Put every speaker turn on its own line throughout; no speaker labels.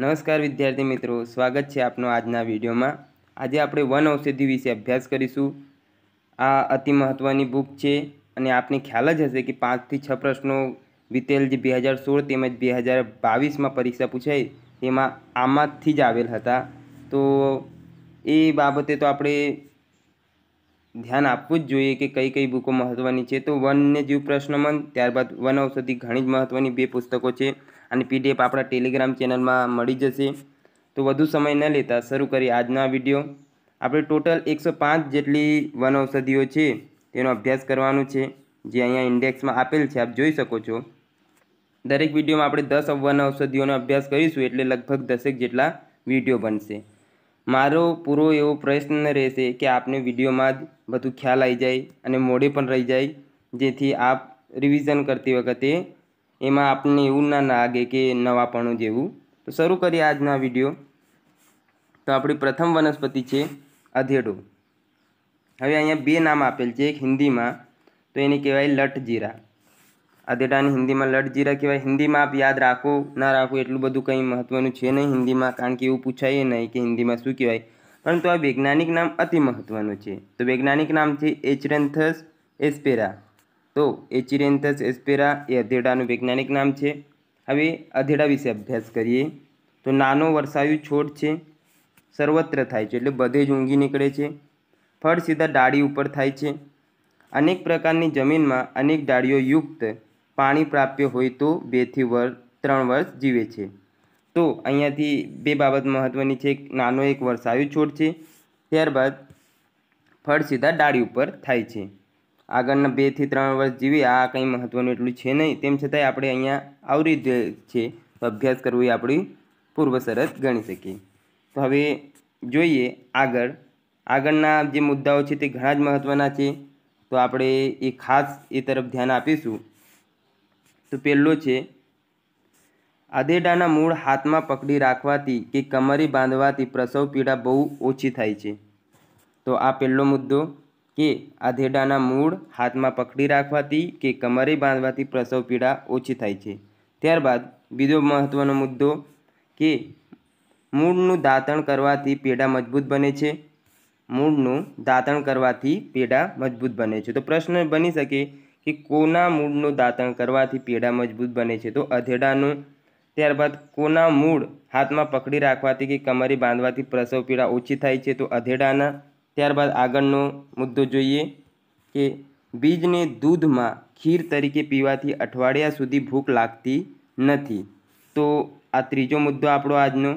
નમસ્કાર વિદ્યાર્થી મિત્રો સ્વાગત છે આપનો આજના વિડીયોમાં આજે આપણે વન ઔષધિ વિશે અભ્યાસ કરીશું આ અતિ મહત્ત્વની બુક છે અને આપને ખ્યાલ જ હશે કે પાંચથી છ પ્રશ્નો વિતેલ જે બે હજાર સોળ તેમજ બે હજાર બાવીસમાં પરીક્ષા પૂછાઈ તેમાં આમાંથી જ આવેલ હતા તો એ બાબતે તો આપણે ધ્યાન આપવું જ જોઈએ કે કઈ કઈ બુકો મહત્ત્વની છે તો વન્યજીવ પ્રશ્નમન ત્યારબાદ વન ઔષધિ ઘણી જ મહત્ત્વની બે પુસ્તકો છે અને પીડીએફ આપણા ટેલિગ્રામ ચેનલમાં મળી જશે તો વધુ સમય ન લેતા શરૂ કરીએ આજનો આ વિડીયો આપણે ટોટલ એકસો પાંચ જેટલી ઔષધિઓ છે તેનો અભ્યાસ કરવાનો છે જે અહીંયા ઇન્ડેક્સમાં આપેલ છે આપ જોઈ શકો છો દરેક વિડીયોમાં આપણે દસ વન ઔષધિઓનો અભ્યાસ કરીશું એટલે લગભગ દસેક જેટલા વિડીયો બનશે મારો પૂરો એવો પ્રયત્ન રહેશે કે આપને વિડીયોમાં જ બધું ખ્યાલ આવી જાય અને મોડે પણ રહી જાય જેથી આપ રિવિઝન કરતી વખતે એમાં આપણને એવું ના લાગે કે નવાપણું જેવું તો શરૂ કરીએ આજના વિડીયો તો આપણી પ્રથમ વનસ્પતિ છે અધેડો હવે અહીંયા બે નામ આપેલ છે એક હિન્દીમાં તો એને કહેવાય લટ જીરા અધેડાને હિન્દીમાં લટ જીરા કહેવાય હિન્દીમાં આપ યાદ રાખો ના રાખો એટલું બધું કંઈ મહત્ત્વનું છે નહીં હિન્દીમાં કારણ કે એવું પૂછાય નહીં કે હિન્દીમાં શું કહેવાય પરંતુ આ વૈજ્ઞાનિક નામ અતિ મહત્ત્વનું છે તો વૈજ્ઞાનિક નામ છે એચરેન્થસ એસ્પેરા તો એચિરેન્થસ એસ્પેરા એ અધેડાનું વૈજ્ઞાનિક નામ છે હવે અધેડા વિશે અભ્યાસ કરીએ તો નાનો વરસાયું છોડ છે સર્વત્ર થાય છે એટલે બધે જ ઊંઘી નીકળે છે ફળ સીધા ડાળી ઉપર થાય છે અનેક પ્રકારની જમીનમાં અનેક ડાળીઓ યુક્ત પાણી પ્રાપ્ય હોય તો બેથી વર ત્રણ વર્ષ જીવે છે તો અહીંયાથી બે બાબત મહત્ત્વની છે એક નાનો એક વરસાયુ છોડ છે ત્યારબાદ ફળ સીધા ડાળી ઉપર થાય છે આગળના બેથી ત્રણ વર્ષ જીવી આ કંઈ મહત્ત્વનું એટલું છે નહીં તેમ છતાંય આપણે અહીંયા આવરી જ છે તો અભ્યાસ કરવો એ આપણી પૂર્વ ગણી શકીએ તો હવે જોઈએ આગળ આગળના જે મુદ્દાઓ છે તે ઘણા જ મહત્ત્વના છે તો આપણે એ ખાસ એ તરફ ધ્યાન આપીશું તો પહેલો છે આદેડાના મૂળ હાથમાં પકડી રાખવાથી કે કમરી બાંધવાથી પ્રસવ પીડા બહુ ઓછી થાય છે તો આ પહેલો મુદ્દો કે આ મૂળ હાથમાં પકડી રાખવાથી કે કમરે બાંધવાથી પ્રસવ પીડા ઓછી થાય છે ત્યારબાદ બીજો મહત્ત્વનો મુદ્દો કે મૂળનું દાંતણ કરવાથી પેડા મજબૂત બને છે મૂળનું દાંતણ કરવાથી પેડા મજબૂત બને છે તો પ્રશ્ન બની શકે કે કોના મૂળનું દાંતણ કરવાથી પેડા મજબૂત બને છે તો અધેડાનું ત્યારબાદ કોના મૂળ હાથમાં પકડી રાખવાથી કે કમરે બાંધવાથી પ્રસવ પીડા ઓછી થાય છે તો અધેડાના ત્યારબાદ આગળનો મુદ્દો જોઈએ કે બીજને દૂધમાં ખીર તરીકે પીવાથી અઠવાડિયા સુધી ભૂખ લાગતી નથી તો આ ત્રીજો મુદ્દો આપણો આજનો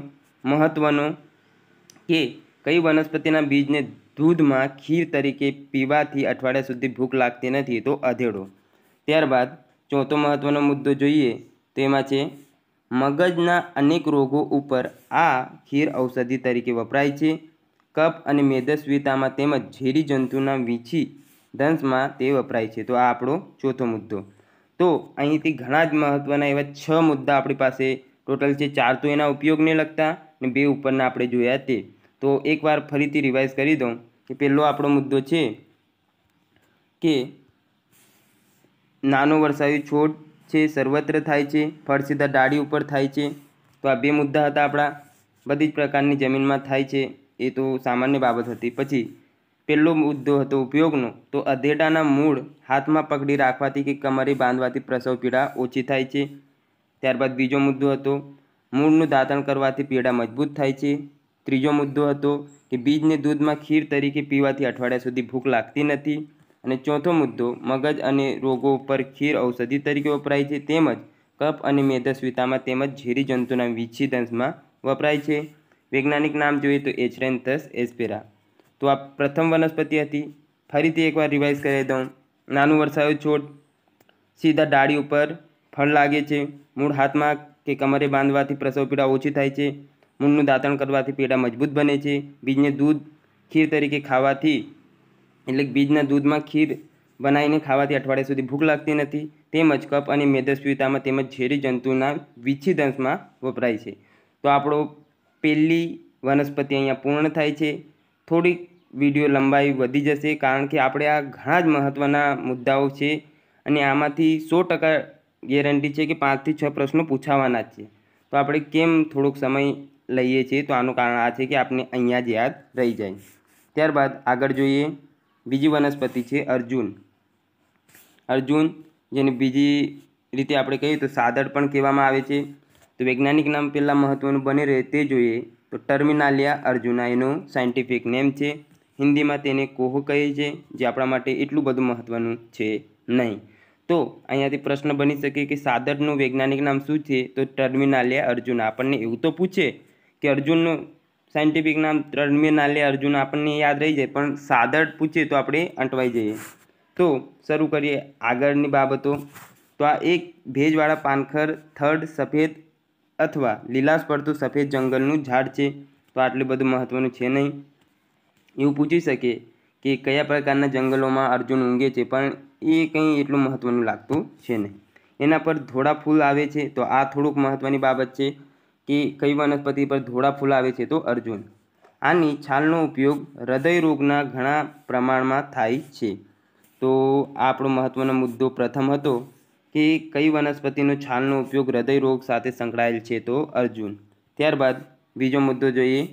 મહત્ત્વનો કે કઈ વનસ્પતિના બીજને દૂધમાં ખીર તરીકે પીવાથી અઠવાડિયા સુધી ભૂખ લાગતી નથી તો અધેડો ત્યારબાદ ચોથો મહત્ત્વનો મુદ્દો જોઈએ તો એમાં છે મગજના અનેક રોગો ઉપર આ ખીર ઔષધિ તરીકે વપરાય છે કપ અને મેદસ્વીતામાં તેમજ ઝેરી જંતુના વીછી દંશમાં તે વપરાય છે તો આ આપણો ચોથો મુદ્દો તો અહીંથી ઘણા જ મહત્ત્વના એવા છ મુદ્દા આપણી પાસે ટોટલ છે ચાર તો એના ઉપયોગને લગતા અને બે ઉપરના આપણે જોયા તે તો એકવાર ફરીથી રિવાઇઝ કરી દઉં કે પહેલો આપણો મુદ્દો છે કે નાનો વરસાદી છોડ છે સર્વત્ર થાય છે ફળ સીધા ડાળી ઉપર થાય છે તો આ બે મુદ્દા હતા આપણા બધી જ પ્રકારની જમીનમાં થાય છે એ તો સામાન્ય બાબત હતી પછી પહેલો મુદ્દો હતો ઉપયોગનો તો અધેડાના મૂળ હાથમાં પકડી રાખવાથી કે કમરે બાંધવાથી પ્રસવ પીડા ઓછી થાય છે ત્યારબાદ બીજો મુદ્દો હતો મૂળનું દાતણ કરવાથી પીડા મજબૂત થાય છે ત્રીજો મુદ્દો હતો કે બીજને દૂધમાં ખીર તરીકે પીવાથી અઠવાડિયા સુધી ભૂખ લાગતી નથી અને ચોથો મુદ્દો મગજ અને રોગો ઉપર ખીર ઔષધિ તરીકે વપરાય છે તેમજ કપ અને મેદસ્વીતામાં તેમજ ઝેરી જંતુના વિચ્છીદંશમાં વપરાય છે વૈજ્ઞાનિક નામ જોઈએ તો એચરેન્થસ એસ્પેરા તો આ પ્રથમ વનસ્પતિ હતી ફરીથી એકવાર રિવાઇઝ કરી દઉં નાનું વરસાયો છોડ સીધા ડાળી ઉપર ફળ લાગે છે મૂળ હાથમાં કે કમરે બાંધવાથી પ્રસવ પીડા ઓછી થાય છે મૂળનું દાંતણ કરવાથી પીડા મજબૂત બને છે બીજને દૂધ ખીર તરીકે ખાવાથી એટલે બીજના દૂધમાં ખીર બનાવીને ખાવાથી અઠવાડિયા સુધી ભૂખ લાગતી નથી તેમજ કપ અને મેદસ્વીતામાં તેમજ ઝેરી જંતુના અંશમાં વપરાય છે તો આપણો પહેલી વનસ્પતિ અહીંયા પૂર્ણ થાય છે થોડીક વિડીયો લંબાઈ વધી જશે કારણ કે આપણે આ ઘણા જ મહત્ત્વના મુદ્દાઓ છે અને આમાંથી સો ટકા ગેરંટી છે કે પાંચથી છ પ્રશ્નો પૂછાવાના જ છે તો આપણે કેમ થોડોક સમય લઈએ છીએ તો આનું કારણ આ છે કે આપણે અહીંયા જ યાદ રહી જાય ત્યારબાદ આગળ જોઈએ બીજી વનસ્પતિ છે અર્જુન અર્જુન જેને બીજી રીતે આપણે કહીએ તો સાદડ પણ કહેવામાં આવે છે તો વૈજ્ઞાનિક નામ પહેલાં મહત્ત્વનું બની રહે તે જોઈએ તો ટર્મિનાલિયા અર્જુના એનું સાયન્ટિફિક નેમ છે હિન્દીમાં તેને કોહો કહે છે જે આપણા માટે એટલું બધું મહત્ત્વનું છે નહીં તો અહીંયાથી પ્રશ્ન બની શકે કે સાદરનું વૈજ્ઞાનિક નામ શું છે તો ટર્મિનાલિયા અર્જુના આપણને એવું તો પૂછે કે અર્જુનનું સાયન્ટિફિક નામ ટર્મિનાલિયા અર્જુન આપણને યાદ રહી જાય પણ સાદડ પૂછે તો આપણે અંટવાઈ જઈએ તો શરૂ કરીએ આગળની બાબતો તો આ એક ભેજવાળા પાનખર થર્ડ સફેદ અથવા લીલાશ પડતું સફેદ જંગલનું ઝાડ છે તો આટલું બધું મહત્ત્વનું છે નહીં એવું પૂછી શકે કે કયા પ્રકારના જંગલોમાં અર્જુન ઊંઘે છે પણ એ કંઈ એટલું મહત્ત્વનું લાગતું છે નહીં એના પર ધોળા ફૂલ આવે છે તો આ થોડુંક મહત્ત્વની બાબત છે કે કઈ વનસ્પતિ પર ધોળા ફૂલ આવે છે તો અર્જુન આની છાલનો ઉપયોગ હૃદય રોગના ઘણા પ્રમાણમાં થાય છે તો આપણો મહત્ત્વનો મુદ્દો પ્રથમ હતો કે કઈ વનસ્પતિનો છાલનો ઉપયોગ હૃદય રોગ સાથે સંકળાયેલ છે તો અર્જુન ત્યારબાદ બીજો મુદ્દો જોઈએ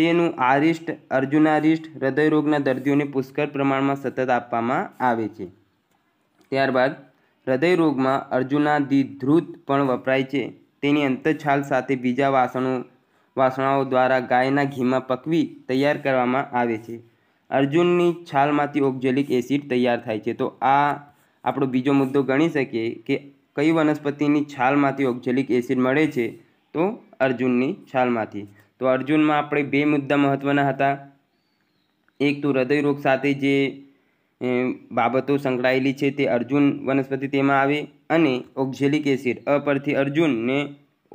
તેનું આરિષ્ટ અર્જુનારિષ્ટ હૃદયરોગના દર્દીઓને પુષ્કળ પ્રમાણમાં સતત આપવામાં આવે છે ત્યારબાદ હૃદયરોગમાં અર્જુનાદિધ્રુત પણ વપરાય છે તેની અંતછાલ સાથે બીજા વાસણો વાસણાઓ દ્વારા ગાયના ઘીમાં પકવી તૈયાર કરવામાં આવે છે અર્જુનની છાલમાંથી ઓક્ઝેલિક એસિડ તૈયાર થાય છે તો આ આપણો બીજો મુદ્દો ગણી શકીએ કે કઈ વનસ્પતિની છાલમાંથી ઓક્ઝેલિક એસિડ મળે છે તો અર્જુનની છાલમાંથી તો અર્જુનમાં આપણે બે મુદ્દા મહત્ત્વના હતા એક તો હૃદયરોગ સાથે જે બાબતો સંકળાયેલી છે તે અર્જુન વનસ્પતિ તેમાં આવે અને ઓક્ઝેલિક એસિડ અ પરથી અર્જુન ને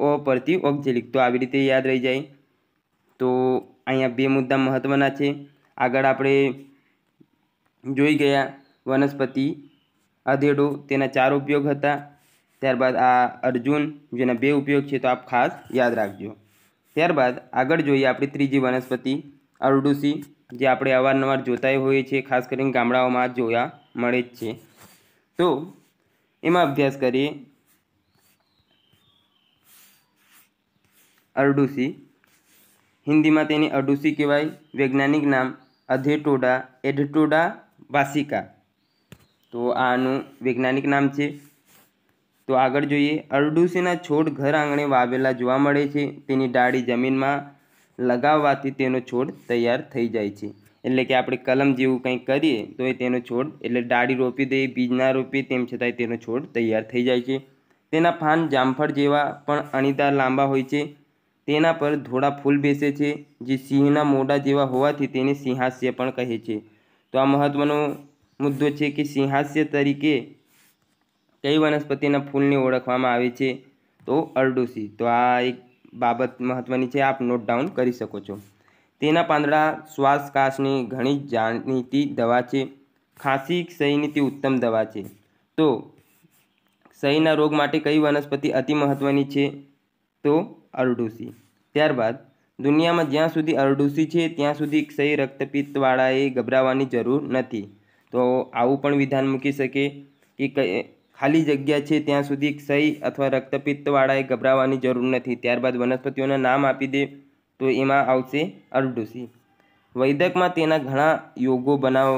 ઓ પરથી ઓક્ઝેલિક તો આવી રીતે યાદ રહી જાય તો અહીંયા બે મુદ્દા મહત્ત્વના છે આગળ આપણે જોઈ ગયા વનસ્પતિ અધેડો તેના ચાર ઉપયોગ હતા ત્યારબાદ આ અર્જુન જેના બે ઉપયોગ છે તો આપ ખાસ યાદ રાખજો ત્યારબાદ આગળ જોઈએ આપણી ત્રીજી વનસ્પતિ અરડુસી જે આપણે અવારનવાર જોતા હોઈએ છીએ ખાસ કરીને ગામડાઓમાં જોયા મળે જ છે તો એમાં અભ્યાસ કરીએ અરડુસી હિન્દીમાં તેની અરડુસી કહેવાય વૈજ્ઞાનિક નામ અધેટોડા એઢટોડા વાસિકા તો આનું વૈજ્ઞાનિક નામ છે તો આગળ જોઈએ અરડુસીના છોડ ઘર આંગણે વાવેલા જોવા મળે છે તેની ડાળી જમીનમાં લગાવવાથી તેનો છોડ તૈયાર થઈ જાય છે એટલે કે આપણે કલમ જેવું કંઈક કરીએ તો એ તેનો છોડ એટલે ડાળી રોપી દઈએ બીજના ના રોપીએ તેમ છતાંય તેનો છોડ તૈયાર થઈ જાય છે તેના પાન જામફળ જેવા પણ અણીદાર લાંબા હોય છે તેના પર ધોળા ફૂલ બેસે છે જે સિંહના મોઢા જેવા હોવાથી તેને સિંહાસ્ય પણ કહે છે તો આ મહત્ત્વનો મુદ્દો છે કે સિંહાસ્ય તરીકે કઈ વનસ્પતિના ફૂલને ઓળખવામાં આવે છે તો અરડુસી તો આ એક બાબત મહત્ત્વની છે આપ નોટ ડાઉન કરી શકો છો તેના પાંદડા શ્વાસકાશની ઘણી જાણીતી દવા છે ખાંસી ક્ષયની તે ઉત્તમ દવા છે તો ક્ષયના રોગ માટે કઈ વનસ્પતિ અતિ મહત્ત્વની છે તો અરડુસી ત્યારબાદ દુનિયામાં જ્યાં સુધી અરડુસી છે ત્યાં સુધી ક્ષય રક્તપિત્તવાળાએ ગભરાવાની જરૂર નથી તો આવું પણ વિધાન મૂકી શકે કે ખાલી જગ્યા છે ત્યાં સુધી ક્ષય અથવા રક્તપિત્તવાળાએ ગભરાવાની જરૂર નથી ત્યારબાદ વનસ્પતિઓના નામ આપી દે તો એમાં આવશે અરડુસી વૈદકમાં તેના ઘણા યોગો બનાવ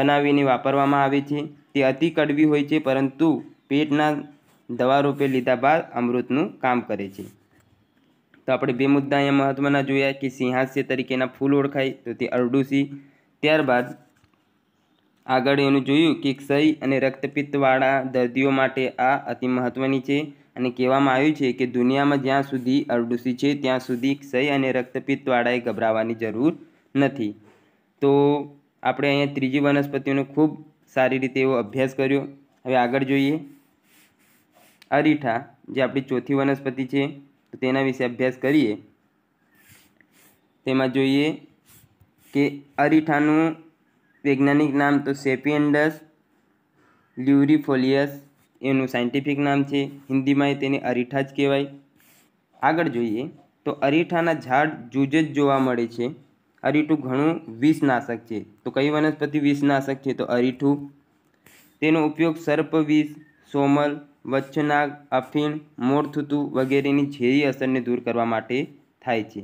બનાવીને વાપરવામાં આવે છે તે અતિ કડવી હોય છે પરંતુ પેટના દવા રૂપે લીધા બાદ અમૃતનું કામ કરે છે તો આપણે બે મુદ્દા અહીંયા મહત્ત્વના જોયા કે સિંહાસ્ય તરીકેના ફૂલ ઓળખાય તો તે અરડુસી ત્યારબાદ આગળ એનું જોયું કે ક્ષય અને રક્તપિત્તવાળા દર્દીઓ માટે આ અતિ મહત્ત્વની છે અને કહેવામાં આવ્યું છે કે દુનિયામાં જ્યાં સુધી અરડુસી છે ત્યાં સુધી ક્ષય અને રક્તપિત્તવાળાએ ગભરાવાની જરૂર નથી તો આપણે અહીંયા ત્રીજી વનસ્પતિઓનો ખૂબ સારી રીતે એવો અભ્યાસ કર્યો હવે આગળ જોઈએ અરીઠા જે આપણી ચોથી વનસ્પતિ છે તો તેના વિશે અભ્યાસ કરીએ તેમાં જોઈએ કે અરીઠાનું વૈજ્ઞાનિક નામ તો સેપિયન્ડસ લ્યુરિફોલિયસ એનું સાયન્ટિફિક નામ છે હિન્દીમાં તેને અરીઠા જ કહેવાય આગળ જોઈએ તો અરીઠાના ઝાડ જૂજ જ જોવા મળે છે અરીઠું ઘણું વિષનાશક છે તો કઈ વનસ્પતિ વિષનાશક છે તો અરીઠું તેનો ઉપયોગ સર્પ વિષ સોમલ વચ્છનાગ અફીણ મોરથૂતું વગેરેની ઝેરી અસરને દૂર કરવા માટે થાય છે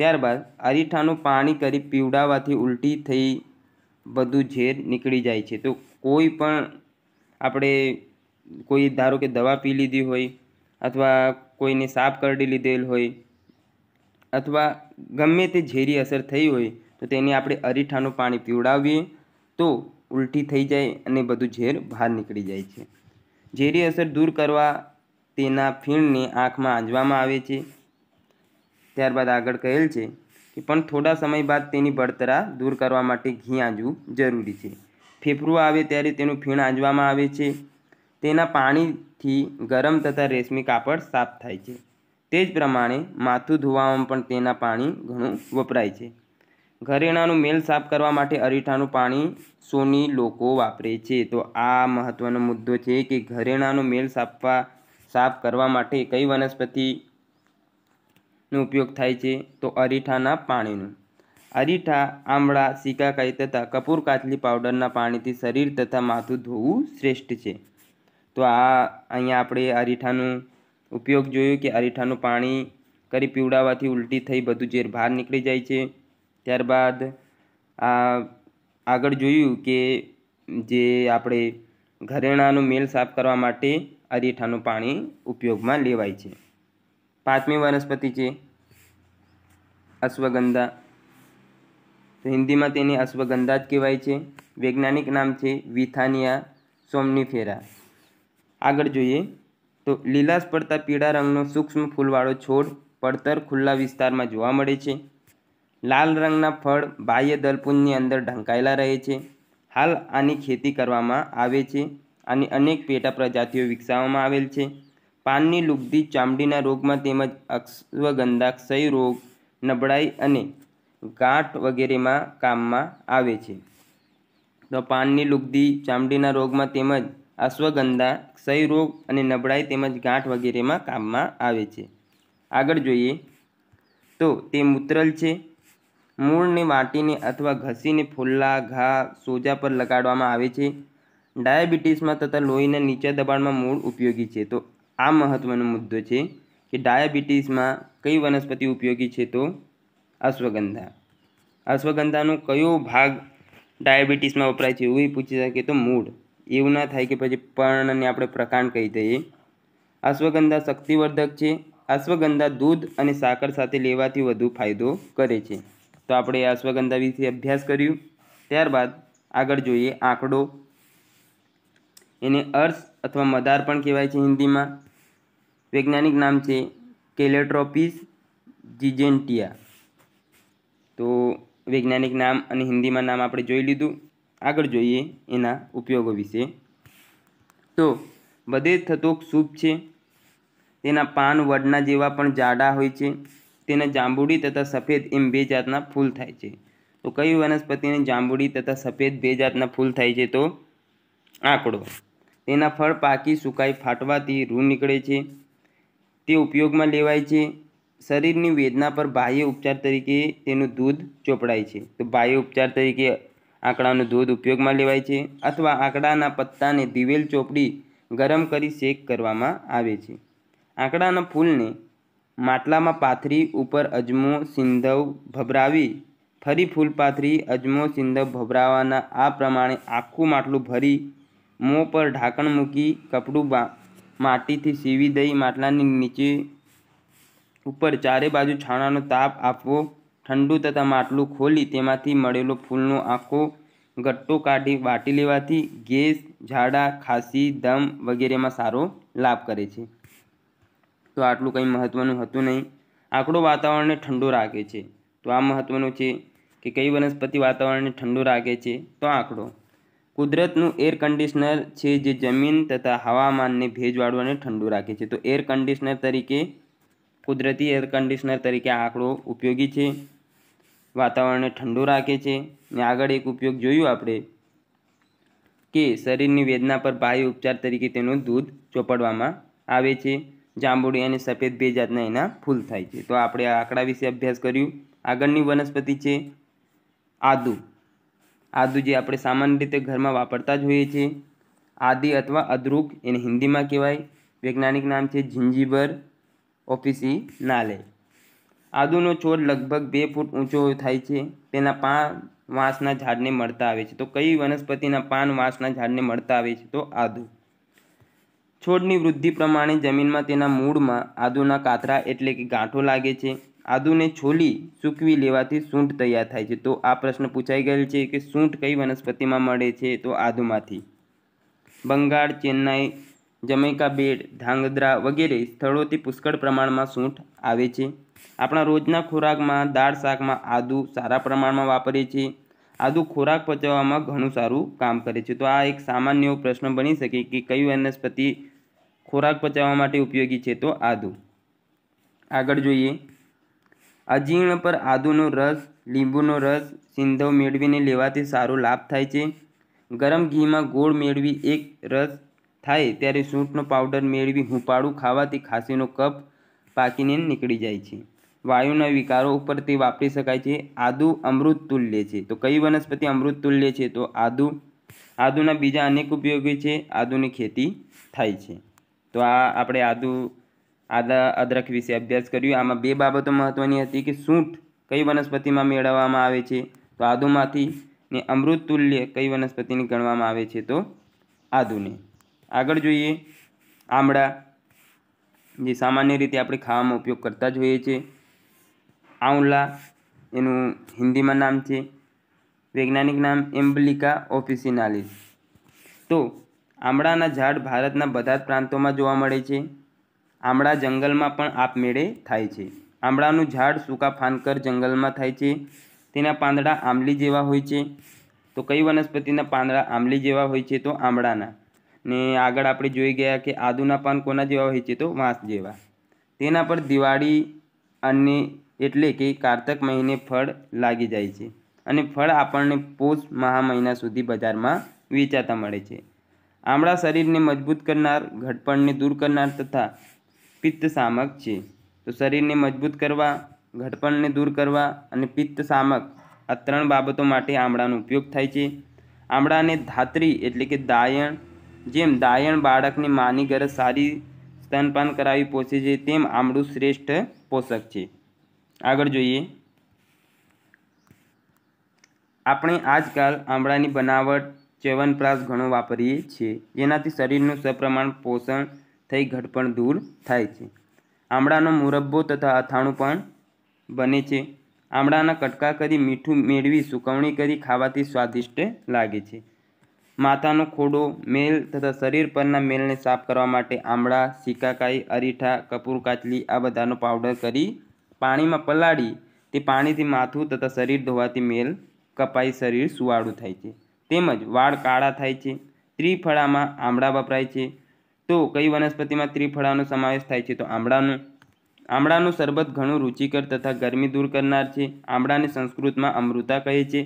ત્યારબાદ અરીઠાનું પાણી કરી પીવડાવવાથી ઉલટી થઈ બધું ઝેર નીકળી જાય છે તો કોઈ પણ આપણે કોઈ ધારો કે દવા પી લીધી હોય અથવા કોઈને સાફ કરડી લીધેલ હોય અથવા ગમે તે ઝેરી અસર થઈ હોય તો તેને આપણે અરીઠાનું પાણી પીવડાવીએ તો ઉલટી થઈ જાય અને બધું ઝેર બહાર નીકળી જાય છે ઝેરી અસર દૂર કરવા તેના ફીણને આંખમાં આંજવામાં આવે છે ત્યારબાદ આગળ કહેલ છે પણ થોડા સમય બાદ તેની બળતરા દૂર કરવા માટે ઘી આંજવું જરૂરી છે ફેફરું આવે ત્યારે તેનું ફીણ આંજવામાં આવે છે તેના પાણીથી ગરમ તથા રેશમી કાપડ સાફ થાય છે તે જ પ્રમાણે માથું ધોવામાં પણ તેના પાણી ઘણું વપરાય છે ઘરેણાનું મેલ સાફ કરવા માટે અરીઠાનું પાણી સોની લોકો વાપરે છે તો આ મહત્ત્વનો મુદ્દો છે કે ઘરેણાનો મેલ સાફવા સાફ કરવા માટે કઈ વનસ્પતિ નો ઉપયોગ થાય છે તો અરીઠાના પાણીનું અરીઠા આમળા સિકાકાઈ તથા કપૂર કાચલી પાવડરના પાણીથી શરીર તથા માથું ધોવું શ્રેષ્ઠ છે તો આ અહીંયા આપણે અરીઠાનું ઉપયોગ જોયું કે અરીઠાનું પાણી કરી પીવડાવવાથી ઉલટી થઈ બધું ઝેર બહાર નીકળી જાય છે ત્યારબાદ આ આગળ જોયું કે જે આપણે ઘરેણાનો મેલ સાફ કરવા માટે અરીઠાનું પાણી ઉપયોગમાં લેવાય છે પાંચમી વનસ્પતિ છે અશ્વગંધા તો હિન્દીમાં તેને અશ્વગંધા જ કહેવાય છે વૈજ્ઞાનિક નામ છે વિથાનિયા સોમનીફેરા આગળ જોઈએ તો લીલાશ પડતા પીળા રંગનો સૂક્ષ્મ ફૂલવાળો છોડ પડતર ખુલ્લા વિસ્તારમાં જોવા મળે છે લાલ રંગના ફળ બાહ્ય દલપુંજની અંદર ઢંકાયેલા રહે છે હાલ આની ખેતી કરવામાં આવે છે અને અનેક પેટા પ્રજાતિઓ વિકસાવવામાં આવેલ છે પાનની લુગદી ચામડીના રોગમાં તેમજ અશ્વગંધા ક્ષય રોગ નબળાઈ અને ગાંઠ વગેરેમાં કામમાં આવે છે તો પાનની લુગદી ચામડીના રોગમાં તેમજ અશ્વગંધા ક્ષય રોગ અને નબળાઈ તેમજ ગાંઠ વગેરેમાં કામમાં આવે છે આગળ જોઈએ તો તે મૂત્રલ છે મૂળને વાટીને અથવા ઘસીને ફોલ્લા ઘા સોજા પર લગાડવામાં આવે છે ડાયાબિટીસમાં તથા લોહીના નીચા દબાણમાં મૂળ ઉપયોગી છે તો આ મહત્ત્વનો મુદ્દો છે કે ડાયાબિટીસમાં કઈ વનસ્પતિ ઉપયોગી છે તો અશ્વગંધા અશ્વગંધાનો કયો ભાગ ડાયાબિટીસમાં વપરાય છે એવું એ પૂછી શકે તો મૂળ એવું ના થાય કે પછી પર્ણને આપણે પ્રકાંડ કહી દઈએ અશ્વગંધા શક્તિવર્ધક છે અશ્વગંધા દૂધ અને સાકર સાથે લેવાથી વધુ ફાયદો કરે છે તો આપણે અશ્વગંધા વિશે અભ્યાસ કર્યું ત્યારબાદ આગળ જોઈએ આંકડો એને અર્શ અથવા મદાર પણ કહેવાય છે હિન્દીમાં વૈજ્ઞાનિક નામ છે કેલેટ્રોપિસ જીજેન્ટિયા તો વૈજ્ઞાનિક નામ અને હિન્દીમાં નામ આપણે જોઈ લીધું આગળ જોઈએ એના ઉપયોગો વિશે તો બધે થતો સૂપ છે તેના પાન વડના જેવા પણ જાડા હોય છે તેને જાંબુડી તથા સફેદ એમ બે જાતના ફૂલ થાય છે તો કઈ વનસ્પતિને જાંબુડી તથા સફેદ બે જાતના ફૂલ થાય છે તો આંકડો તેના ફળ પાકી સુકાઈ ફાટવાથી રૂ નીકળે છે તે ઉપયોગમાં લેવાય છે શરીરની વેદના પર બાહ્ય ઉપચાર તરીકે તેનું દૂધ ચોપડાય છે તો બાહ્ય ઉપચાર તરીકે આંકડાનું દૂધ ઉપયોગમાં લેવાય છે અથવા આંકડાના પત્તાને દિવેલ ચોપડી ગરમ કરી શેક કરવામાં આવે છે આંકડાના ફૂલને માટલામાં પાથરી ઉપર અજમો સિંધવ ભભરાવી ફરી ફૂલ પાથરી અજમો સિંધવ ભભરાવાના આ પ્રમાણે આખું માટલું ભરી મોં પર ઢાંકણ મૂકી કપડું માટીથી સીવી દઈ માટલાની નીચે ઉપર ચારે બાજુ છાણાનો તાપ આપવો ઠંડુ તથા માટલું ખોલી તેમાંથી મળેલો ફૂલનો આખો ગટ્ટો કાઢી વાટી લેવાથી ગેસ ઝાડા ખાંસી દમ વગેરેમાં સારો લાભ કરે છે તો આટલું કંઈ મહત્ત્વનું હતું નહીં આંકડો વાતાવરણને ઠંડુ રાખે છે તો આ મહત્ત્વનું છે કે કઈ વનસ્પતિ વાતાવરણને ઠંડુ રાખે છે તો આંકડો કુદરતનું એર કન્ડિશનર છે જે જમીન તથા હવામાનને ભેજવાળું અને ઠંડુ રાખે છે તો એર કન્ડિશનર તરીકે કુદરતી એર કન્ડિશનર તરીકે આંકડો ઉપયોગી છે વાતાવરણને ઠંડુ રાખે છે ને આગળ એક ઉપયોગ જોયું આપણે કે શરીરની વેદના પર બાહ્ય ઉપચાર તરીકે તેનું દૂધ ચોપડવામાં આવે છે જાંબુડી અને સફેદ બે જાતના એના ફૂલ થાય છે તો આપણે આ આંકડા વિશે અભ્યાસ કર્યું આગળની વનસ્પતિ છે આદુ આદુ જે આપણે સામાન્ય રીતે ઘરમાં વાપરતા જ હોઈએ છીએ આદિ અથવા અદરૂક એને હિન્દીમાં કહેવાય વૈજ્ઞાનિક નામ છે જિંજીબર ઓફિસી નાલે આદુનો છોડ લગભગ બે ફૂટ ઊંચો થાય છે તેના પાન વાંસના ઝાડને મળતા આવે છે તો કઈ વનસ્પતિના પાન વાંસના ઝાડને મળતા આવે છે તો આદુ છોડની વૃદ્ધિ પ્રમાણે જમીનમાં તેના મૂળમાં આદુના કાતરા એટલે કે ગાંઠો લાગે છે આદુને છોલી સૂકવી લેવાથી સૂંઠ તૈયાર થાય છે તો આ પ્રશ્ન પૂછાઈ ગયેલ છે કે સૂંઠ કઈ વનસ્પતિમાં મળે છે તો આદુમાંથી બંગાળ ચેન્નાઈ જમૈકા બેડ ધાંગધ્રા વગેરે સ્થળોથી પુષ્કળ પ્રમાણમાં સૂંઠ આવે છે આપણા રોજના ખોરાકમાં દાળ શાકમાં આદુ સારા પ્રમાણમાં વાપરે છે આદુ ખોરાક પચાવવામાં ઘણું સારું કામ કરે છે તો આ એક સામાન્ય એવો પ્રશ્ન બની શકે કે કઈ વનસ્પતિ ખોરાક પચાવવા માટે ઉપયોગી છે તો આદુ આગળ જોઈએ અજીર્ણ પર આદુનો રસ લીંબુનો રસ સિંધો મેળવીને લેવાથી સારો લાભ થાય છે ગરમ ઘીમાં ગોળ મેળવી એક રસ થાય ત્યારે સૂંઠનો પાવડર મેળવી હુંપાળું ખાવાથી ખાંસીનો કપ પાકીને નીકળી જાય છે વાયુના વિકારો ઉપર તે વાપરી શકાય છે આદુ અમૃત તુલ્ય છે તો કઈ વનસ્પતિ અમૃત તુલ્ય છે તો આદુ આદુના બીજા અનેક ઉપયોગી છે આદુની ખેતી થાય છે તો આ આપણે આદુ આદા અદરક વિશે અભ્યાસ કર્યો આમાં બે બાબતો મહત્વની હતી કે સૂંઠ કઈ વનસ્પતિમાં મેળવવામાં આવે છે તો આદુમાંથી ને અમૃત તુલ્ય કઈ વનસ્પતિને ગણવામાં આવે છે તો આદુને આગળ જોઈએ આમળા જે સામાન્ય રીતે આપણે ખાવામાં ઉપયોગ કરતા જ હોઈએ છીએ આંવલા એનું હિન્દીમાં નામ છે વૈજ્ઞાનિક નામ એમ્બલિકા ઓફિસિનાલિસ તો આમળાના ઝાડ ભારતના બધા જ પ્રાંતોમાં જોવા મળે છે આમળા જંગલમાં પણ આપમેળે થાય છે આમળાનું ઝાડ સૂકા ફાનકર જંગલમાં થાય છે તેના પાંદડા આંબલી જેવા હોય છે તો કઈ વનસ્પતિના પાંદડા આંબલી જેવા હોય છે તો આમળાના ને આગળ આપણે જોઈ ગયા કે આદુના પાન કોના જેવા હોય છે તો વાંસ જેવા તેના પર દિવાળી અને એટલે કે કારતક મહિને ફળ લાગી જાય છે અને ફળ આપણને પોષ મહા મહિના સુધી બજારમાં વેચાતા મળે છે આમળા શરીરને મજબૂત કરનાર ઘટપણને દૂર કરનાર તથા પિત્તશામક છે તો શરીરને મજબૂત કરવા ઘટપણને દૂર કરવા અને પિત્તશામક આ ત્રણ બાબતો માટે આમળાનો ઉપયોગ થાય છે આમળાને ધાત્રી એટલે કે દાયણ જેમ દાયણ બાળકની માની ગરજ સારી સ્તનપાન કરાવી પોષે છે તેમ આમળું શ્રેષ્ઠ પોષક છે આગળ જોઈએ આપણે આજકાલ આમળાની બનાવટ ચ્યવનપ્રાશ ઘણો વાપરીએ છીએ જેનાથી શરીરનું સપ્રમાણ પોષણ થઈ ઘટપણ દૂર થાય છે આમળાનો મુરબ્બો તથા અથાણું પણ બને છે આમળાના કટકા કરી મીઠું મેળવી સુકવણી કરી ખાવાથી સ્વાદિષ્ટ લાગે છે માથાનો ખોડો મેલ તથા શરીર પરના મેલને સાફ કરવા માટે આમળા સિકાકાઈ અરીઠા કપૂર કાચલી આ બધાનો પાવડર કરી પાણીમાં પલાળી તે પાણીથી માથું તથા શરીર ધોવાથી મેલ કપાઈ શરીર સુવાળું થાય છે તેમજ વાળ કાળા થાય છે ત્રિફળામાં આમળા વપરાય છે તો કઈ વનસ્પતિમાં ત્રિફળાનો સમાવેશ થાય છે તો આમળાનું આમળાનું શરબત ઘણું રુચિકર તથા ગરમી દૂર કરનાર છે આમળાને સંસ્કૃતમાં અમૃતા કહે છે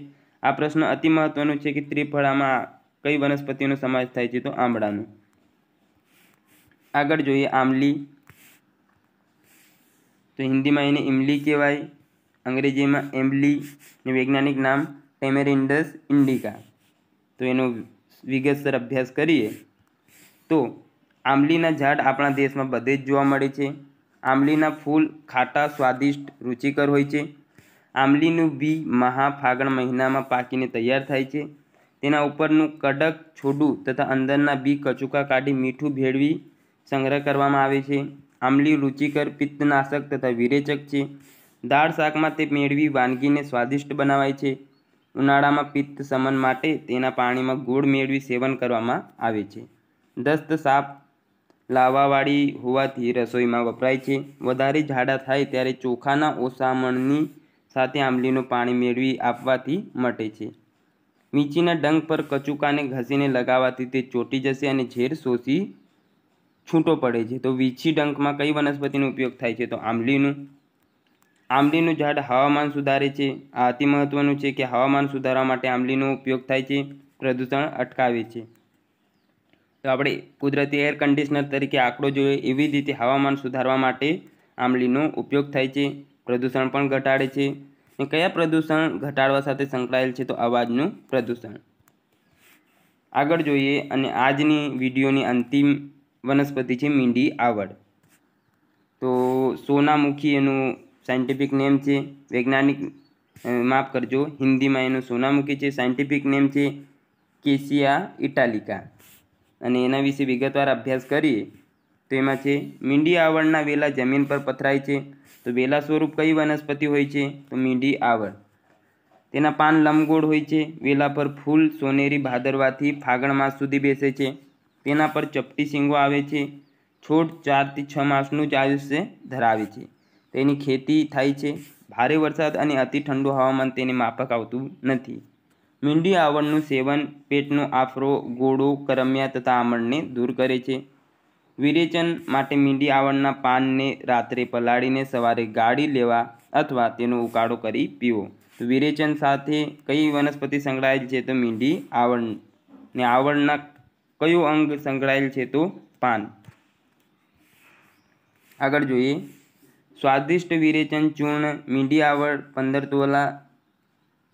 આ પ્રશ્ન અતિ મહત્વનો છે કે ત્રિફળામાં કઈ વનસ્પતિનો સમાવેશ થાય છે તો આમળાનો આગળ જોઈએ આમલી તો હિન્દીમાં એને ઇમલી કહેવાય અંગ્રેજીમાં એમ્બલીનું વૈજ્ઞાનિક નામ ટેમેરિન્ડસ ઇન્ડિકા તો એનો વિગતસર અભ્યાસ કરીએ તો આંબલીના ઝાડ આપણા દેશમાં બધે જ જોવા મળે છે આંબલીના ફૂલ ખાટા સ્વાદિષ્ટ રુચિકર હોય છે આંબલીનું બી મહા ફાગણ મહિનામાં પાકીને તૈયાર થાય છે તેના ઉપરનું કડક છોડું તથા અંદરના બી કચુકા કાઢી મીઠું ભેળવી સંગ્રહ કરવામાં આવે છે આંબલી રુચિકર પિત્તનાશક તથા વિરેચક છે દાળ શાકમાં તે મેળવી વાનગીને સ્વાદિષ્ટ બનાવાય છે ઉનાળામાં પિત્ત શમન માટે તેના પાણીમાં ગોળ મેળવી સેવન કરવામાં આવે છે દસ્ત સાપ લાવાવાળી હોવાથી રસોઈમાં વપરાય છે વધારે ઝાડા થાય ત્યારે ચોખાના ઓસામણની સાથે આંબલીનું પાણી મેળવી આપવાથી મટે છે મીચીના ડંગ પર કચુકાને ઘસીને લગાવવાથી તે ચોટી જશે અને ઝેર શોષી છૂટો પડે છે તો વીછી ડંકમાં કઈ વનસ્પતિનો ઉપયોગ થાય છે તો આંબલીનું આંબલીનું ઝાડ હવામાન સુધારે છે આ અતિ મહત્વનું છે કે હવામાન સુધારવા માટે આંબલીનો ઉપયોગ થાય છે પ્રદૂષણ અટકાવે છે તો આપણે કુદરતી એર કન્ડિશનર તરીકે આંકડો જોઈએ એવી રીતે હવામાન સુધારવા માટે આંબલીનો ઉપયોગ થાય છે પ્રદૂષણ પણ ઘટાડે છે અને કયા પ્રદૂષણ ઘટાડવા સાથે સંકળાયેલ છે તો અવાજનું પ્રદૂષણ આગળ જોઈએ અને આજની વિડીયોની અંતિમ વનસ્પતિ છે મીંડી આવડ તો સોનામુખી એનું સાયન્ટિફિક નેમ છે વૈજ્ઞાનિક માફ કરજો હિન્દીમાં એનું સોનામુખી છે સાયન્ટિફિક નેમ છે કેસિયા ઇટાલિકા અને એના વિશે વિગતવાર અભ્યાસ કરીએ તો એમાં છે મીંડી આવળના વેલા જમીન પર પથરાય છે તો વેલા સ્વરૂપ કઈ વનસ્પતિ હોય છે તો મીંડી આવળ તેના પાન લંબગોળ હોય છે વેલા પર ફૂલ સોનેરી ભાદરવાથી ફાગણ માસ સુધી બેસે છે તેના પર ચપટી શીંગો આવે છે છોડ ચારથી છ માસનું જ આયુષ્ય ધરાવે છે તેની ખેતી થાય છે ભારે વરસાદ અને અતિ ઠંડુ હવામાન તેને માફક આવતું નથી મીંડી આવળનું સેવન પેટનો આફરો ગોળો કરમિયા તથા આમળને દૂર કરે છે વિરેચન માટે મીંડી આવળના પાનને રાત્રે પલાળીને સવારે ગાળી લેવા અથવા તેનો ઉકાળો કરી પીવો તો વિરેચન સાથે કઈ વનસ્પતિ સંકળાયેલ છે તો મીંડી આવળ ને આવળના કયો અંગ સંકળાયેલ છે તો પાન આગળ જોઈએ સ્વાદિષ્ટ વિરેચન ચૂર્ણ મીંડી આવળ પંદર તોલા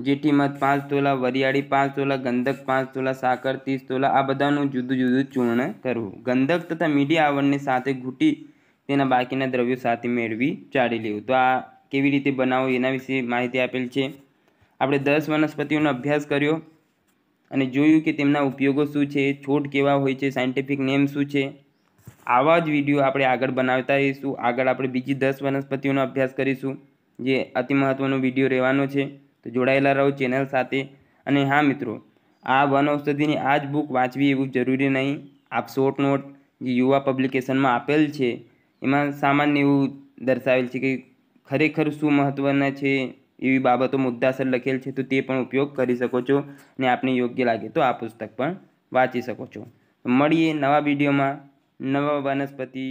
જેટીમાં પાંચ તોલા વરિયાળી પાંચ તોલા ગંધક પાંચ તોલા સાકર ત્રીસ તોલા આ બધાનું જુદું જુદું ચૂર્ણ કરવું ગંધક તથા મીઠી આવરણને સાથે ઘૂંટી તેના બાકીના દ્રવ્યો સાથે મેળવી ચાળી લેવું તો આ કેવી રીતે બનાવવું એના વિશે માહિતી આપેલ છે આપણે દસ વનસ્પતિઓનો અભ્યાસ કર્યો અને જોયું કે તેમના ઉપયોગો શું છે છોડ કેવા હોય છે સાયન્ટિફિક નેમ શું છે આવા જ વિડીયો આપણે આગળ બનાવતા રહીશું આગળ આપણે બીજી દસ વનસ્પતિઓનો અભ્યાસ કરીશું જે અતિ મહત્ત્વનો વિડીયો રહેવાનો છે તો જોડાયેલા રહો ચેનલ સાથે અને હા મિત્રો આ વનૌષધિની આ જ બુક વાંચવી એવું જરૂરી નહીં આપ શોર્ટ નોટ જે યુવા પબ્લિકેશનમાં આપેલ છે એમાં સામાન્ય એવું દર્શાવેલ છે કે ખરેખર શું મહત્ત્વના છે એવી બાબતો મુદ્દાસર લખેલ છે તો તે પણ ઉપયોગ કરી શકો છો અને આપને યોગ્ય લાગે તો આ પુસ્તક પણ વાંચી શકો છો મળીએ નવા વિડીયોમાં નવા વનસ્પતિ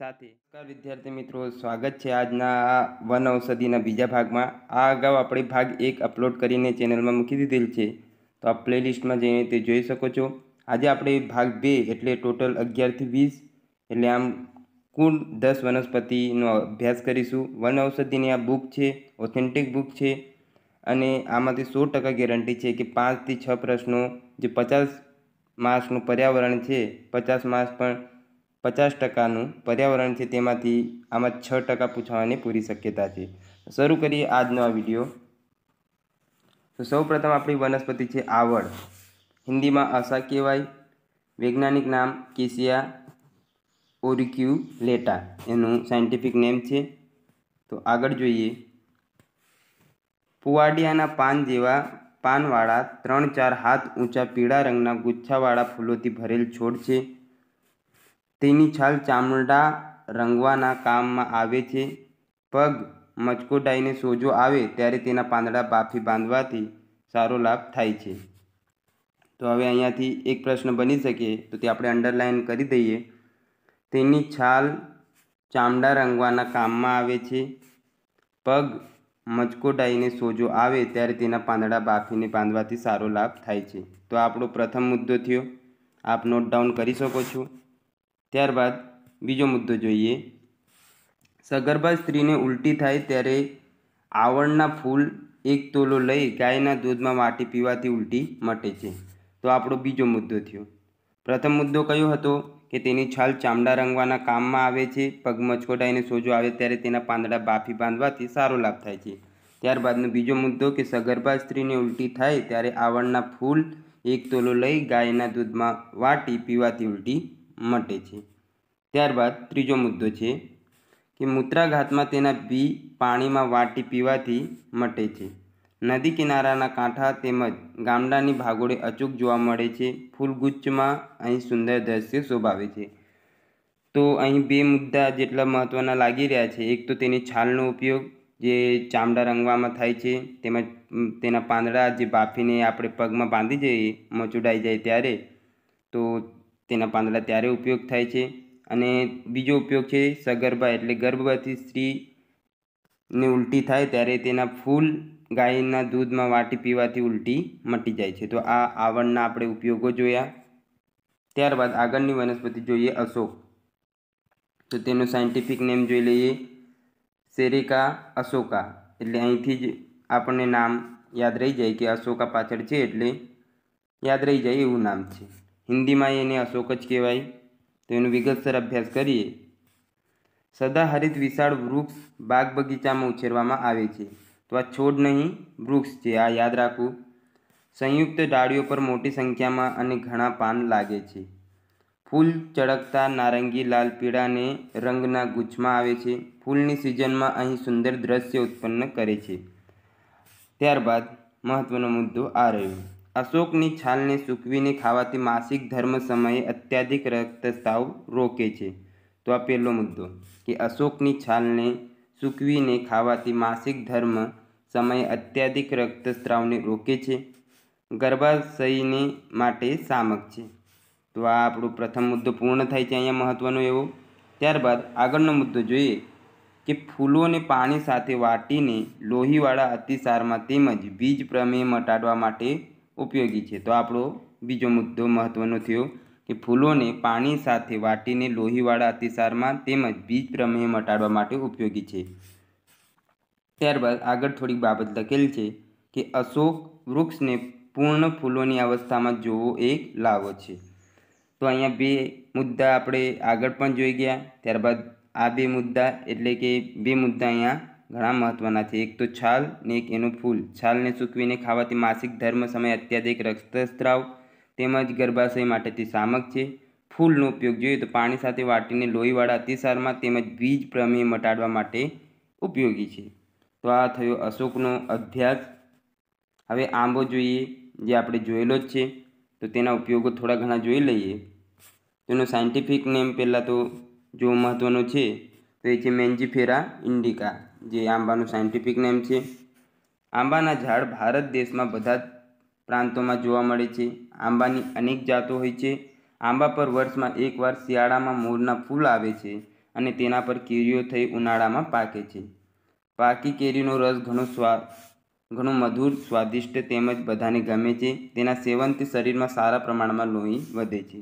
સાથે નમસ્કાર વિદ્યાર્થી મિત્રો સ્વાગત છે આજના આ વન ઔષધિના બીજા ભાગમાં આ અગાઉ આપણે ભાગ એક અપલોડ કરીને ચેનલમાં મૂકી દીધેલ છે તો આપ પ્લેલિસ્ટમાં જઈને તે જોઈ શકો છો આજે આપણે ભાગ બે એટલે ટોટલ અગિયારથી વીસ એટલે આમ કુલ દસ વનસ્પતિનો અભ્યાસ કરીશું વન ઔષધિની આ બુક છે ઓથેન્ટિક બુક છે અને આમાંથી સો ટકા ગેરંટી છે કે પાંચથી છ પ્રશ્નો જે પચાસ માસનું પર્યાવરણ છે પચાસ માસ પણ પચાસ ટકાનું પર્યાવરણ છે તેમાંથી આમાં છ ટકા પૂછવાની પૂરી શક્યતા છે શરૂ કરીએ આજનો આ વિડીયો તો સૌપ્રથમ આપણી વનસ્પતિ છે આવડ હિન્દીમાં આશા કહેવાય વૈજ્ઞાનિક નામ કેસિયા ઓરિક્યુલેટા એનું સાયન્ટિફિક નેમ છે તો આગળ જોઈએ પુવાડિયાના પાન જેવા પાનવાળા ત્રણ ચાર હાથ ઊંચા પીળા રંગના ગુચ્છાવાળા ફૂલોથી ભરેલ છોડ છે તેની છાલ ચામડા રંગવાના કામમાં આવે છે પગ મચકોડાઈને સોજો આવે ત્યારે તેના પાંદડા બાફી બાંધવાથી સારો લાભ થાય છે તો હવે અહીંયાથી એક પ્રશ્ન બની શકે તો તે આપણે અંડરલાઇન કરી દઈએ તેની છાલ ચામડા રંગવાના કામમાં આવે છે પગ મચકોડાઈને સોજો આવે ત્યારે તેના પાંદડા બાફીને બાંધવાથી સારો લાભ થાય છે તો આપણો પ્રથમ મુદ્દો થયો આપ નોટ ડાઉન કરી શકો છો ત્યારબાદ બીજો મુદ્દો જોઈએ સગર્ભા સ્ત્રીને ઉલટી થાય ત્યારે આવળના ફૂલ એક તોલો લઈ ગાયના દૂધમાં માટી પીવાથી ઉલટી મટે છે તો આપણો બીજો મુદ્દો થયો પ્રથમ મુદ્દો કયો હતો કે તેની છાલ ચામડા રંગવાના કામમાં આવે છે પગ મચકોડાઈને સોજો આવે ત્યારે તેના પાંદડા બાફી બાંધવાથી સારો લાભ થાય છે ત્યારબાદનો બીજો મુદ્દો કે સગર્ભા સ્ત્રીને ઉલટી થાય ત્યારે આવળના ફૂલ એક તોલો લઈ ગાયના દૂધમાં વાટી પીવાથી ઉલટી મટે છે ત્યારબાદ ત્રીજો મુદ્દો છે કે મૂત્રાઘાતમાં તેના બી પાણીમાં વાટી પીવાથી મટે છે નદી કિનારાના કાંઠા તેમજ ગામડાની ભાગોળે અચૂક જોવા મળે છે ફૂલગુચ્છમાં અહીં સુંદર દ્રશ્ય શોભાવે છે તો અહીં બે મુદ્દા જેટલા મહત્ત્વના લાગી રહ્યા છે એક તો તેની છાલનો ઉપયોગ જે ચામડા રંગવામાં થાય છે તેમજ તેના પાંદડા જે બાફીને આપણે પગમાં બાંધી જઈએ મચુડાઈ જાય ત્યારે તો તેના પાંદડા ત્યારે ઉપયોગ થાય છે અને બીજો ઉપયોગ છે સગર્ભા એટલે ગર્ભવતી સ્ત્રીને ઉલટી થાય ત્યારે તેના ફૂલ ગાયના દૂધમાં વાટી પીવાથી ઉલટી મટી જાય છે તો આ આવડના આપણે ઉપયોગો જોયા ત્યારબાદ આગળની વનસ્પતિ જોઈએ અશોક તો તેનું સાયન્ટિફિક નેમ જોઈ લઈએ સેરિકા અશોકા એટલે અહીંથી જ આપણને નામ યાદ રહી જાય કે અશોકા પાછળ છે એટલે યાદ રહી જાય એવું નામ છે હિન્દીમાં એને અશોક જ કહેવાય તો એનો વિગતસર અભ્યાસ કરીએ સદાહરિત વિશાળ વૃક્ષ બાગ બગીચામાં ઉછેરવામાં આવે છે તો આ છોડ નહીં વૃક્ષ છે આ યાદ રાખવું સંયુક્ત ડાળીઓ પર મોટી સંખ્યામાં અને ઘણા પાન લાગે છે ફૂલ ચળકતા નારંગી લાલ પીળાને રંગના ગુચ્છમાં આવે છે ફૂલની સિઝનમાં અહીં સુંદર દ્રશ્ય ઉત્પન્ન કરે છે ત્યારબાદ મહત્ત્વનો મુદ્દો આ રહ્યો અશોકની છાલને સૂકવીને ખાવાથી માસિક ધર્મ સમયે અત્યાધિક રક્તસ્રાવ રોકે છે તો આ પહેલો મુદ્દો કે અશોકની છાલને સૂકવીને ખાવાથી માસિક ધર્મ સમયે અત્યાધિક રક્તસ્રાવને રોકે છે ગર્ભાશયને માટે સામક છે તો આ આપણો પ્રથમ મુદ્દો પૂર્ણ થાય છે અહીંયા મહત્ત્વનો એવો ત્યારબાદ આગળનો મુદ્દો જોઈએ કે ફૂલોને પાણી સાથે વાટીને લોહીવાળા અતિસારમાં તેમજ બીજ પ્રમેય મટાડવા માટે ઉપયોગી છે તો આપણો બીજો મુદ્દો મહત્ત્વનો થયો કે ફૂલોને પાણી સાથે વાટીને લોહીવાળા અતિસારમાં તેમજ બીજ પ્રમેહ મટાડવા માટે ઉપયોગી છે ત્યારબાદ આગળ થોડીક બાબત લખેલ છે કે અશોક વૃક્ષને પૂર્ણ ફૂલોની અવસ્થામાં જોવો એક લાવો છે તો અહીંયા બે મુદ્દા આપણે આગળ પણ જોઈ ગયા ત્યારબાદ આ બે મુદ્દા એટલે કે બે મુદ્દા અહીંયા ઘણા મહત્ત્વના છે એક તો છાલ ને એક એનું ફૂલ છાલને સૂકવીને ખાવાથી માસિક ધર્મ સમય અત્યાધિક રક્તસ્ત્રાવ તેમજ ગર્ભાશય માટે તે સામક છે ફૂલનો ઉપયોગ જોઈએ તો પાણી સાથે વાટીને લોહીવાળા અતિસારમાં તેમજ બીજ પ્રમેય મટાડવા માટે ઉપયોગી છે તો આ થયો અશોકનો અભ્યાસ હવે આંબો જોઈએ જે આપણે જોયેલો જ છે તો તેના ઉપયોગો થોડા ઘણા જોઈ લઈએ તેનો સાયન્ટિફિક નેમ પહેલાં તો જો મહત્ત્વનો છે તો એ છે મેન્જીફેરા ઇન્ડિકા જે આંબાનું સાયન્ટિફિક નેમ છે આંબાના ઝાડ ભારત દેશમાં બધા જ પ્રાંતોમાં જોવા મળે છે આંબાની અનેક જાતો હોય છે આંબા પર વર્ષમાં એકવાર શિયાળામાં મોરના ફૂલ આવે છે અને તેના પર કેરીઓ થઈ ઉનાળામાં પાકે છે પાકી કેરીનો રસ ઘણો સ્વાદ ઘણું મધુર સ્વાદિષ્ટ તેમજ બધાને ગમે છે તેના સેવનથી શરીરમાં સારા પ્રમાણમાં લોહી વધે છે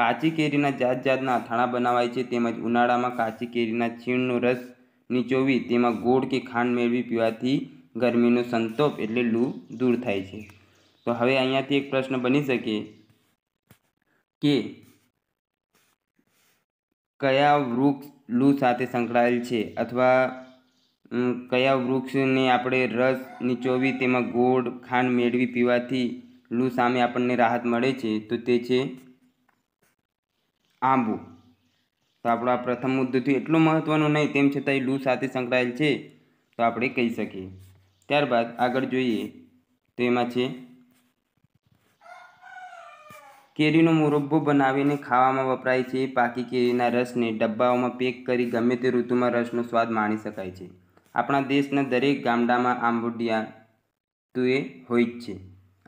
કાચી કેરીના જાત જાતના અથાણા બનાવાય છે તેમજ ઉનાળામાં કાચી કેરીના છીણનો રસ નીચોવી તેમાં ગોળ કે ખાંડ મેળવી પીવાથી ગરમીનો સંતોપ એટલે લૂ દૂર થાય છે તો હવે અહીંયાથી એક પ્રશ્ન બની શકે કે કયા વૃક્ષ લૂ સાથે સંકળાયેલ છે અથવા કયા વૃક્ષને આપણે રસ નીચોવી તેમાં ગોળ ખાંડ મેળવી પીવાથી લૂ સામે આપણને રાહત મળે છે તો તે છે આંબુ તો આપણો આ પ્રથમ મુદ્દો થયો એટલો મહત્ત્વનો નહીં તેમ છતાં એ લૂ સાથે સંકળાયેલ છે તો આપણે કહી શકીએ ત્યારબાદ આગળ જોઈએ તો એમાં છે કેરીનો મુરબ્બો બનાવીને ખાવામાં વપરાય છે પાકી કેરીના રસને ડબ્બાઓમાં પેક કરી ગમે તે ઋતુમાં રસનો સ્વાદ માણી શકાય છે આપણા દેશના દરેક ગામડામાં આંબોડિયા તો એ હોય જ છે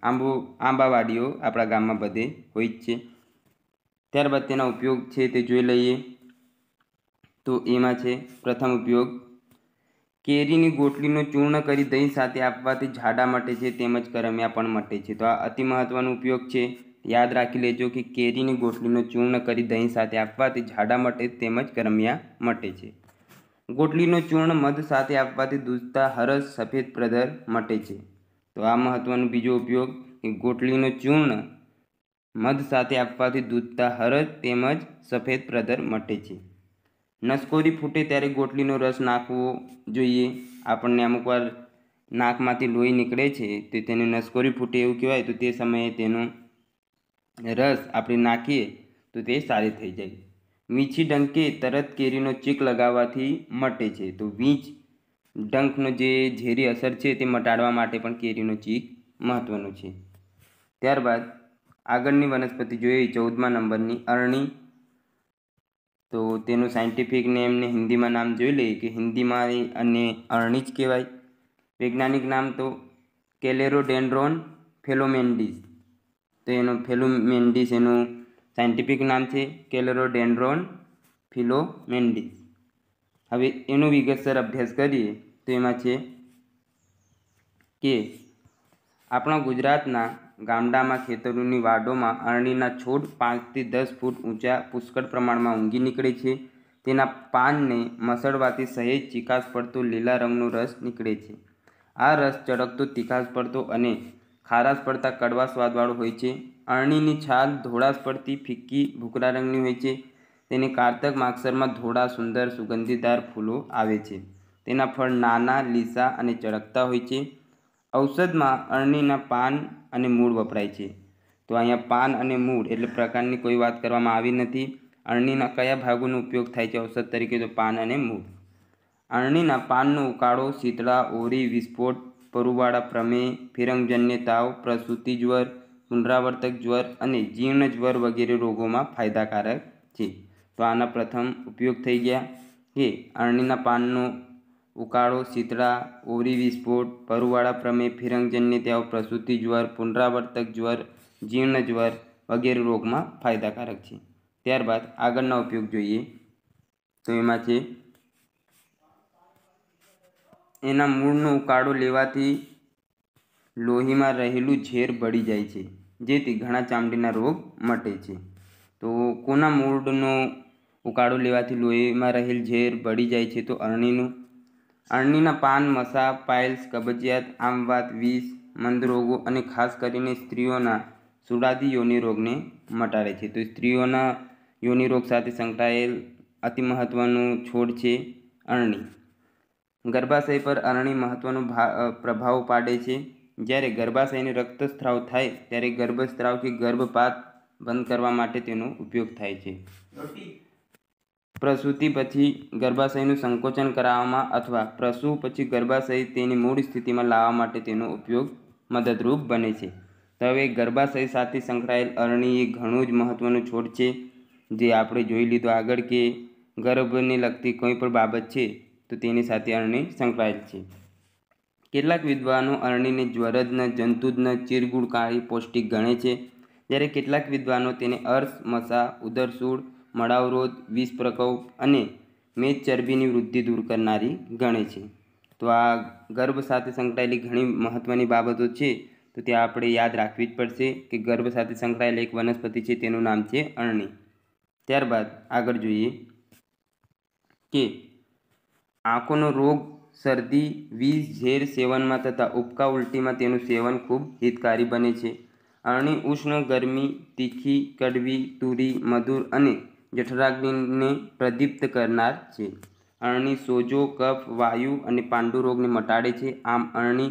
આંબો આંબાવાડીઓ આપણા ગામમાં બધે હોય જ છે ત્યારબાદ તેના ઉપયોગ છે તે જોઈ લઈએ તો એમાં છે પ્રથમ ઉપયોગ કેરીની ગોટલીનું ચૂર્ણ કરી દહીં સાથે આપવાથી ઝાડા માટે છે તેમજ કરમ્યા પણ માટે છે તો આ અતિ મહત્ત્વનો ઉપયોગ છે યાદ રાખી લેજો કે કેરીની ગોટલીનું ચૂર્ણ કરી દહીં સાથે આપવાથી ઝાડા માટે તેમજ કરમ્યા માટે છે ગોટલીનું ચૂર્ણ મધ સાથે આપવાથી દૂધતા હરસ સફેદ પ્રદર મટે છે તો આ મહત્ત્વનો બીજો ઉપયોગ કે ગોટલીનું ચૂર્ણ મધ સાથે આપવાથી દૂધતા હરસ તેમજ સફેદ પ્રદર મટે છે નસકોરી ફૂટે ત્યારે ગોટલીનો રસ નાખવો જોઈએ આપણને અમુક વાર નાકમાંથી લોહી નીકળે છે તો તેને નસકોરી ફૂટે એવું કહેવાય તો તે સમયે તેનો રસ આપણે નાખીએ તો તે સારી થઈ જાય વીંછી ડંકે તરત કેરીનો ચીક લગાવવાથી મટે છે તો વીંછ ડંખનો જે ઝેરી અસર છે તે મટાડવા માટે પણ કેરીનો ચીક મહત્ત્વનો છે ત્યારબાદ આગળની વનસ્પતિ જોઈએ ચૌદમા નંબરની અરણી તો તેનું સાયન્ટિફિક નેમને હિન્દીમાં નામ જોઈ લઈએ કે હિન્દીમાં અને અર્ણિજ કહેવાય વૈજ્ઞાનિક નામ તો કેલેરોડેન્ડ્રોન ફેલોમેન્ડિસ તો એનું ફેલોમેન્ડિસ એનું સાયન્ટિફિક નામ છે કેલેરોડેન્ડ્રોન ફિલોમેન્ડિસ હવે એનો વિગતસર અભ્યાસ કરીએ તો એમાં છે કે આપણા ગુજરાતના ગામડામાં ખેતરોની વાડોમાં અરણીના છોડ પાંચથી દસ ફૂટ ઊંચા પુષ્કળ પ્રમાણમાં ઊંઘી નીકળે છે તેના પાનને મસળવાથી સહેજ ચીકાશ પડતો લીલા રંગનો રસ નીકળે છે આ રસ ચળકતો તીખાશ પડતો અને ખારાશ પડતા કડવા સ્વાદવાળો હોય છે અરણીની છાલ ધોળાશ પડતી ફિક્કી ભૂખરા રંગની હોય છે તેને કારતક માક્ષરમાં ધોળા સુંદર સુગંધીદાર ફૂલો આવે છે તેના ફળ નાના લીસા અને ચળકતા હોય છે ઔષધમાં અરણીના પાન અને મૂળ વપરાય છે તો અહીંયા પાન અને મૂળ એટલે પ્રકારની કોઈ વાત કરવામાં આવી નથી અળણીના કયા ભાગોનો ઉપયોગ થાય છે ઔષધ તરીકે તો પાન અને મૂળ અળણીના પાનનો ઉકાળો શીતળા ઓરી વિસ્ફોટ પરુવાળા પ્રમેય ફિરંગજન્ય તાવ પ્રસૂતિ જ્વર પુનરાવર્તક જ્વર અને જીર્ણ જ્વર વગેરે રોગોમાં ફાયદાકારક છે તો આના પ્રથમ ઉપયોગ થઈ ગયા કે અળણીના પાનનો ઉકાળો શીતળા ઓરી વિસ્ફોટ ભરુવાળા પ્રમેય ફિરંગજન્ય તેઓ પ્રસૂતિ જ્વર પુનરાવર્તક જ્વર જીર્ણ જ્વર વગેરે રોગમાં ફાયદાકારક છે ત્યારબાદ આગળના ઉપયોગ જોઈએ તો એમાં છે એના મૂળનો ઉકાળો લેવાથી લોહીમાં રહેલું ઝેર બળી જાય છે જેથી ઘણા ચામડીના રોગ મટે છે તો કોના મૂળનો ઉકાળો લેવાથી લોહીમાં રહેલ ઝેર બળી જાય છે તો અરણીનું અળણીના પાન મસા પાઇલ્સ કબજિયાત આમવાત વિષ મંદરોગો અને ખાસ કરીને સ્ત્રીઓના સુડાદી યોની રોગને મટાડે છે તો સ્ત્રીઓના યોની રોગ સાથે સંકળાયેલ અતિ મહત્ત્વનો છોડ છે અરણી ગર્ભાશય પર અરણી મહત્ત્વનો પ્રભાવ પાડે છે જ્યારે ગર્ભાશયને રક્તસ્ત્રાવ થાય ત્યારે ગર્ભસ્ત્રાવ કે ગર્ભપાત બંધ કરવા માટે તેનો ઉપયોગ થાય છે પ્રસૂતિ પછી ગર્ભાશયનું સંકોચન કરાવવામાં અથવા પ્રસૂ પછી ગર્ભાશય તેની મૂળ સ્થિતિમાં લાવવા માટે તેનો ઉપયોગ મદદરૂપ બને છે હવે ગર્ભાશય સાથે સંકળાયેલ અરણી એ ઘણું જ મહત્ત્વનો છોડ છે જે આપણે જોઈ લીધું આગળ કે ગર્ભને લગતી કોઈ પણ બાબત છે તો તેની સાથે અરણી સંકળાયેલ છે કેટલાક વિદ્વાનો અરણીને જ્વરજના જંતુજના ચીરગુણકારી પૌષ્ટિક ગણે છે જ્યારે કેટલાક વિદ્વાનો તેને અર્શ મસા ઉદરસૂળ મળાવરોધ પ્રકોપ અને મેદ ચરબીની વૃદ્ધિ દૂર કરનારી ગણે છે તો આ ગર્ભ સાથે સંકળાયેલી ઘણી મહત્ત્વની બાબતો છે તો તે આપણે યાદ રાખવી જ પડશે કે ગર્ભ સાથે સંકળાયેલી એક વનસ્પતિ છે તેનું નામ છે અરણી ત્યારબાદ આગળ જોઈએ કે આંખોનો રોગ શરદી વીજ ઝેર સેવનમાં તથા ઉપકા ઉલટીમાં તેનું સેવન ખૂબ હિતકારી બને છે અરણી ઉષ્ણ ગરમી તીખી કડવી તુરી મધુર અને જઠરાગ્નિને પ્રદીપ્ત કરનાર છે અરણી સોજો કફ વાયુ અને પાંડુરોગને મટાડે છે આમ અરણી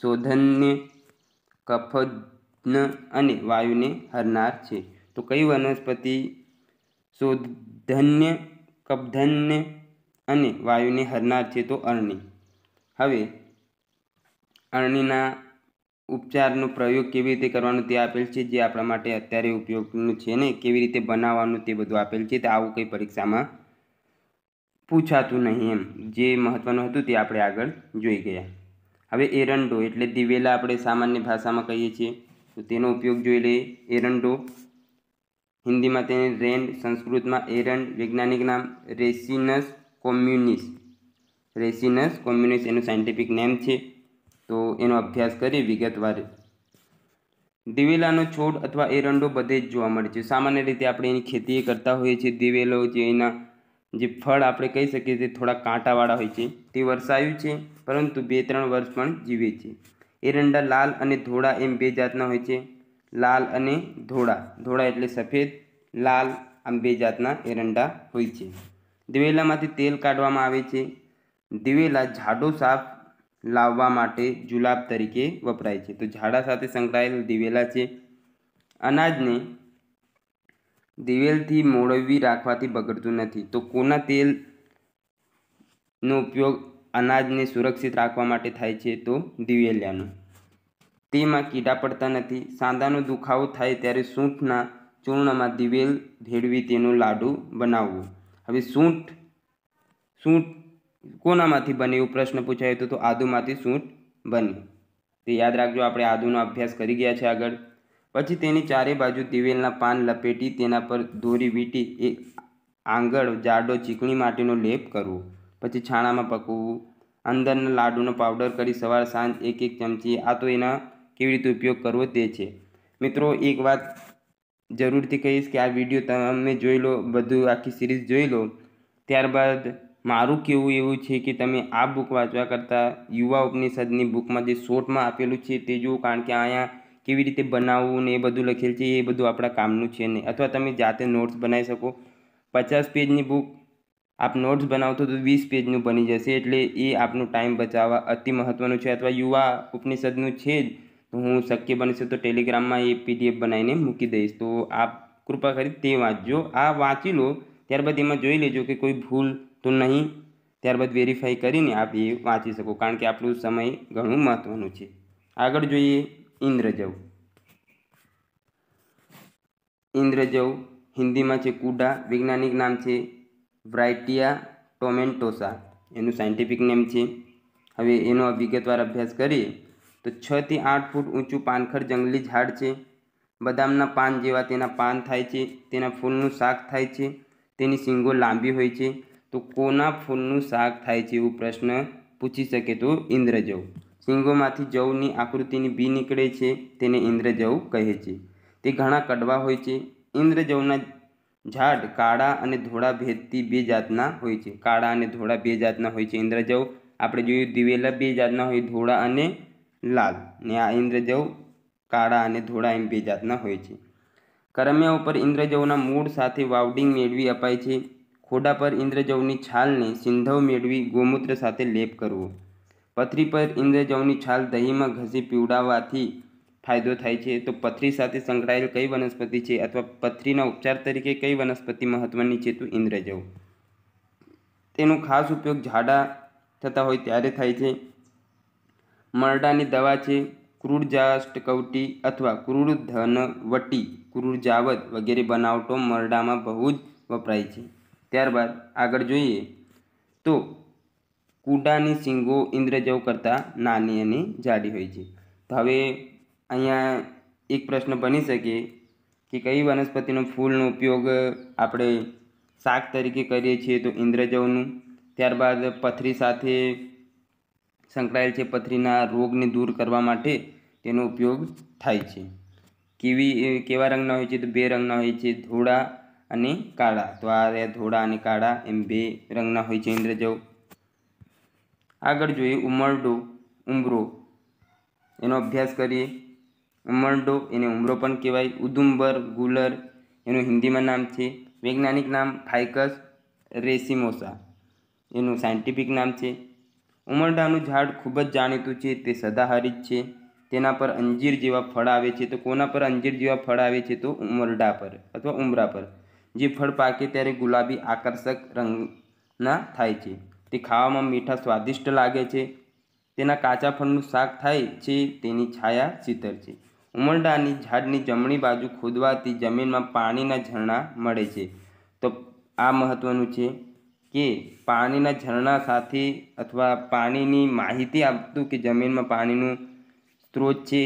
શોધનને કફન અને વાયુને હરનાર છે તો કઈ વનસ્પતિ શોધન્ય કફધન્ય અને વાયુને હરનાર છે તો અરણી હવે અરણીના ઉપચારનો પ્રયોગ કેવી રીતે કરવાનો તે આપેલ છે જે આપણા માટે અત્યારે ઉપયોગનું છે ને કેવી રીતે બનાવવાનું તે બધું આપેલ છે તો આવું કંઈ પરીક્ષામાં પૂછાતું નહીં એમ જે મહત્ત્વનું હતું તે આપણે આગળ જોઈ ગયા હવે એરંડો એટલે દિવેલા આપણે સામાન્ય ભાષામાં કહીએ છીએ તો તેનો ઉપયોગ જોઈ લઈએ એરંડો હિન્દીમાં તેને રેન્ડ સંસ્કૃતમાં એરંડ વૈજ્ઞાનિક નામ રેસિનસ કોમ્યુનિસ રેસિનસ કોમ્યુનિસ એનું સાયન્ટિફિક નેમ છે તો એનો અભ્યાસ કરી વિગતવાર દિવેલાનો છોડ અથવા એરંડો બધે જ જોવા મળે છે સામાન્ય રીતે આપણે એની ખેતી કરતા હોઈએ છીએ દિવેલો જે એના જે ફળ આપણે કહી શકીએ છીએ થોડા કાંટાવાળા હોય છે તે વરસાયું છે પરંતુ બે ત્રણ વર્ષ પણ જીવે છે એરંડા લાલ અને ધોળા એમ બે જાતના હોય છે લાલ અને ધોળા ધોળા એટલે સફેદ લાલ આમ બે જાતના એરંડા હોય છે દિવેલામાંથી તેલ કાઢવામાં આવે છે દિવેલા જાડો સાફ લાવવા માટે જુલાબ તરીકે વપરાય છે તો ઝાડા સાથે સંકળાયેલ દિવેલા છે અનાજને દિવેલથી મોળવી રાખવાથી બગડતું નથી તો કોના તેલનો ઉપયોગ અનાજને સુરક્ષિત રાખવા માટે થાય છે તો દિવેલાનો તેમાં કીડા પડતા નથી સાંધાનો દુખાવો થાય ત્યારે સૂંઠના ચૂર્ણમાં દિવેલ ભેળવી તેનું લાડુ બનાવવું હવે સૂંઠ સૂંઠ કોનામાંથી બને એવું પ્રશ્ન પૂછાયો હતો તો આદુમાંથી સૂંઠ બની તે યાદ રાખજો આપણે આદુનો અભ્યાસ કરી ગયા છે આગળ પછી તેની ચારે બાજુ દિવેલના પાન લપેટી તેના પર દોરી વીંટી એ આંગળ જાડો ચીકણી માટેનો લેપ કરવો પછી છાણામાં પકવવું અંદરના લાડુનો પાવડર કરી સવાર સાંજ એક એક ચમચી આ તો એના કેવી રીતે ઉપયોગ કરવો તે છે મિત્રો એક વાત જરૂરથી કહીશ કે આ વિડીયો તમે જોઈ લો બધું આખી સિરીઝ જોઈ લો ત્યારબાદ મારું કહેવું એવું છે કે તમે આ બુક વાંચવા કરતાં યુવા ઉપનિષદની બુકમાં જે શોર્ટમાં આપેલું છે તે જુઓ કારણ કે અહીંયા કેવી રીતે બનાવવું ને એ બધું લખેલ છે એ બધું આપણા કામનું છે નહીં અથવા તમે જાતે નોટ્સ બનાવી શકો પચાસ પેજની બુક આપ નોટ્સ બનાવતો તો વીસ પેજનું બની જશે એટલે એ આપનો ટાઈમ બચાવવા અતિ મહત્ત્વનું છે અથવા યુવા ઉપનિષદનું છે જ તો હું શક્ય બનશે તો ટેલિગ્રામમાં એ પીડીએફ બનાવીને મૂકી દઈશ તો આપ કૃપા કરી તે વાંચજો આ વાંચી લો ત્યારબાદ એમાં જોઈ લેજો કે કોઈ ભૂલ તો નહીં ત્યારબાદ વેરીફાઈ કરીને આપ એ વાંચી શકો કારણ કે આપણું સમય ઘણું મહત્ત્વનું છે આગળ જોઈએ ઇન્દ્રજવ ઇન્દ્રજવ હિન્દીમાં છે કુડા વૈજ્ઞાનિક નામ છે વ્રાઇટિયા ટોમેન્ટોસા એનું સાયન્ટિફિક નેમ છે હવે એનો વિગતવાર અભ્યાસ કરીએ તો છથી આઠ ફૂટ ઊંચું પાનખર જંગલી ઝાડ છે બદામના પાન જેવા તેના પાન થાય છે તેના ફૂલનું શાક થાય છે તેની સિંગો લાંબી હોય છે તો કોના ફૂલનું શાક થાય છે એવું પ્રશ્ન પૂછી શકે તો ઇન્દ્રજવ સિંગોમાંથી જવની આકૃતિની બી નીકળે છે તેને ઇન્દ્રજવ કહે છે તે ઘણા કડવા હોય છે ઇન્દ્રજવના ઝાડ કાળા અને ધોળા ભેદથી બે જાતના હોય છે કાળા અને ધોળા બે જાતના હોય છે ઇન્દ્રજવ આપણે જોયું દિવેલા બે જાતના હોય ધોળા અને લાલ ને આ ઇન્દ્રજવ કાળા અને ધોળા એમ બે જાતના હોય છે કરમિયા ઉપર ઇન્દ્રજવના મૂળ સાથે વાવડિંગ મેળવી અપાય છે ખોડા પર ઇન્દ્રજવની છાલને સિંધવ મેળવી ગોમૂત્ર સાથે લેપ કરવો પથરી પર ઇન્દ્રજવની છાલ દહીંમાં ઘસી પીવડાવવાથી ફાયદો થાય છે તો પથરી સાથે સંકળાયેલ કઈ વનસ્પતિ છે અથવા પથરીના ઉપચાર તરીકે કઈ વનસ્પતિ મહત્વની છે તો ઇન્દ્રજવ તેનો ખાસ ઉપયોગ ઝાડા થતા હોય ત્યારે થાય છે મરડાની દવા છે ક્રૂડ કવટી અથવા ક્રૂડ ધનવટી ક્રૂર જાવત વગેરે બનાવટો મરડામાં બહુ જ વપરાય છે ત્યારબાદ આગળ જોઈએ તો કુડાની સિંગો ઇન્દ્રજવ કરતાં નાની અને જાડી હોય છે તો હવે અહીંયા એક પ્રશ્ન બની શકે કે કઈ વનસ્પતિનો ફૂલનો ઉપયોગ આપણે શાક તરીકે કરીએ છીએ તો ઇન્દ્રજવનું ત્યારબાદ પથરી સાથે સંકળાયેલ છે પથરીના રોગને દૂર કરવા માટે તેનો ઉપયોગ થાય છે કેવી કેવા રંગના હોય છે તો બે રંગના હોય છે ધોળા અને કાળા તો આ રહ્યા ધોળા અને કાળા એમ બે રંગના હોય છે ઇન્દ્રજવ આગળ જોઈએ ઉમરડો ઉમરો એનો અભ્યાસ કરીએ ઉમરડો એને ઉમરો પણ કહેવાય ઉદુંબર ગુલર એનું હિન્દીમાં નામ છે વૈજ્ઞાનિક નામ ફાઇકસ રેસિમોસા એનું સાયન્ટિફિક નામ છે ઉમરડાનું ઝાડ ખૂબ જ જાણીતું છે તે સદાહરિત છે તેના પર અંજીર જેવા ફળ આવે છે તો કોના પર અંજીર જેવા ફળ આવે છે તો ઉમરડા પર અથવા ઉમરા પર જે ફળ પાકે ત્યારે ગુલાબી આકર્ષક રંગના થાય છે તે ખાવામાં મીઠા સ્વાદિષ્ટ લાગે છે તેના કાચા ફળનું શાક થાય છે તેની છાયા ચિતર છે ઉમરડાની ઝાડની જમણી બાજુ ખોદવાથી જમીનમાં પાણીના ઝરણા મળે છે તો આ મહત્ત્વનું છે કે પાણીના ઝરણા સાથે અથવા પાણીની માહિતી આપતું કે જમીનમાં પાણીનું સ્ત્રોત છે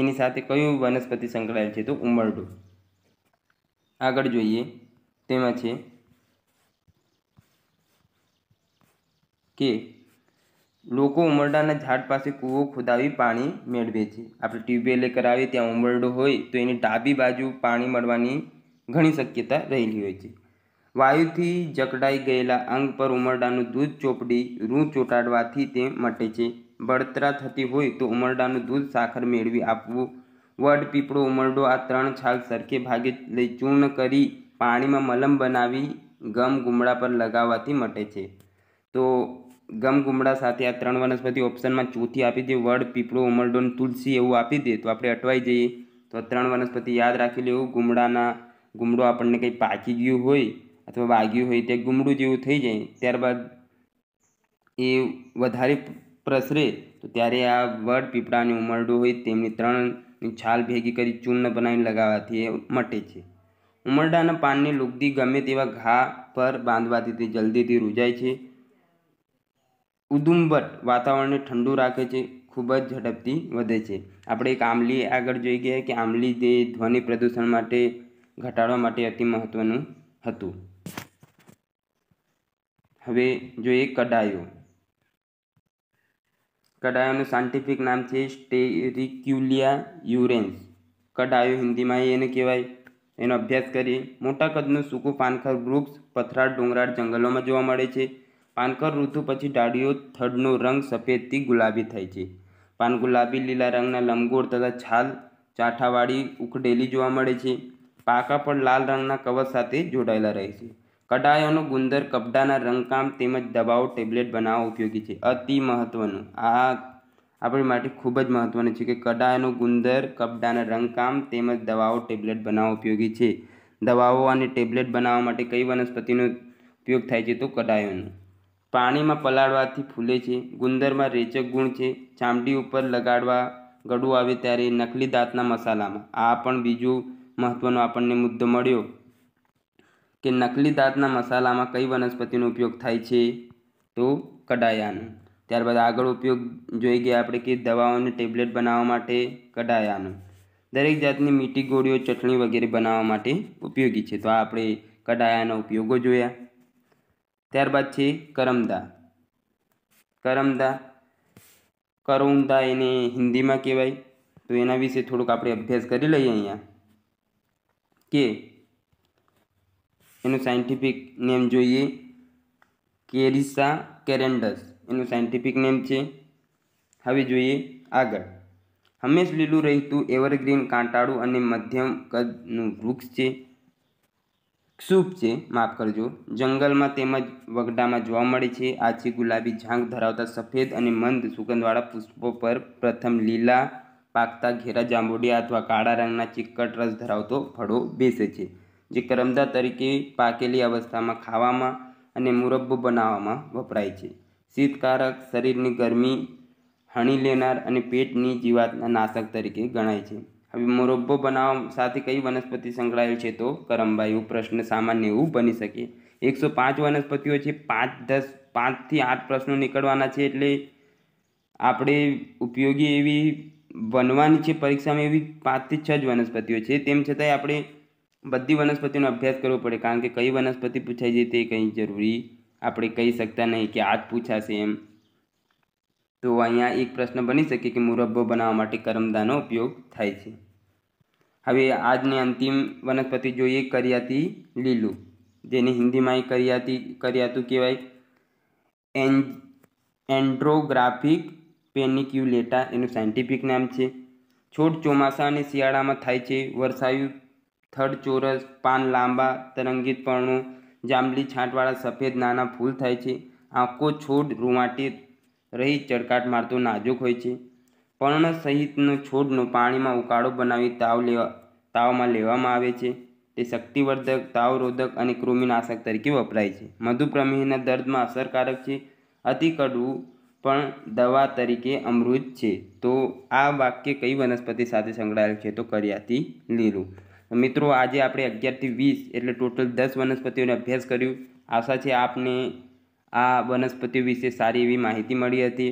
એની સાથે કયું વનસ્પતિ સંકળાયેલ છે તો ઉમરડું આગળ જોઈએ તેમાં છે કે લોકો ઉમરડાના ઝાડ પાસે કૂવો ખોદાવી પાણી મેળવે છે આપણે ટ્યુબવેલે કરાવીએ ત્યાં ઉમરડો હોય તો એની ડાબી બાજુ પાણી મળવાની ઘણી શક્યતા રહેલી હોય છે વાયુથી જકડાઈ ગયેલા અંગ પર ઉમરડાનું દૂધ ચોપડી રૂ ચોટાડવાથી તે મટે છે બળતરા થતી હોય તો ઉમરડાનું દૂધ સાખર મેળવી આપવું વડ પીપળો ઉમરડો આ ત્રણ છાલ સરખે ભાગે લઈ ચૂર્ણ કરી પાણીમાં મલમ બનાવી ગમ ગુમડા પર લગાવવાથી મટે છે તો ગમ ગુમડા સાથે આ ત્રણ વનસ્પતિ ઓપ્શનમાં ચોથી આપી દે વડ પીપળો ઉમરડો અને તુલસી એવું આપી દે તો આપણે અટવાઈ જઈએ તો ત્રણ વનસ્પતિ યાદ રાખી લેવું ગુમડાના ગુમડો આપણને કંઈ પાકી ગયું હોય અથવા વાગ્યું હોય તે ગુમડું જેવું થઈ જાય ત્યારબાદ એ વધારે પ્રસરે તો ત્યારે આ વડ પીપળાની ઉમરડું હોય તેમની ત્રણ છાલ ભેગી કરી ચૂર્ણ બનાવીને લગાવવાથી એ મટે છે ઉમરડાના પાનની લુગદી ગમે તેવા ઘા પર બાંધવાથી તે જલ્દીથી રૂજાય છે ઉદુંબટ વાતાવરણને ઠંડુ રાખે છે ખૂબ જ ઝડપથી વધે છે આપણે એક આમલી આગળ જોઈ ગયા કે આંબલી તે ધ્વનિ પ્રદૂષણ માટે ઘટાડવા માટે અતિ મહત્ત્વનું હતું હવે જોઈએ કડાયો કડાયોનું સાયન્ટિફિક નામ છે સ્ટેરિક્યુલિયા યુરેન્સ કડાયો હિન્દીમાં એને કહેવાય એનો અભ્યાસ કરીએ મોટા કદનું સૂકું પાનખર વૃક્ષ પથરાળ ડુંગરાળ જંગલોમાં જોવા મળે છે પાનખર ઋતુ પછી ડાળીઓ થડનો રંગ સફેદથી ગુલાબી થાય છે પાન ગુલાબી લીલા રંગના લંબગોળ તથા છાલ ચાઠાવાળી ઉખડેલી જોવા મળે છે પાકા પણ લાલ રંગના કવચ સાથે જોડાયેલા રહે છે કડાયોનું ગુંદર કપડાના રંગકામ તેમજ દબાવ ટેબ્લેટ બનાવવા ઉપયોગી છે અતિ મહત્ત્વનું આ આપણી માટે ખૂબ જ મહત્ત્વનું છે કે કડાયાનું ગુંદર કપડાના રંગકામ તેમજ દવાઓ ટેબ્લેટ બનાવવા ઉપયોગી છે દવાઓ અને ટેબ્લેટ બનાવવા માટે કઈ વનસ્પતિનો ઉપયોગ થાય છે તો કડાયોનો પાણીમાં પલાળવાથી ફૂલે છે ગુંદરમાં રેચક ગુણ છે ચામડી ઉપર લગાડવા ગળું આવે ત્યારે નકલી દાંતના મસાલામાં આ પણ બીજું મહત્ત્વનો આપણને મુદ્દો મળ્યો કે નકલી દાંતના મસાલામાં કઈ વનસ્પતિનો ઉપયોગ થાય છે તો કડાયાનો ત્યારબાદ આગળ ઉપયોગ જોઈ ગયા આપણે કે દવાઓને ટેબ્લેટ બનાવવા માટે કડાયાનો દરેક જાતની મીઠી ગોળીઓ ચટણી વગેરે બનાવવા માટે ઉપયોગી છે તો આ આપણે કડાયાના ઉપયોગો જોયા ત્યારબાદ છે કરમદા કરમદા કરુંદા એને હિન્દીમાં કહેવાય તો એના વિશે થોડુંક આપણે અભ્યાસ કરી લઈએ અહીંયા કે એનું સાયન્ટિફિક નેમ જોઈએ કેરિસા કેરેન્ડસ એનું સાયન્ટિફિક નેમ છે હવે જોઈએ આગળ હંમેશ લીલું રહેતું એવરગ્રીન કાંટાળું અને મધ્યમ કદનું વૃક્ષ છે ક્ષુપ છે માફ કરજો જંગલમાં તેમજ વગડામાં જોવા મળે છે આછી ગુલાબી ઝાંગ ધરાવતા સફેદ અને મંદ સુગંધવાળા પુષ્પો પર પ્રથમ લીલા પાકતા ઘેરા જાંબુડિયા અથવા કાળા રંગના ચિક્કટ રસ ધરાવતો ફળો બેસે છે જે કરમદા તરીકે પાકેલી અવસ્થામાં ખાવામાં અને મુરબ્બો બનાવવામાં વપરાય છે શીતકારક શરીરની ગરમી હણી લેનાર અને પેટની જીવાતના નાશક તરીકે ગણાય છે હવે મુરબ્બો બનાવવા સાથે કઈ વનસ્પતિ સંકળાયેલ છે તો કરમબાઈ એવું પ્રશ્ન સામાન્ય એવું બની શકે એકસો પાંચ વનસ્પતિઓ છે પાંચ દસ પાંચથી આઠ પ્રશ્નો નીકળવાના છે એટલે આપણે ઉપયોગી એવી બનવાની છે પરીક્ષામાં એવી પાંચથી છ જ વનસ્પતિઓ છે તેમ છતાંય આપણે બધી વનસ્પતિનો અભ્યાસ કરવો પડે કારણ કે કઈ વનસ્પતિ પૂછાઈ જાય તે કંઈ જરૂરી આપણે કહી શકતા નહીં કે આ જ પૂછાશે એમ તો અહીંયા એક પ્રશ્ન બની શકે કે મુરબ્બો બનાવવા માટે કરમદાનો ઉપયોગ થાય છે હવે આજની અંતિમ વનસ્પતિ જોઈએ કરિયાતી લીલું જેને હિન્દીમાં એ કરિયાતી કરિયાતું કહેવાય એન એન્ડ્રોગ્રાફિક પેનિક્યુલેટા એનું સાયન્ટિફિક નામ છે છોડ ચોમાસા અને શિયાળામાં થાય છે વરસાયું થડ ચોરસ પાન લાંબા તરંગીતપણું જાંબલી છાંટવાળા સફેદ નાના ફૂલ થાય છે આખો છોડ રૂમાટી રહી ચડકાટ મારતો નાજુક હોય છે પર્ણ સહિતનો છોડનો પાણીમાં ઉકાળો બનાવી તાવ લેવા તાવમાં લેવામાં આવે છે તે શક્તિવર્ધક તાવરોધક અને કૃમિનાશક તરીકે વપરાય છે મધુપ્રમેહના દર્દમાં અસરકારક છે અતિ કડવું પણ દવા તરીકે અમૃત છે તો આ વાક્ય કઈ વનસ્પતિ સાથે સંકળાયેલ છે તો કર્યાથી લીલું મિત્રો આજે આપણે અગિયારથી વીસ એટલે ટોટલ દસ વનસ્પતિઓને અભ્યાસ કર્યું આશા છે આપને આ વનસ્પતિઓ વિશે સારી એવી માહિતી મળી હતી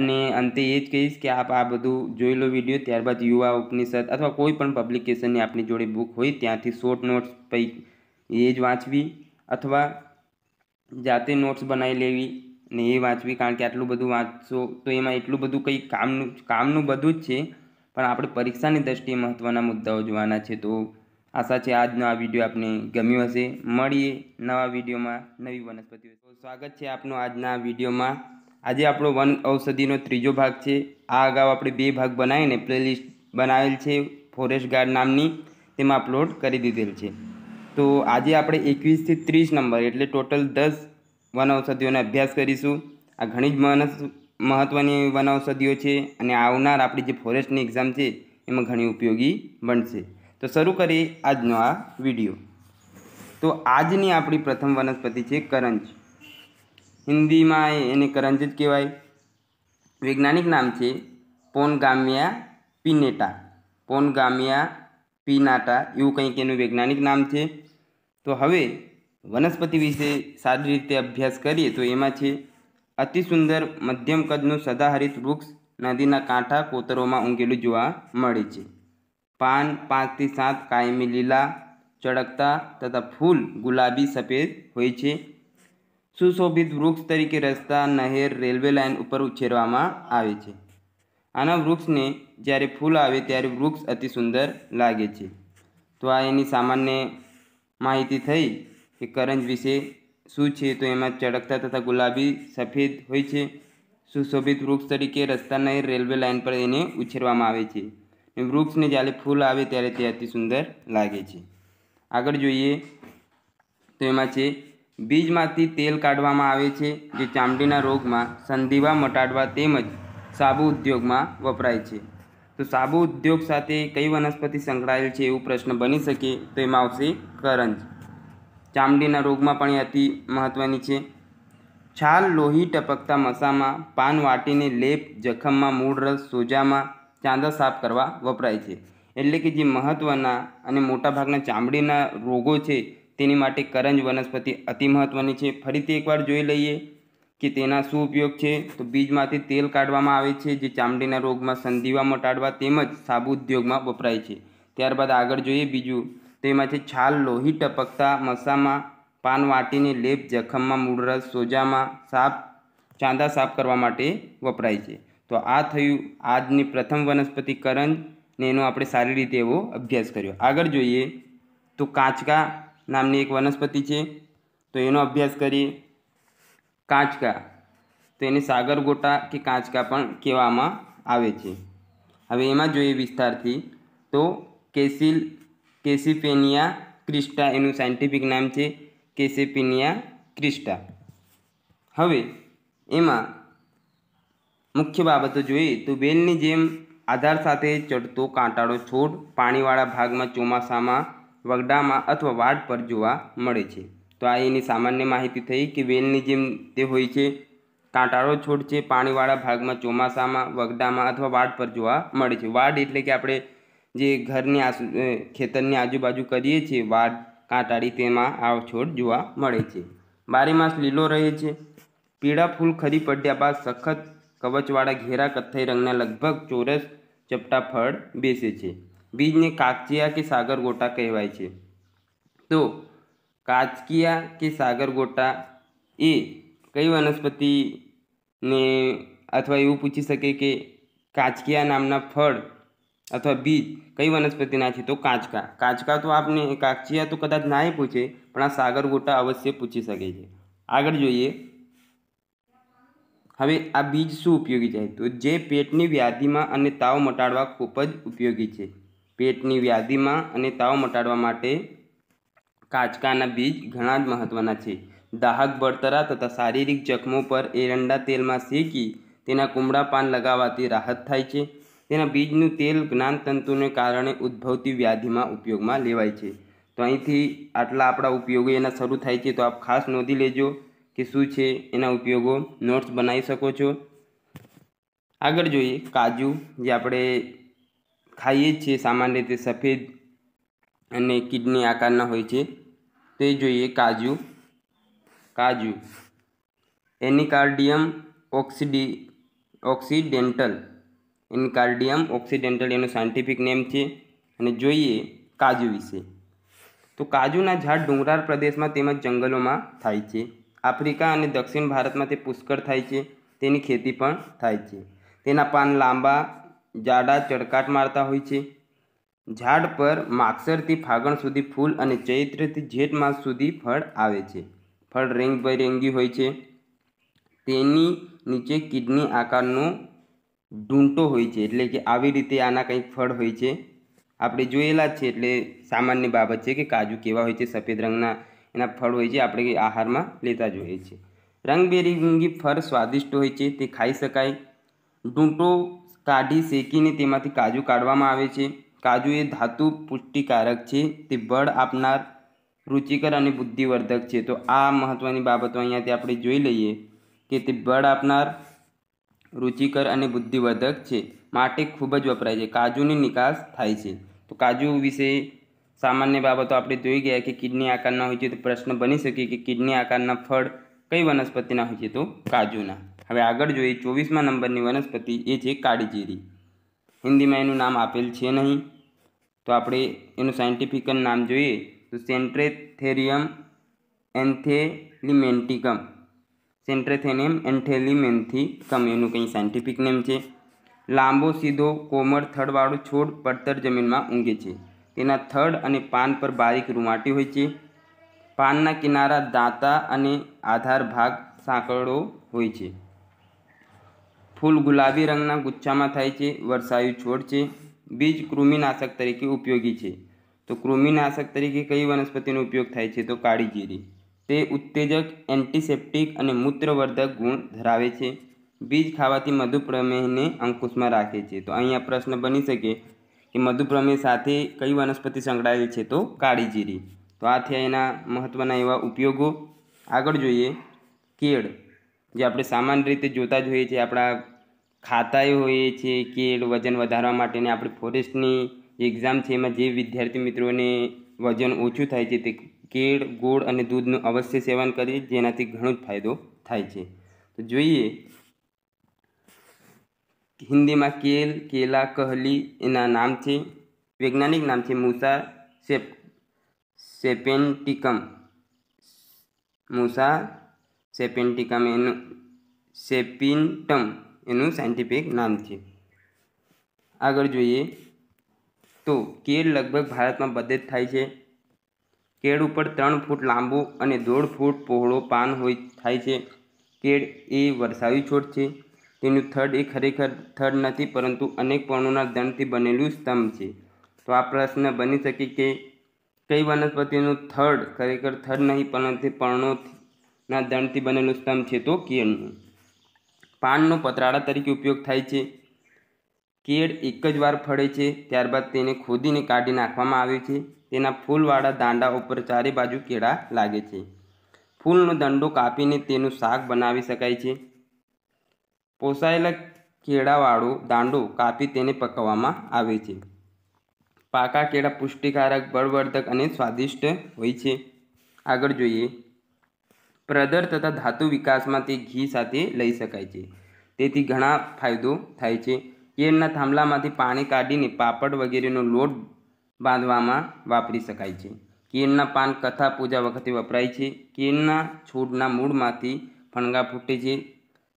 અને અંતે એ જ કહીશ કે આપ આ બધું જોઈ લો વિડીયો ત્યારબાદ યુવા ઉપનિષદ અથવા કોઈ પણ પબ્લિકેશનની આપની જોડે બુક હોય ત્યાંથી શોર્ટ નોટ્સ પૈ એ જ વાંચવી અથવા જાતે નોટ્સ બનાવી લેવી ને એ વાંચવી કારણ કે આટલું બધું વાંચશો તો એમાં એટલું બધું કંઈ કામનું કામનું બધું જ છે પણ આપણે પરીક્ષાની દ્રષ્ટિએ મહત્ત્વના મુદ્દાઓ જોવાના છે તો આશા છે આજનો આ વિડીયો આપને ગમ્યો હશે મળીએ નવા વિડીયોમાં નવી વનસ્પતિઓ તો સ્વાગત છે આપનો આજના વિડીયોમાં આજે આપણો વન ઔષધિનો ત્રીજો ભાગ છે આ અગાઉ આપણે બે ભાગ બનાવીને પ્લેલિસ્ટ બનાવેલ છે ફોરેસ્ટ ગાર્ડ નામની તેમાં અપલોડ કરી દીધેલ છે તો આજે આપણે એકવીસથી ત્રીસ નંબર એટલે ટોટલ દસ વન ઔષધિઓનો અભ્યાસ કરીશું આ ઘણી જ મહન મહત્ત્વની વનૌષધિઓ છે અને આવનાર આપણી જે ફોરેસ્ટની એક્ઝામ છે એમાં ઘણી ઉપયોગી બનશે તો શરૂ કરીએ આજનો આ વિડીયો તો આજની આપણી પ્રથમ વનસ્પતિ છે કરંજ હિન્દીમાં એને કરંજ જ કહેવાય વૈજ્ઞાનિક નામ છે પોનગામિયા પિનેટા પોનગામિયા પિનાટા એવું કંઈક એનું વૈજ્ઞાનિક નામ છે તો હવે વનસ્પતિ વિશે સારી રીતે અભ્યાસ કરીએ તો એમાં છે અતિ સુંદર મધ્યમ કદનું સદાહરિત વૃક્ષ નદીના કાંઠા કોતરોમાં ઊંઘેલું જોવા મળે છે પાન પાંચથી સાત કાયમી લીલા ચળકતા તથા ફૂલ ગુલાબી સફેદ હોય છે સુશોભિત વૃક્ષ તરીકે રસ્તા નહેર રેલવે લાઇન ઉપર ઉછેરવામાં આવે છે આના વૃક્ષને જ્યારે ફૂલ આવે ત્યારે વૃક્ષ અતિ સુંદર લાગે છે તો આ એની સામાન્ય માહિતી થઈ કે કરંજ વિશે શું છે તો એમાં ચળકતા તથા ગુલાબી સફેદ હોય છે સુશોભિત વૃક્ષ તરીકે રસ્તાના રેલવે લાઇન પર એને ઉછેરવામાં આવે છે વૃક્ષને જ્યારે ફૂલ આવે ત્યારે તે અતિ સુંદર લાગે છે આગળ જોઈએ તો એમાં છે બીજમાંથી તેલ કાઢવામાં આવે છે જે ચામડીના રોગમાં સંધિવા મટાડવા તેમજ સાબુ ઉદ્યોગમાં વપરાય છે તો સાબુ ઉદ્યોગ સાથે કઈ વનસ્પતિ સંકળાયેલ છે એવું પ્રશ્ન બની શકે તો એમાં આવશે કરંજ ચામડીના રોગમાં પણ એ અતિ મહત્ત્વની છે છાલ લોહી ટપકતા મસામાં પાન વાટીને લેપ જખમમાં મૂળ રસ સોજામાં ચાંદા સાફ કરવા વપરાય છે એટલે કે જે મહત્ત્વના અને મોટાભાગના ચામડીના રોગો છે તેની માટે કરંજ વનસ્પતિ અતિ મહત્ત્વની છે ફરીથી એકવાર જોઈ લઈએ કે તેના શું ઉપયોગ છે તો બીજમાંથી તેલ કાઢવામાં આવે છે જે ચામડીના રોગમાં સંધિવામાં ટાળવા તેમજ સાબુ ઉદ્યોગમાં વપરાય છે ત્યારબાદ આગળ જોઈએ બીજું તેમાંથી છાલ લોહી ટપકતા મસામાં પાન વાટીને લેપ જખમમાં મૂળરસ સોજામાં સાફ ચાંદા સાફ કરવા માટે વપરાય છે તો આ થયું આજની પ્રથમ વનસ્પતિ કરંજ ને એનો આપણે સારી રીતે એવો અભ્યાસ કર્યો આગળ જોઈએ તો કાચકા નામની એક વનસ્પતિ છે તો એનો અભ્યાસ કરીએ કાચકા તો એને સાગર ગોટા કે કાંચકા પણ કહેવામાં આવે છે હવે એમાં જોઈએ વિસ્તારથી તો કેસિલ કેસિપેનિયા ક્રિસ્ટા એનું સાયન્ટિફિક નામ છે કેસેપિનિયા ક્રિસ્ટા હવે એમાં મુખ્ય બાબતો જોઈએ તો બેલની જેમ આધાર સાથે ચડતો કાંટાળો છોડ પાણીવાળા ભાગમાં ચોમાસામાં વગડામાં અથવા વાડ પર જોવા મળે છે તો આ એની સામાન્ય માહિતી થઈ કે વેલની જેમ તે હોય છે કાંટાળો છોડ છે પાણીવાળા ભાગમાં ચોમાસામાં વગડામાં અથવા વાડ પર જોવા મળે છે વાડ એટલે કે આપણે જે ઘરની આસુ ખેતરની આજુબાજુ કરીએ છીએ વાડ કાંટાળી તેમાં આ છોડ જોવા મળે છે બારેમાસ લીલો રહે છે પીળા ફૂલ ખરી પડ્યા બાદ સખત કવચવાળા ઘેરા કથ્થઈ રંગના લગભગ ચોરસ ચપટા ફળ બેસે છે બીજને કાચિયા કે સાગર ગોટા કહેવાય છે તો કાચકિયા કે સાગર ગોટા એ કઈ વનસ્પતિને અથવા એવું પૂછી શકે કે કાચકિયા નામના ફળ અથવા બીજ કઈ વનસ્પતિના છે તો કાચકા કાંચકા તો આપને કાચિયા તો કદાચ નાય પૂછે પણ આ સાગર ગોટા અવશ્ય પૂછી શકે છે આગળ જોઈએ હવે આ બીજ શું ઉપયોગી છે તો જે પેટની વ્યાધિમાં અને તાવ મટાડવા ખૂબ જ ઉપયોગી છે પેટની વ્યાધિમાં અને તાવ મટાડવા માટે કાચકાના બીજ ઘણા જ મહત્ત્વના છે દાહક બળતરા તથા શારીરિક જખમો પર એરંડા તેલમાં શેકી તેના કુમળા પાન લગાવવાથી રાહત થાય છે તેના બીજનું તેલ જ્ઞાનતંતુને કારણે ઉદ્ભવતી વ્યાધિમાં ઉપયોગમાં લેવાય છે તો અહીંથી આટલા આપણા ઉપયોગો એના શરૂ થાય છે તો આપ ખાસ નોંધી લેજો કે શું છે એના ઉપયોગો નોટ્સ બનાવી શકો છો આગળ જોઈએ કાજુ જે આપણે ખાઈએ છીએ સામાન્ય રીતે સફેદ અને કિડની આકારના હોય છે તે જોઈએ કાજુ કાજુ એનિકાર્ડિયમ ઓક્સિડી ઓક્સિડેન્ટલ ઇન્કાર્ડિયમ ઓક્સિડેન્ટલ એનું સાયન્ટિફિક નેમ છે અને જોઈએ કાજુ વિશે તો કાજુના ઝાડ ડુંગરાળ પ્રદેશમાં તેમજ જંગલોમાં થાય છે આફ્રિકા અને દક્ષિણ ભારતમાં તે પુષ્કળ થાય છે તેની ખેતી પણ થાય છે તેના પાન લાંબા જાડા ચડકાટ મારતા હોય છે ઝાડ પર માગસરથી ફાગણ સુધી ફૂલ અને ચૈત્રથી જેઠ માસ સુધી ફળ આવે છે ફળ રેંગબેરંગી હોય છે તેની નીચે કિડની આકારનું ડૂંટો હોય છે એટલે કે આવી રીતે આના કંઈક ફળ હોય છે આપણે જોયેલા જ છે એટલે સામાન્ય બાબત છે કે કાજુ કેવા હોય છે સફેદ રંગના એના ફળ હોય છે આપણે આહારમાં લેતા જોઈએ છે રંગબેરંગી ફળ સ્વાદિષ્ટ હોય છે તે ખાઈ શકાય ડૂંટો કાઢી શેકીને તેમાંથી કાજુ કાઢવામાં આવે છે કાજુ એ ધાતુ પુષ્ટિકારક છે તે બળ આપનાર રુચિકર અને બુદ્ધિવર્ધક છે તો આ મહત્ત્વની બાબતો અહીંયાથી આપણે જોઈ લઈએ કે તે બળ આપનાર રુચિકર અને બુદ્ધિવર્ધક છે માટે ખૂબ જ વપરાય છે કાજુની નિકાસ થાય છે તો કાજુ વિશે સામાન્ય બાબતો આપણે જોઈ ગયા કે કિડની આકારના હોય છે તો પ્રશ્ન બની શકે કે કિડની આકારના ફળ કઈ વનસ્પતિના હોય છે તો કાજુના હવે આગળ જોઈએ ચોવીસમાં નંબરની વનસ્પતિ એ છે કાળીજીરી હિન્દીમાં એનું નામ આપેલ છે નહીં તો આપણે એનું સાયન્ટિફિકલ નામ જોઈએ તો સેન્ટ્રેથેરિયમ એન્થેલિમેન્ટિકમ સેન્ટ્રેથેનેમ એન્થેલિમેનથી કમ એનું કંઈ સાયન્ટિફિક નેમ છે લાંબો સીધો કોમળ થડવાળો છોડ પડતર જમીનમાં ઊંઘે છે તેના થડ અને પાન પર બારીક રૂમાટી હોય છે પાનના કિનારા દાંતા અને આધાર ભાગ સાંકળો હોય છે ફૂલ ગુલાબી રંગના ગુચ્છામાં થાય છે વરસાયું છોડ છે બીજ કૃમિનાશક તરીકે ઉપયોગી છે તો કૃમિનાશક તરીકે કઈ વનસ્પતિનો ઉપયોગ થાય છે તો કાળી જીરી તે ઉત્તેજક એન્ટિસેપ્ટિક અને મૂત્રવર્ધક ગુણ ધરાવે છે બીજ ખાવાથી મધુપ્રમેહને અંકુશમાં રાખે છે તો અહીંયા પ્રશ્ન બની શકે કે મધુપ્રમેહ સાથે કઈ વનસ્પતિ સંકળાયેલ છે તો કાળીજીરી તો આ થયા એના મહત્ત્વના એવા ઉપયોગો આગળ જોઈએ કેળ જે આપણે સામાન્ય રીતે જોતા જ હોઈએ છીએ આપણા ખાતાએ હોઈએ છીએ કેળ વજન વધારવા માટેની આપણી ફોરેસ્ટની એક્ઝામ છે એમાં જે વિદ્યાર્થી મિત્રોને વજન ઓછું થાય છે તે કેળ ગોળ અને દૂધનું અવશ્ય સેવન કરીએ જેનાથી ઘણો જ ફાયદો થાય છે તો જોઈએ હિન્દીમાં કેલ કેલા કહલી એના નામ છે વૈજ્ઞાનિક નામ છે મૂસા સેપ સેપેન્ટિકમ મૂસા સેપેન્ટિકમ એનું સેપિન્ટમ એનું સાયન્ટિફિક નામ છે આગળ જોઈએ તો કેળ લગભગ ભારતમાં બધે જ થાય છે કેળ ઉપર ત્રણ ફૂટ લાંબો અને દોઢ ફૂટ પહોળો પાન હોય થાય છે કેળ એ વરસાવી છોડ છે તેનું થડ એ ખરેખર થડ નથી પરંતુ અનેક પર્ણોના દંડથી બનેલું સ્તંભ છે તો આ પ્રશ્ન બની શકે કે કઈ વનસ્પતિનું થડ ખરેખર થડ નહીં પરંતુ પર્ણોના દંડથી બનેલું સ્તંભ છે તો કેળનું પાનનો પતરાળા તરીકે ઉપયોગ થાય છે કેળ એક જ વાર ફળે છે ત્યારબાદ તેને ખોદીને કાઢી નાખવામાં આવે છે તેના ફૂલવાળા દાંડા ઉપર ચારે બાજુ કેળા લાગે છે ફૂલનો દંડો કાપીને તેનું શાક બનાવી શકાય છે પોસાયેલા કેળાવાળો દાંડો કાપી તેને પકવવામાં આવે છે પાકા કેળા પુષ્ટિકારક બળવર્ધક અને સ્વાદિષ્ટ હોય છે આગળ જોઈએ પ્રદર તથા ધાતુ વિકાસમાં તે ઘી સાથે લઈ શકાય છે તેથી ઘણા ફાયદો થાય છે કેળના થાંભલામાંથી પાણી કાઢીને પાપડ વગેરેનો લોટ બાંધવામાં વાપરી શકાય છે કીરના પાન કથા પૂજા વખતે વપરાય છે કીરના છોડના મૂળમાંથી ફણગા ફૂટે છે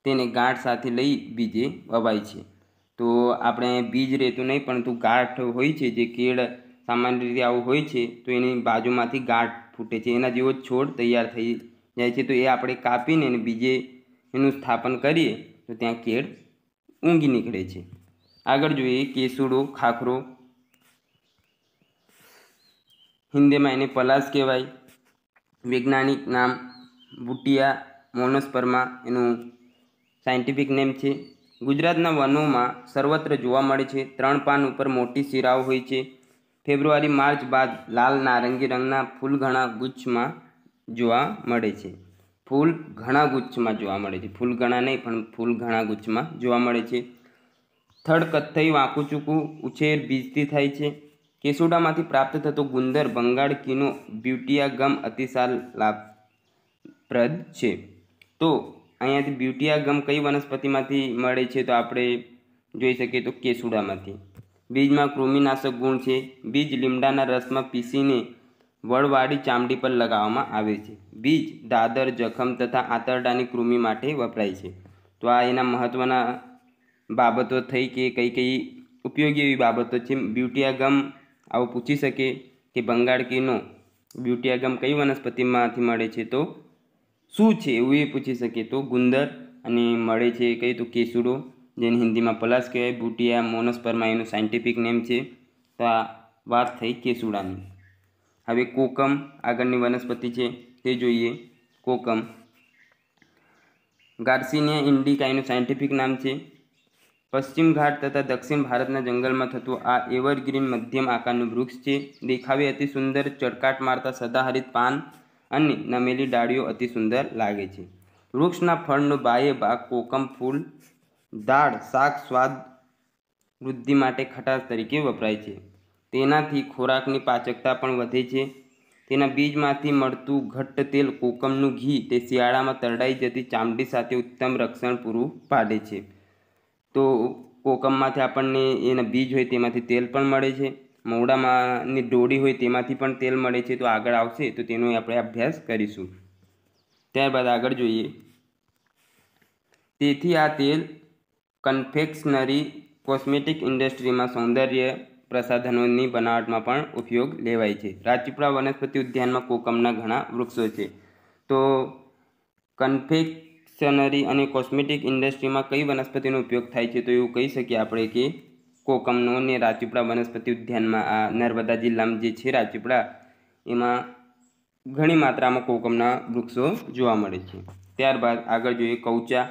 તેને ગાંઠ સાથે લઈ બીજે વવાય છે તો આપણે બીજ રહેતું નહીં પરંતુ ગાંઠ હોય છે જે કેળ સામાન્ય રીતે આવું હોય છે તો એની બાજુમાંથી ગાંઠ ફૂટે છે એના જેવો છોડ તૈયાર થઈ જાય છે તો એ આપણે કાપીને એને બીજે એનું સ્થાપન કરીએ તો ત્યાં કેળ ઊંઘી નીકળે છે આગળ જોઈએ કેસુડો ખાખરો હિન્દીમાં એને પલાશ કહેવાય વૈજ્ઞાનિક નામ બુટિયા મોનોસ્પર્મા એનું સાયન્ટિફિક નેમ છે ગુજરાતના વનોમાં સર્વત્ર જોવા મળે છે ત્રણ પાન ઉપર મોટી શિરાઓ હોય છે ફેબ્રુઆરી માર્ચ બાદ લાલ નારંગી રંગના ફૂલ ઘણા ગુચ્છમાં જોવા મળે છે ફૂલ ઘણા ગુચ્છમાં જોવા મળે છે ફૂલ ઘણા નહીં પણ ફૂલ ઘણા ગુચ્છમાં જોવા મળે છે થડ કથ્થઈ વાંકું ચૂકું ઉછેર બીજથી થાય છે કેસુડામાંથી પ્રાપ્ત થતો ગુંદર બંગાળ કિનો બ્યુટિયા ગમ અતિસાર લાભપ્રદ છે તો અહીંયાથી બ્યુટિયા ગમ કઈ વનસ્પતિમાંથી મળે છે તો આપણે જોઈ શકીએ તો કેસુડામાંથી બીજમાં કૃમિનાશક ગુણ છે બીજ લીમડાના રસમાં પીસીને વળવાળી ચામડી પર લગાવવામાં આવે છે બીજ દાદર જખમ તથા આંતરડાની કૃમિ માટે વપરાય છે તો આ એના મહત્ત્વના બાબતો થઈ કે કઈ કઈ ઉપયોગી એવી બાબતો છે બ્યુટિયા ગમ આવું પૂછી શકે કે ભંગાળકીનો બ્યુટિયાગમ કઈ વનસ્પતિમાંથી મળે છે તો શું છે એવું એ પૂછી શકે તો ગુંદર અને મળે છે કઈ તો કેસુડો જેને હિન્દીમાં પલાસ કહેવાય બુટિયા મોનોસ્પર્મા એનું સાયન્ટિફિક નેમ છે તો આ વાત થઈ કેસુડાની હવે કોકમ આગળની વનસ્પતિ છે તે જોઈએ કોકમ ગાર્સિનિયા ઇન્ડિકા એનું સાયન્ટિફિક નામ છે પશ્ચિમ ઘાટ તથા દક્ષિણ ભારતના જંગલમાં થતું આ એવરગ્રીન મધ્યમ આકારનું વૃક્ષ છે દેખાવે અતિ સુંદર ચડકાટ મારતા સદાહરિત પાન અને નમેલી ડાળીઓ અતિ સુંદર લાગે છે વૃક્ષના ફળનો બાહ્ય ભાગ કોકમ ફૂલ દાળ શાક સ્વાદ વૃદ્ધિ માટે ખટાશ તરીકે વપરાય છે તેનાથી ખોરાકની પાચકતા પણ વધે છે તેના બીજમાંથી મળતું ઘટ્ટ તેલ કોકમનું ઘી તે શિયાળામાં તરડાઈ જતી ચામડી સાથે ઉત્તમ રક્ષણ પૂરું પાડે છે તો કોકમમાંથી આપણને એના બીજ હોય તેમાંથી તેલ પણ મળે છે મવડામાંની ડોડી હોય તેમાંથી પણ તેલ મળે છે તો આગળ આવશે તો તેનો આપણે અભ્યાસ કરીશું ત્યારબાદ આગળ જોઈએ તેથી આ તેલ કન્ફેક્શનરી કોસ્મેટિક ઇન્ડસ્ટ્રીમાં સૌંદર્ય પ્રસાધનોની બનાવટમાં પણ ઉપયોગ લેવાય છે રાજપીપળા વનસ્પતિ ઉદ્યાનમાં કોકમના ઘણા વૃક્ષો છે તો કન્ફેક સ્ટેશનરી અને કોસ્મેટિક ઇન્ડસ્ટ્રીમાં કઈ વનસ્પતિનો ઉપયોગ થાય છે તો એવું કહી શકીએ આપણે કે કોકમનો અને રાજપીપળા વનસ્પતિ ઉદ્યાનમાં આ નર્મદા જિલ્લામાં જે છે રાજપીપળા એમાં ઘણી માત્રામાં કોકમના વૃક્ષો જોવા મળે છે ત્યારબાદ આગળ જોઈએ કૌચા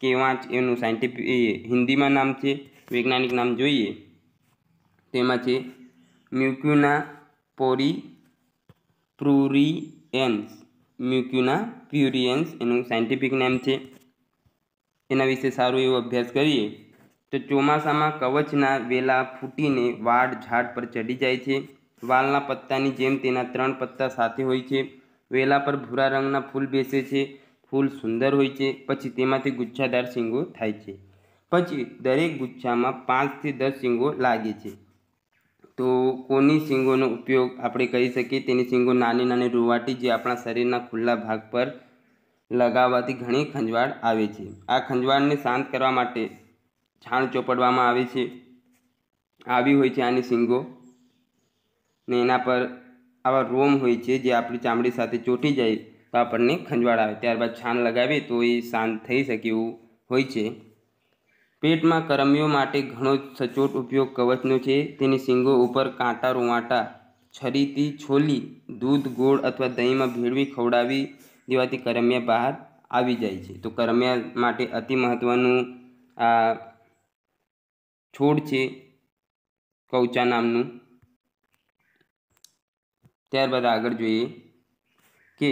કેવાંચ એનું સાયન્ટિફિક હિન્દીમાં નામ છે વૈજ્ઞાનિક નામ જોઈએ તેમાં છે મ્યુક્યુના પોરી પ્રુરિએન્સ મ્યુક્યુના પ્યુરિયન્સ એનું સાયન્ટિફિક નેમ છે એના વિશે સારો એવો અભ્યાસ કરીએ તો ચોમાસામાં કવચના વેલા ફૂટીને વાડ ઝાડ પર ચડી જાય છે વાલના પત્તાની જેમ તેના ત્રણ પત્તા સાથે હોય છે વેલા પર ભૂરા રંગના ફૂલ બેસે છે ફૂલ સુંદર હોય છે પછી તેમાંથી ગુચ્છાદાર શીંગો થાય છે પછી દરેક ગુચ્છામાં પાંચથી દસ શીંગો લાગે છે તો કોની સિંગોનો ઉપયોગ આપણે કહી શકીએ તેની સિંગો નાની નાની રૂવાટી જે આપણા શરીરના ખુલ્લા ભાગ પર લગાવવાથી ઘણી ખંજવાળ આવે છે આ ખંજવાળને શાંત કરવા માટે છાણ ચોપડવામાં આવે છે આવી હોય છે આની સિંગો ને એના પર આવા રોમ હોય છે જે આપણી ચામડી સાથે ચોંટી જાય તો આપણને ખંજવાળ આવે ત્યારબાદ છાણ લગાવીએ તો એ શાંત થઈ શકે એવું હોય છે પેટમાં કરમીઓ માટે ઘણો સચોટ ઉપયોગ કવચનો છે તેની શીંગો ઉપર કાંટા રૂવાટા છરીથી છોલી દૂધ ગોળ અથવા દહીંમાં ભેળવી ખવડાવી દેવાથી કરમિયા બહાર આવી જાય છે તો કરમિયા માટે અતિ મહત્ત્વનું આ છોડ છે કૌચા નામનું ત્યારબાદ આગળ જોઈએ કે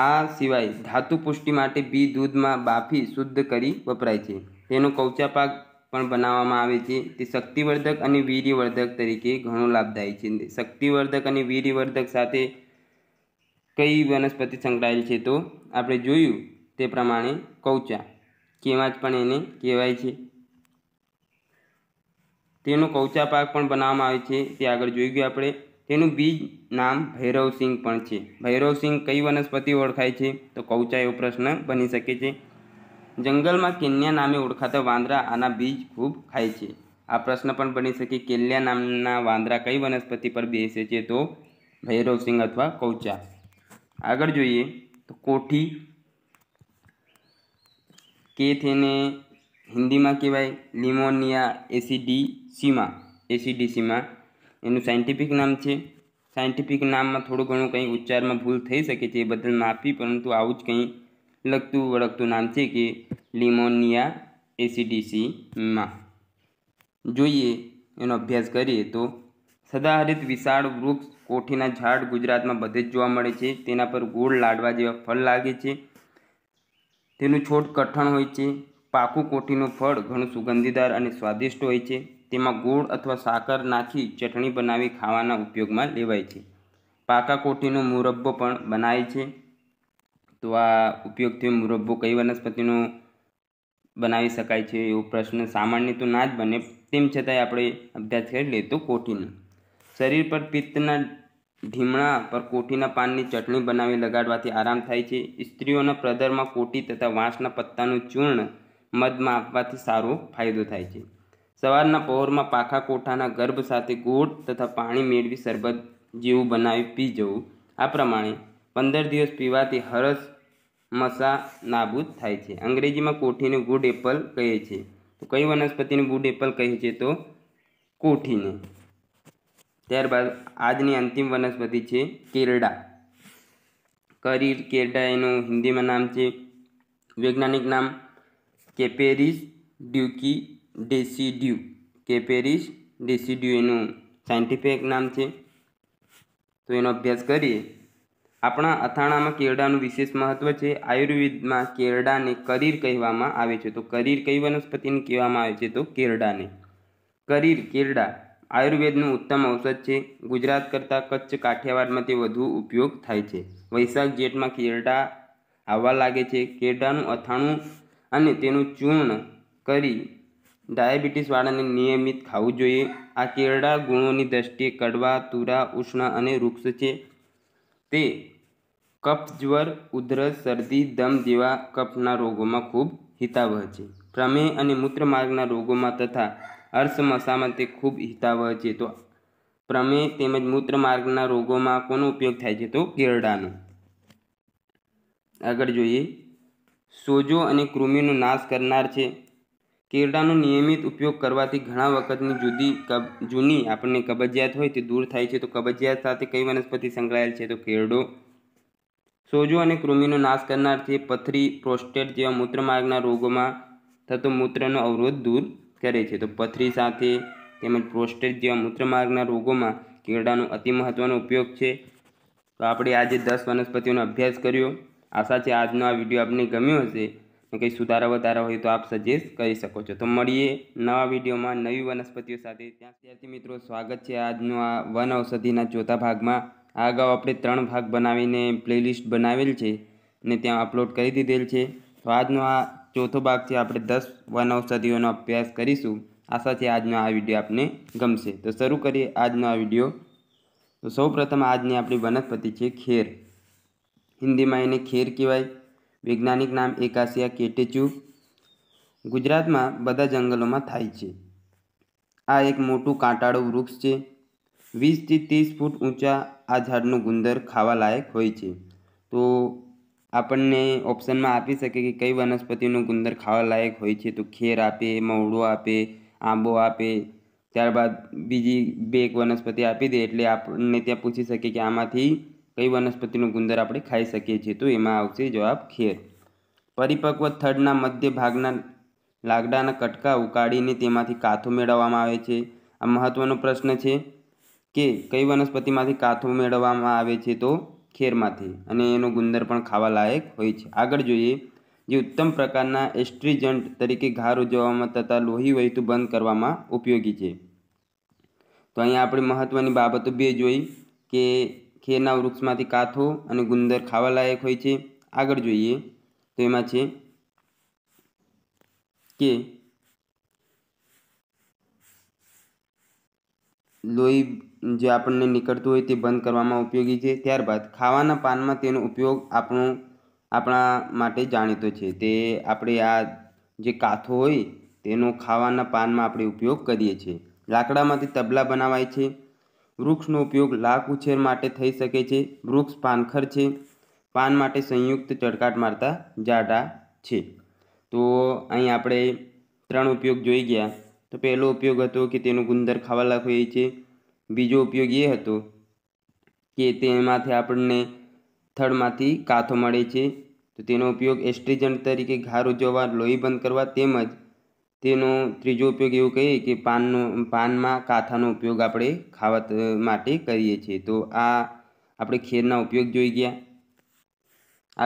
આ સિવાય ધાતુ પુષ્ટિ માટે બી દૂધમાં બાફી શુદ્ધ કરી વપરાય છે તેનો કવચા પાક પણ બનાવવામાં આવે છે તે શક્તિવર્ધક અને વીર્યવર્ધક તરીકે ઘણો લાભદાયી છે શક્તિવર્ધક અને વીર્યવર્ધક સાથે કઈ વનસ્પતિ સંકળાયેલ છે તો આપણે જોયું તે પ્રમાણે કવચા કેવા જ પણ એને કહેવાય છે તેનો કવચા પાક પણ બનાવવામાં આવે છે તે આગળ જોઈ ગયું આપણે તેનું બીજ નામ ભૈરવસિંહ પણ છે ભૈરવસિંહ કઈ વનસ્પતિ ઓળખાય છે તો કૌચા એવો પ્રશ્ન બની શકે છે જંગલમાં કેન્યા નામે ઓળખાતા વાંદરા આના બીજ ખૂબ ખાય છે આ પ્રશ્ન પણ બની શકે કેલ્યા નામના વાંદરા કઈ વનસ્પતિ પર બેસે છે તો ભૈરવસિંહ અથવા કૌચા આગળ જોઈએ તો કોઠી કે થેને હિન્દીમાં કહેવાય લિમોનિયા એસિડીસીમાં એસિડીસીમાં એનું સાયન્ટિફિક નામ છે સાયન્ટિફિક નામમાં થોડું ઘણું કંઈ ઉચ્ચારમાં ભૂલ થઈ શકે છે એ બદલ માફી પરંતુ આવું જ કંઈ લગતું વળગતું નામ છે કે લિમોનિયા એસિડીસીમાં જોઈએ એનો અભ્યાસ કરીએ તો સદાહરિત વિશાળ વૃક્ષ કોઠીના ઝાડ ગુજરાતમાં બધે જ જોવા મળે છે તેના પર ગોળ લાડવા જેવા ફળ લાગે છે તેનું છોડ કઠણ હોય છે પાકું કોઠીનું ફળ ઘણું સુગંધીદાર અને સ્વાદિષ્ટ હોય છે તેમાં ગોળ અથવા સાકર નાખી ચટણી બનાવી ખાવાના ઉપયોગમાં લેવાય છે પાકા કોઠીનો મુરબ્બો પણ બનાવે છે તો આ ઉપયોગથી મુરબ્બો કઈ વનસ્પતિનો બનાવી શકાય છે એવો પ્રશ્ન સામાન્ય તો ના જ બને તેમ છતાંય આપણે અભ્યાસ કરી લઈએ તો કોઠીનો શરીર પર પિત્તના ઢીમણા પર કોઠીના પાનની ચટણી બનાવી લગાડવાથી આરામ થાય છે સ્ત્રીઓના પ્રદરમાં કોઠી તથા વાંસના પત્તાનું ચૂર્ણ મધમાં આપવાથી સારો ફાયદો થાય છે સવારના પહોરમાં પાખા કોઠાના ગર્ભ સાથે ગોળ તથા પાણી મેળવી શરબત જેવું બનાવી પી જવું આ પ્રમાણે પંદર દિવસ પીવાથી હરસ મસા નાબૂદ થાય છે અંગ્રેજીમાં કોઠીને ગુડ એપલ કહે છે તો કઈ વનસ્પતિને ગુડ એપલ કહે છે તો કોઠીને ત્યારબાદ આજની અંતિમ વનસ્પતિ છે કેરડા કરીર કેરડા એનું હિન્દીમાં નામ છે વૈજ્ઞાનિક નામ કેપેરિસ ડ્યુકી ડેસિડ્યુ કેપેરિસ ડેસિડ્યુ એનું સાયન્ટિફિક નામ છે તો એનો અભ્યાસ કરીએ આપણા અથાણામાં કેરડાનું વિશેષ મહત્વ છે આયુર્વેદમાં કેરડાને કરીર કહેવામાં આવે છે તો કરીર કઈ વનસ્પતિને કહેવામાં આવે છે તો કેરડાને કરીર કેરડા આયુર્વેદનું ઉત્તમ ઔષધ છે ગુજરાત કરતાં કચ્છ કાઠિયાવાડમાં તે વધુ ઉપયોગ થાય છે વૈશાખ જેઠમાં કેરડા આવવા લાગે છે કેરડાનું અથાણું અને તેનું ચૂર્ણ કરી ડાયાબિટીસવાળાને નિયમિત ખાવું જોઈએ આ કેળા ગુણોની દ્રષ્ટિએ કડવા તુરા ઉષ્ણ અને વૃક્ષ છે તે કફ જ્વર ઉધરસ શરદી દમ જેવા કફના રોગોમાં ખૂબ હિતાવહ છે પ્રમેહ અને મૂત્રમાર્ગના રોગોમાં તથા અર્થમસામાં તે ખૂબ હિતાવહ છે તો પ્રમેહ તેમજ મૂત્રમાર્ગના રોગોમાં કોનો ઉપયોગ થાય છે તો કેરડાનો આગળ જોઈએ સોજો અને કૃમિનો નાશ કરનાર છે કેરડાનો નિયમિત ઉપયોગ કરવાથી ઘણા વખતની જુદી જૂની આપણને કબજિયાત હોય તે દૂર થાય છે તો કબજિયાત સાથે કઈ વનસ્પતિ સંકળાયેલ છે તો કેરડો સોજો અને કૃમિનો નાશ કરનાર છે પથરી પ્રોસ્ટેટ જેવા મૂત્રમાર્ગના રોગોમાં થતો મૂત્રનો અવરોધ દૂર કરે છે તો પથરી સાથે તેમજ પ્રોસ્ટેટ જેવા મૂત્રમાર્ગના રોગોમાં કેરડાનો અતિ મહત્ત્વનો ઉપયોગ છે તો આપણે આજે દસ વનસ્પતિઓનો અભ્યાસ કર્યો આશા છે આજનો આ વિડીયો આપને ગમ્યો હશે કંઈ સુધારા વધારા હોય તો આપ સજેસ્ટ કરી શકો છો તો મળીએ નવા વિડીયોમાં નવી વનસ્પતિઓ સાથે ત્યાં ત્યારથી મિત્રો સ્વાગત છે આજનો આ વન ઔષધિના ચોથા ભાગમાં આ અગાઉ આપણે ત્રણ ભાગ બનાવીને પ્લેલિસ્ટ બનાવેલ છે અને ત્યાં અપલોડ કરી દીધેલ છે તો આજનો આ ચોથો ભાગ છે આપણે દસ વન ઔષધિઓનો અભ્યાસ કરીશું આશા છે આજનો આ વિડીયો આપને ગમશે તો શરૂ કરીએ આજનો આ વિડીયો તો સૌપ્રથમ આજની આપણી વનસ્પતિ છે ખેર હિન્દીમાં એને ખેર કહેવાય વૈજ્ઞાનિક નામ એકાસિયા કેટેચ્યુ ગુજરાતમાં બધા જંગલોમાં થાય છે આ એક મોટું કાંટાળું વૃક્ષ છે વીસથી ત્રીસ ફૂટ ઊંચા આ ઝાડનું ગુંદર ખાવા લાયક હોય છે તો આપણને ઓપ્શનમાં આપી શકે કે કઈ વનસ્પતિનું ગુંદર ખાવા લાયક હોય છે તો ખેર આપે મવડો આપે આંબો આપે ત્યારબાદ બીજી બે એક વનસ્પતિ આપી દે એટલે આપણને ત્યાં પૂછી શકે કે આમાંથી કઈ વનસ્પતિનો ગુંદર આપણે ખાઈ શકીએ છીએ તો એમાં આવશે જવાબ ખેર પરિપક્વ થડના મધ્ય ભાગના લાકડાના કટકા ઉકાળીને તેમાંથી કાથો મેળવવામાં આવે છે આ મહત્ત્વનો પ્રશ્ન છે કે કઈ વનસ્પતિમાંથી કાથો મેળવવામાં આવે છે તો ખેરમાંથી અને એનો ગુંદર પણ ખાવા લાયક હોય છે આગળ જોઈએ જે ઉત્તમ પ્રકારના એસ્ટ્રીજન્ટ તરીકે ઘાર ઉજવવામાં તથા લોહી વહેતું બંધ કરવામાં ઉપયોગી છે તો અહીંયા આપણે મહત્ત્વની બાબતો બે જોઈ કે ખેરના વૃક્ષમાંથી કાથો અને ગુંદર ખાવા લાયક હોય છે આગળ જોઈએ તો એમાં છે કે લોહી જે આપણને નીકળતું હોય તે બંધ કરવામાં ઉપયોગી છે ત્યારબાદ ખાવાના પાનમાં તેનો ઉપયોગ આપણો આપણા માટે જાણીતો છે તે આપણે આ જે કાથો હોય તેનો ખાવાના પાનમાં આપણે ઉપયોગ કરીએ છીએ લાકડામાંથી તબલા બનાવાય છે વૃક્ષનો ઉપયોગ લાખ ઉછેર માટે થઈ શકે છે વૃક્ષ પાનખર છે પાન માટે સંયુક્ત ચડકાટ મારતા જાડા છે તો અહીં આપણે ત્રણ ઉપયોગ જોઈ ગયા તો પહેલો ઉપયોગ હતો કે તેનું ગુંદર ખાવા લાખો એ છે બીજો ઉપયોગ એ હતો કે તેમાંથી આપણને થડમાંથી કાથો મળે છે તો તેનો ઉપયોગ એસ્ટ્રીજન્ટ તરીકે ઘા રૂજવવા લોહી બંધ કરવા તેમજ તેનો ત્રીજો ઉપયોગ એવું કહીએ કે પાનનો પાનમાં કાથાનો ઉપયોગ આપણે ખાવત માટે કરીએ છીએ તો આ આપણે ખેરના ઉપયોગ જોઈ ગયા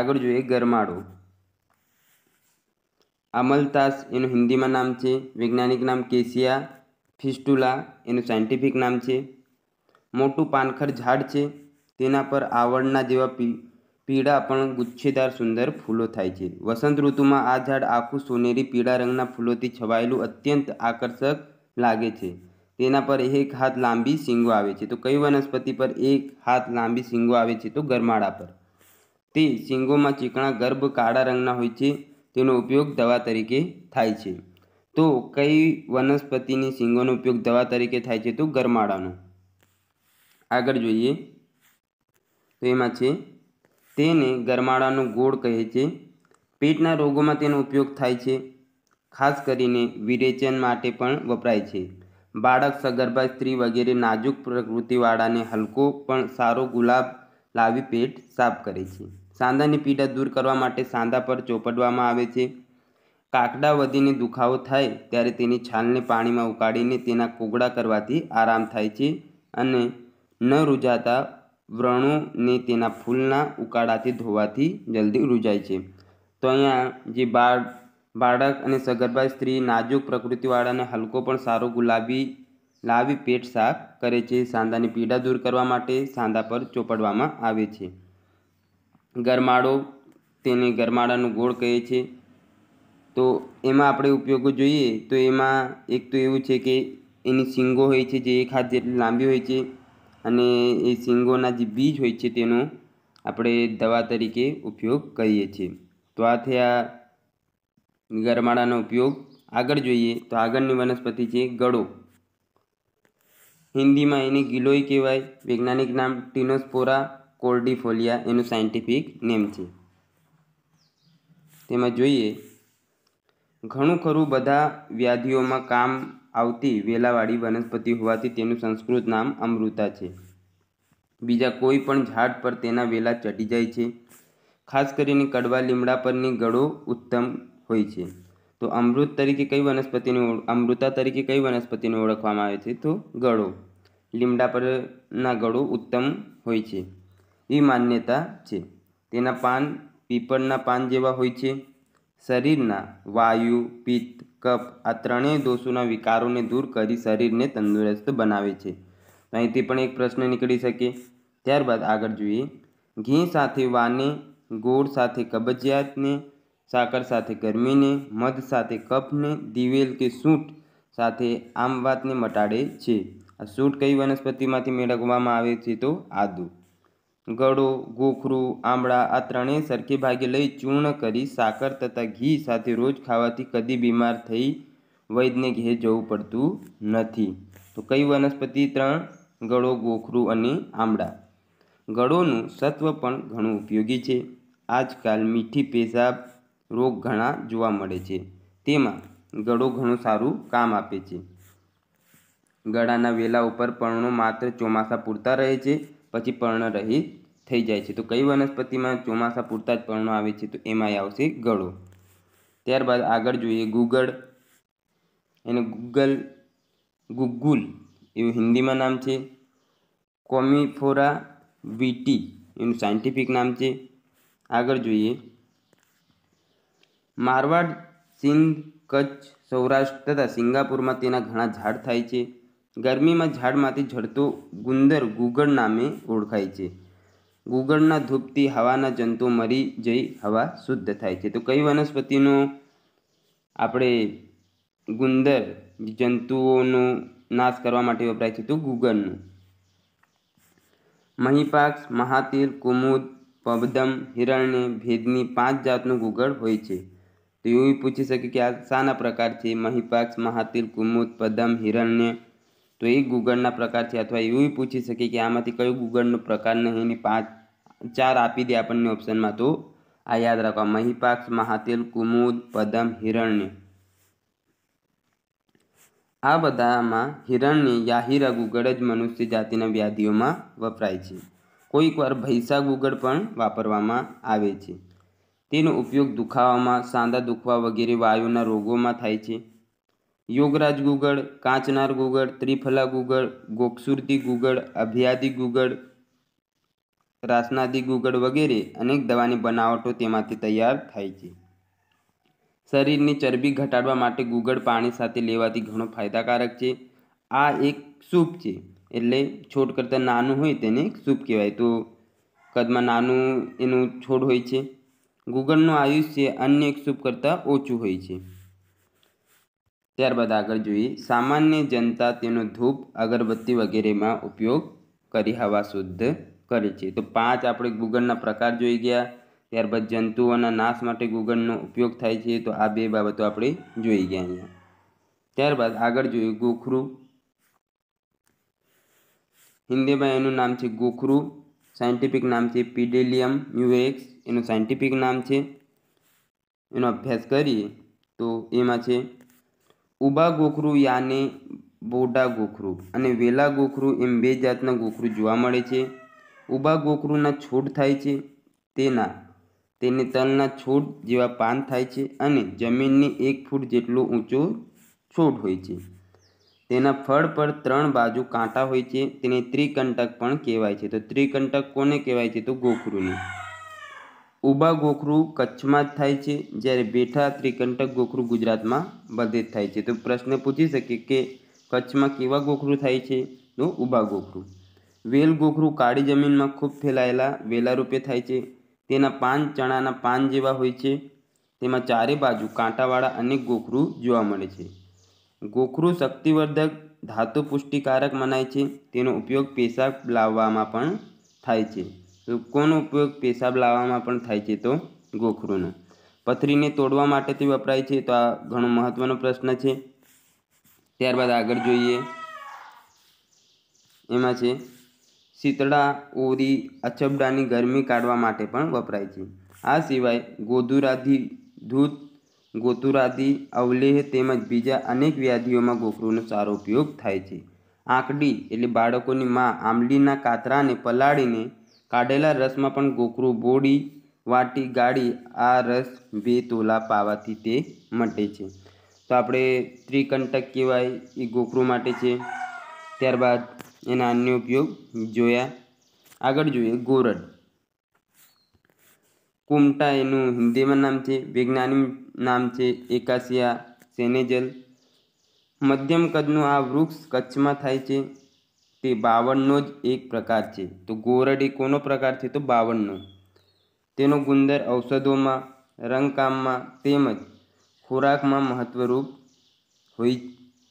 આગળ જોઈએ ગરમાળો અમલતાસ એનું હિન્દીમાં નામ છે વૈજ્ઞાનિક નામ કેસિયા ફિસ્ટુલા એનું સાયન્ટિફિક નામ છે મોટું પાનખર ઝાડ છે તેના પર આવડના જેવા પી પીળા પણ ગુચ્છેદાર સુંદર ફૂલો થાય છે વસંત ઋતુમાં આ ઝાડ આખું સોનેરી પીળા રંગના ફૂલોથી છવાયેલું અત્યંત આકર્ષક લાગે છે તેના પર એક હાથ લાંબી શીંગો આવે છે તો કઈ વનસ્પતિ પર એક હાથ લાંબી શીંગો આવે છે તો ગરમાળા પર તે શીંગોમાં ચીકણા ગર્ભ કાળા રંગના હોય છે તેનો ઉપયોગ દવા તરીકે થાય છે તો કઈ વનસ્પતિની શીંગોનો ઉપયોગ દવા તરીકે થાય છે તો ગરમાળાનો આગળ જોઈએ તો એમાં છે તેને ગરમાળાનું ગોળ કહે છે પેટના રોગોમાં તેનો ઉપયોગ થાય છે ખાસ કરીને વિરેચન માટે પણ વપરાય છે બાળક સગર્ભા સ્ત્રી વગેરે નાજુક પ્રકૃતિવાળાને હલકો પણ સારો ગુલાબ લાવી પેટ સાફ કરે છે સાંધાની પીડા દૂર કરવા માટે સાંધા પર ચોપડવામાં આવે છે કાકડા વધીને દુખાવો થાય ત્યારે તેની છાલને પાણીમાં ઉકાળીને તેના કોગળા કરવાથી આરામ થાય છે અને ન રૂજાતા વ્રણોને તેના ફૂલના ઉકાળાથી ધોવાથી જલ્દી રૂજાય છે તો અહીંયા જે બાળ બાળક અને સગર્ભા સ્ત્રી નાજુક પ્રકૃતિવાળાને હલકો પણ સારો ગુલાબી લાવી પેટ સાફ કરે છે સાંધાની પીડા દૂર કરવા માટે સાંધા પર ચોપડવામાં આવે છે ગરમાળો તેને ગરમાળાનું ગોળ કહે છે તો એમાં આપણે ઉપયોગો જોઈએ તો એમાં એક તો એવું છે કે એની સિંગો હોય છે જે એક હાથ જેટલી લાંબી હોય છે અને એ શીંગોના જે બીજ હોય છે તેનો આપણે દવા તરીકે ઉપયોગ કરીએ છીએ તો આ થયા ગરમાળાનો ઉપયોગ આગળ જોઈએ તો આગળની વનસ્પતિ છે ગળો હિન્દીમાં એને ગિલોય કહેવાય વૈજ્ઞાનિક નામ ટીનોસ્પોરા કોર્ડિફોલિયા એનું સાયન્ટિફિક નેમ છે તેમાં જોઈએ ઘણું ખરું બધા વ્યાધિઓમાં કામ આવતી વેલાવાળી વનસ્પતિ હોવાથી તેનું સંસ્કૃત નામ અમૃતા છે બીજા કોઈ પણ ઝાડ પર તેના વેલા ચટી જાય છે ખાસ કરીને કડવા લીમડા પરની ગળો ઉત્તમ હોય છે તો અમૃત તરીકે કઈ વનસ્પતિને અમૃતા તરીકે કઈ વનસ્પતિને ઓળખવામાં આવે છે તો ગળો લીમડા પરના ગળો ઉત્તમ હોય છે એ માન્યતા છે તેના પાન પીપળના પાન જેવા હોય છે શરીરના વાયુ પિત્ત કફ આ ત્રણેય દોષોના વિકારોને દૂર કરી શરીરને તંદુરસ્ત બનાવે છે અહીંથી પણ એક પ્રશ્ન નીકળી શકે ત્યારબાદ આગળ જોઈએ ઘી સાથે વાને ગોળ સાથે કબજિયાતને સાકર સાથે ગરમીને મધ સાથે કફને દિવેલ કે સૂંઠ સાથે આમ વાતને મટાડે છે આ સૂંઠ કઈ વનસ્પતિમાંથી મેળવવામાં આવે છે તો આદુ ગળું ગોખરું આમળા આ ત્રણેય સરખી ભાગે લઈ ચૂર્ણ કરી સાકર તથા ઘી સાથે રોજ ખાવાથી કદી બીમાર થઈ વૈદ્યને ઘેર જવું પડતું નથી તો કઈ વનસ્પતિ ત્રણ ગળો ગોખરું અને આમળા ગળોનું સત્વ પણ ઘણું ઉપયોગી છે આજકાલ મીઠી પેશાબ રોગ ઘણા જોવા મળે છે તેમાં ગળો ઘણું સારું કામ આપે છે ગળાના વેલા ઉપર પર્ણો માત્ર ચોમાસા પૂરતા રહે છે પછી પર્ણ રહિત થઈ જાય છે તો કઈ વનસ્પતિમાં ચોમાસા પૂરતા જ પર્ણો આવે છે તો એમાંય આવશે ગળો ત્યારબાદ આગળ જોઈએ ગુગળ એને ગુગલ ગુગુલ એવું હિન્દીમાં નામ છે કોમિફોરા વીટી એનું સાયન્ટિફિક નામ છે આગળ જોઈએ મારવાડ સિંધ કચ્છ સૌરાષ્ટ્ર તથા સિંગાપુરમાં તેના ઘણા ઝાડ થાય છે ગરમીમાં ઝાડમાંથી ઝડતો ગુંદર ગુગળ નામે ઓળખાય છે ગુગળના ધૂપથી હવાના જંતુ મરી જઈ હવા શુદ્ધ થાય છે તો કઈ વનસ્પતિનો આપણે ગુંદર જંતુઓનો નાશ કરવા માટે વપરાય છે તો ગુગળનું મહીપાક્ષ મહાતીર કુમુદ પબદમ હિરણ્ય ભેદની પાંચ જાતનું ગુગળ હોય છે તો એવું પૂછી શકે કે આ શાના પ્રકાર છે મહીપાક્ષ મહાતીર કુમુદ પદમ હિરણ્ય તો એ ગુગળના પ્રકાર છે અથવા એવું પૂછી શકે કે આમાંથી કયો ગુગળનો પ્રકાર નહીં એની પાંચ ચાર આપી દે આપણને ઓપ્શનમાં તો આ યાદ રાખવા મહિપાક્ષ મહાતિલ કુમુદ પદમ હિરણ્ય આ બધામાં હિરણ્ય યાહિરા ગુગળ જ મનુષ્ય જાતિના વ્યાધિઓમાં વપરાય છે કોઈકવાર ભૈસા ગુગળ પણ વાપરવામાં આવે છે તેનો ઉપયોગ દુખાવામાં સાંદા દુખવા વગેરે વાયુના રોગોમાં થાય છે યોગરાજ ગુગળ કાંચનાર ગુગળ ત્રિફલા ગુગળ ગોકસુરતી ગુગળ અભિયાદી ગુગળ રાસનાદી ગુગળ વગેરે અનેક દવાની બનાવટો તેમાંથી તૈયાર થાય છે શરીરની ચરબી ઘટાડવા માટે ગુગળ પાણી સાથે લેવાથી ઘણો ફાયદાકારક છે આ એક સૂપ છે એટલે છોડ કરતાં નાનું હોય તેને સૂપ કહેવાય તો કદમાં નાનું એનું છોડ હોય છે ગુગળનું આયુષ્ય અન્ય એક સૂપ કરતાં ઓછું હોય છે ત્યારબાદ આગળ જોઈએ સામાન્ય જનતા તેનો ધૂપ અગરબત્તી વગેરેમાં ઉપયોગ કરી હવા શુદ્ધ કરે છે તો પાંચ આપણે ગૂગળના પ્રકાર જોઈ ગયા ત્યારબાદ જંતુઓના નાશ માટે ગુગળનો ઉપયોગ થાય છે તો આ બે બાબતો આપણે જોઈ ગયા અહીંયા ત્યારબાદ આગળ જોયું ગોખરું હિન્દીમાં એનું નામ છે ગોખરું સાયન્ટિફિક નામ છે પીડેલિયમ યુએક્સ એનું સાયન્ટિફિક નામ છે એનો અભ્યાસ કરીએ તો એમાં છે ઊભા ગોખરું યાને બોડા ગોખરું અને વેલા ગોખરું એમ બે જાતના ગોખરું જોવા મળે છે ઊભા ગોકળુના છોડ થાય છે તેના તેને તલના છોડ જેવા પાન થાય છે અને જમીનની એક ફૂટ જેટલો ઊંચો છોડ હોય છે તેના ફળ પર ત્રણ બાજુ કાંટા હોય છે તેને ત્રિકંટક પણ કહેવાય છે તો ત્રિકંટક કોને કહેવાય છે તો ગોખરુને ઊભા ગોખરું કચ્છમાં જ થાય છે જ્યારે બેઠા ત્રિકંટક ગોખરું ગુજરાતમાં બધે જ થાય છે તો પ્રશ્ન પૂછી શકીએ કે કચ્છમાં કેવા ગોખરું થાય છે તો ઊભા ગોખરું વેલ ગોખરું કાળી જમીનમાં ખૂબ ફેલાયેલા વેલા રૂપે થાય છે તેના પાન ચણાના પાન જેવા હોય છે તેમાં ચારે બાજુ કાંટાવાળા અનેક ગોખરું જોવા મળે છે ગોખરું શક્તિવર્ધક ધાતુ પુષ્ટિકારક મનાય છે તેનો ઉપયોગ પેશાબ લાવવામાં પણ થાય છે તો કોનો ઉપયોગ પેશાબ લાવવામાં પણ થાય છે તો ગોખરુંનો પથરીને તોડવા માટે તે વપરાય છે તો આ ઘણો મહત્વનો પ્રશ્ન છે ત્યારબાદ આગળ જોઈએ એમાં છે શીતળા ઓરી અછબડાની ગરમી કાઢવા માટે પણ વપરાય છે આ સિવાય ગોધુરાથી દૂધ ગોતુરાદી અવલેહ તેમજ બીજા અનેક વ્યાધિઓમાં ગોખરૂનો સારો ઉપયોગ થાય છે આંકડી એટલે બાળકોની માં આંબલીના કાતરાને પલાળીને કાઢેલા રસમાં પણ ગોખરું બોડી વાટી ગાળી આ રસ બે તોલા પાવાથી તે મટે છે તો આપણે ત્રિકંટક કહેવાય એ ગોખરું માટે છે ત્યારબાદ એના અન્ય ઉપયોગ જોયા આગળ જોઈએ ગોરડ કુમટા એનું હિન્દીમાં નામ છે વૈજ્ઞાનિક નામ છે એકાસિયા સેનેજલ મધ્યમ કદનું આ વૃક્ષ કચ્છમાં થાય છે તે બાવનનો જ એક પ્રકાર છે તો ગોરડ એ કોનો પ્રકાર છે તો બાવનનો તેનો ગુંદર ઔષધોમાં રંગકામમાં તેમજ ખોરાકમાં મહત્વરૂપ હોય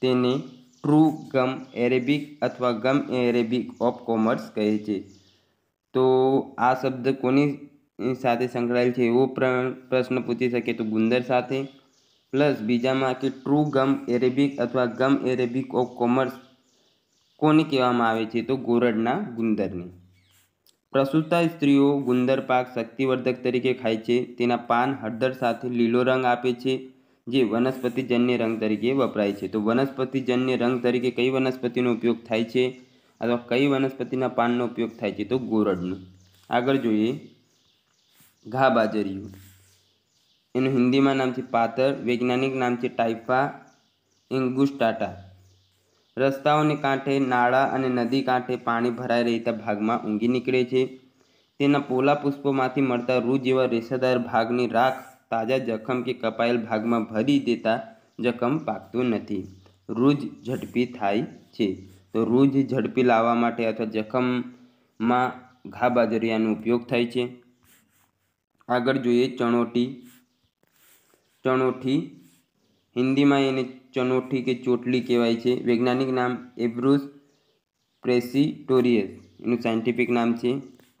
તેને ટ્રુ ગમ એરેબિક અથવા ગમ એરેબિક ઓફ કોમર્સ કહે છે તો આ શબ્દ કોની સાથે સંકળાયેલ છે એવો પ્રશ્ન પૂછી શકે તો ગુંદર સાથે પ્લસ બીજામાં કે ટ્રુ ગમ એરેબિક અથવા ગમ એરેબિક ઓફ કોમર્સ કોને કહેવામાં આવે છે તો ગોરડના ગુંદરને પ્રસૂતા સ્ત્રીઓ ગુંદર પાક શક્તિવર્ધક તરીકે ખાય છે તેના પાન હળદર સાથે લીલો રંગ આપે છે જે વનસ્પતિજન્ય રંગ તરીકે વપરાય છે તો વનસ્પતિજન્ય રંગ તરીકે કઈ વનસ્પતિનો ઉપયોગ થાય છે અથવા કઈ વનસ્પતિના પાનનો ઉપયોગ થાય છે તો ગોરડનો આગળ જોઈએ ઘા બાજરિયું એનું હિન્દીમાં નામ છે પાતર વૈજ્ઞાનિક નામ છે ટાઇફા ઇંગુસ્ટાટા રસ્તાઓને કાંઠે નાળા અને નદી કાંઠે પાણી ભરાઈ રહેતા ભાગમાં ઊંઘી નીકળે છે તેના પોલા પુષ્પોમાંથી મળતા રૂ જેવા રેસાદાર ભાગની રાખ તાજા જખમ કે કપાયેલ ભાગમાં ભરી દેતા જખમ પાકતું નથી રૂજ ઝડપી થાય છે તો રૂજ ઝડપી લાવવા માટે અથવા જખમમાં ઘા બાજરિયાનો ઉપયોગ થાય છે આગળ જોઈએ ચણોટી ચણોઠી હિન્દીમાં એને ચનોઠી કે ચોટલી કહેવાય છે વૈજ્ઞાનિક નામ એબ્રુસ પ્રેસિટોરિયસ એનું સાયન્ટિફિક નામ છે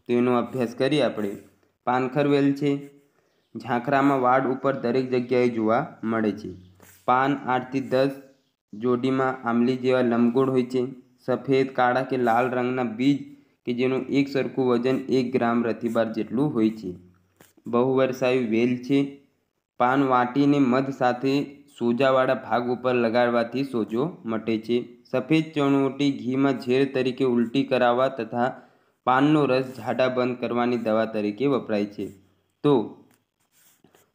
તો એનો અભ્યાસ કરીએ આપણે પાનખર વેલ છે ઝાંખરામાં વાડ ઉપર દરેક જગ્યાએ જોવા મળે છે પાન આઠથી દસ જોડીમાં આંબલી જેવા લંબગોળ હોય છે સફેદ કાળા કે લાલ રંગના બીજ કે જેનું એક સરખું વજન એક ગ્રામ રથિબાર જેટલું હોય છે બહુવર્ષાયુ વેલ છે પાન વાટીને મધ સાથે સોજાવાળા ભાગ ઉપર લગાડવાથી સોજો મટે છે સફેદ ચણોટી ઘીમાં ઝેર તરીકે ઉલટી કરાવવા તથા પાનનો રસ ઝાડા બંધ કરવાની દવા તરીકે વપરાય છે તો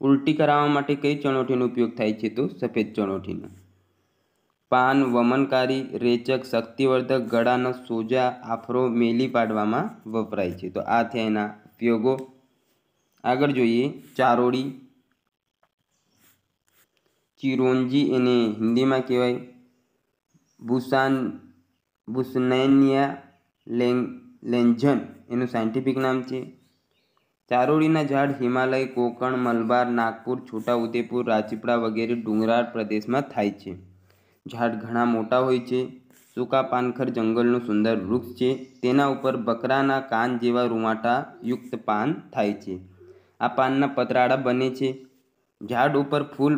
ઉલટી કરાવવા માટે કઈ ચણોઠીનો ઉપયોગ થાય છે તો સફેદ ચણોઠીનો પાન વમનકારી રેચક શક્તિવર્ધક ગળાનો સોજા આફરો મેલી પાડવામાં વપરાય છે તો આ થયા એના ઉપયોગો આગળ જોઈએ ચારોડી ચિરોંજી એને હિન્દીમાં કહેવાય ભૂસાન ભૂસનૈનિયા લેંગ લેન્જન એનું સાયન્ટિફિક નામ છે ચારોળીના ઝાડ હિમાલય કોકણ મલબાર નાગપુર છોટાઉદેપુર રાજપીપળા વગેરે ડુંગરાળ પ્રદેશમાં થાય છે ઝાડ ઘણા મોટા હોય છે સૂકા પાનખર જંગલનું સુંદર વૃક્ષ છે તેના ઉપર બકરાના કાન જેવા રૂંવાટાયુક્ત પાન થાય છે આ પાનના પતરાળા બને છે ઝાડ ઉપર ફૂલ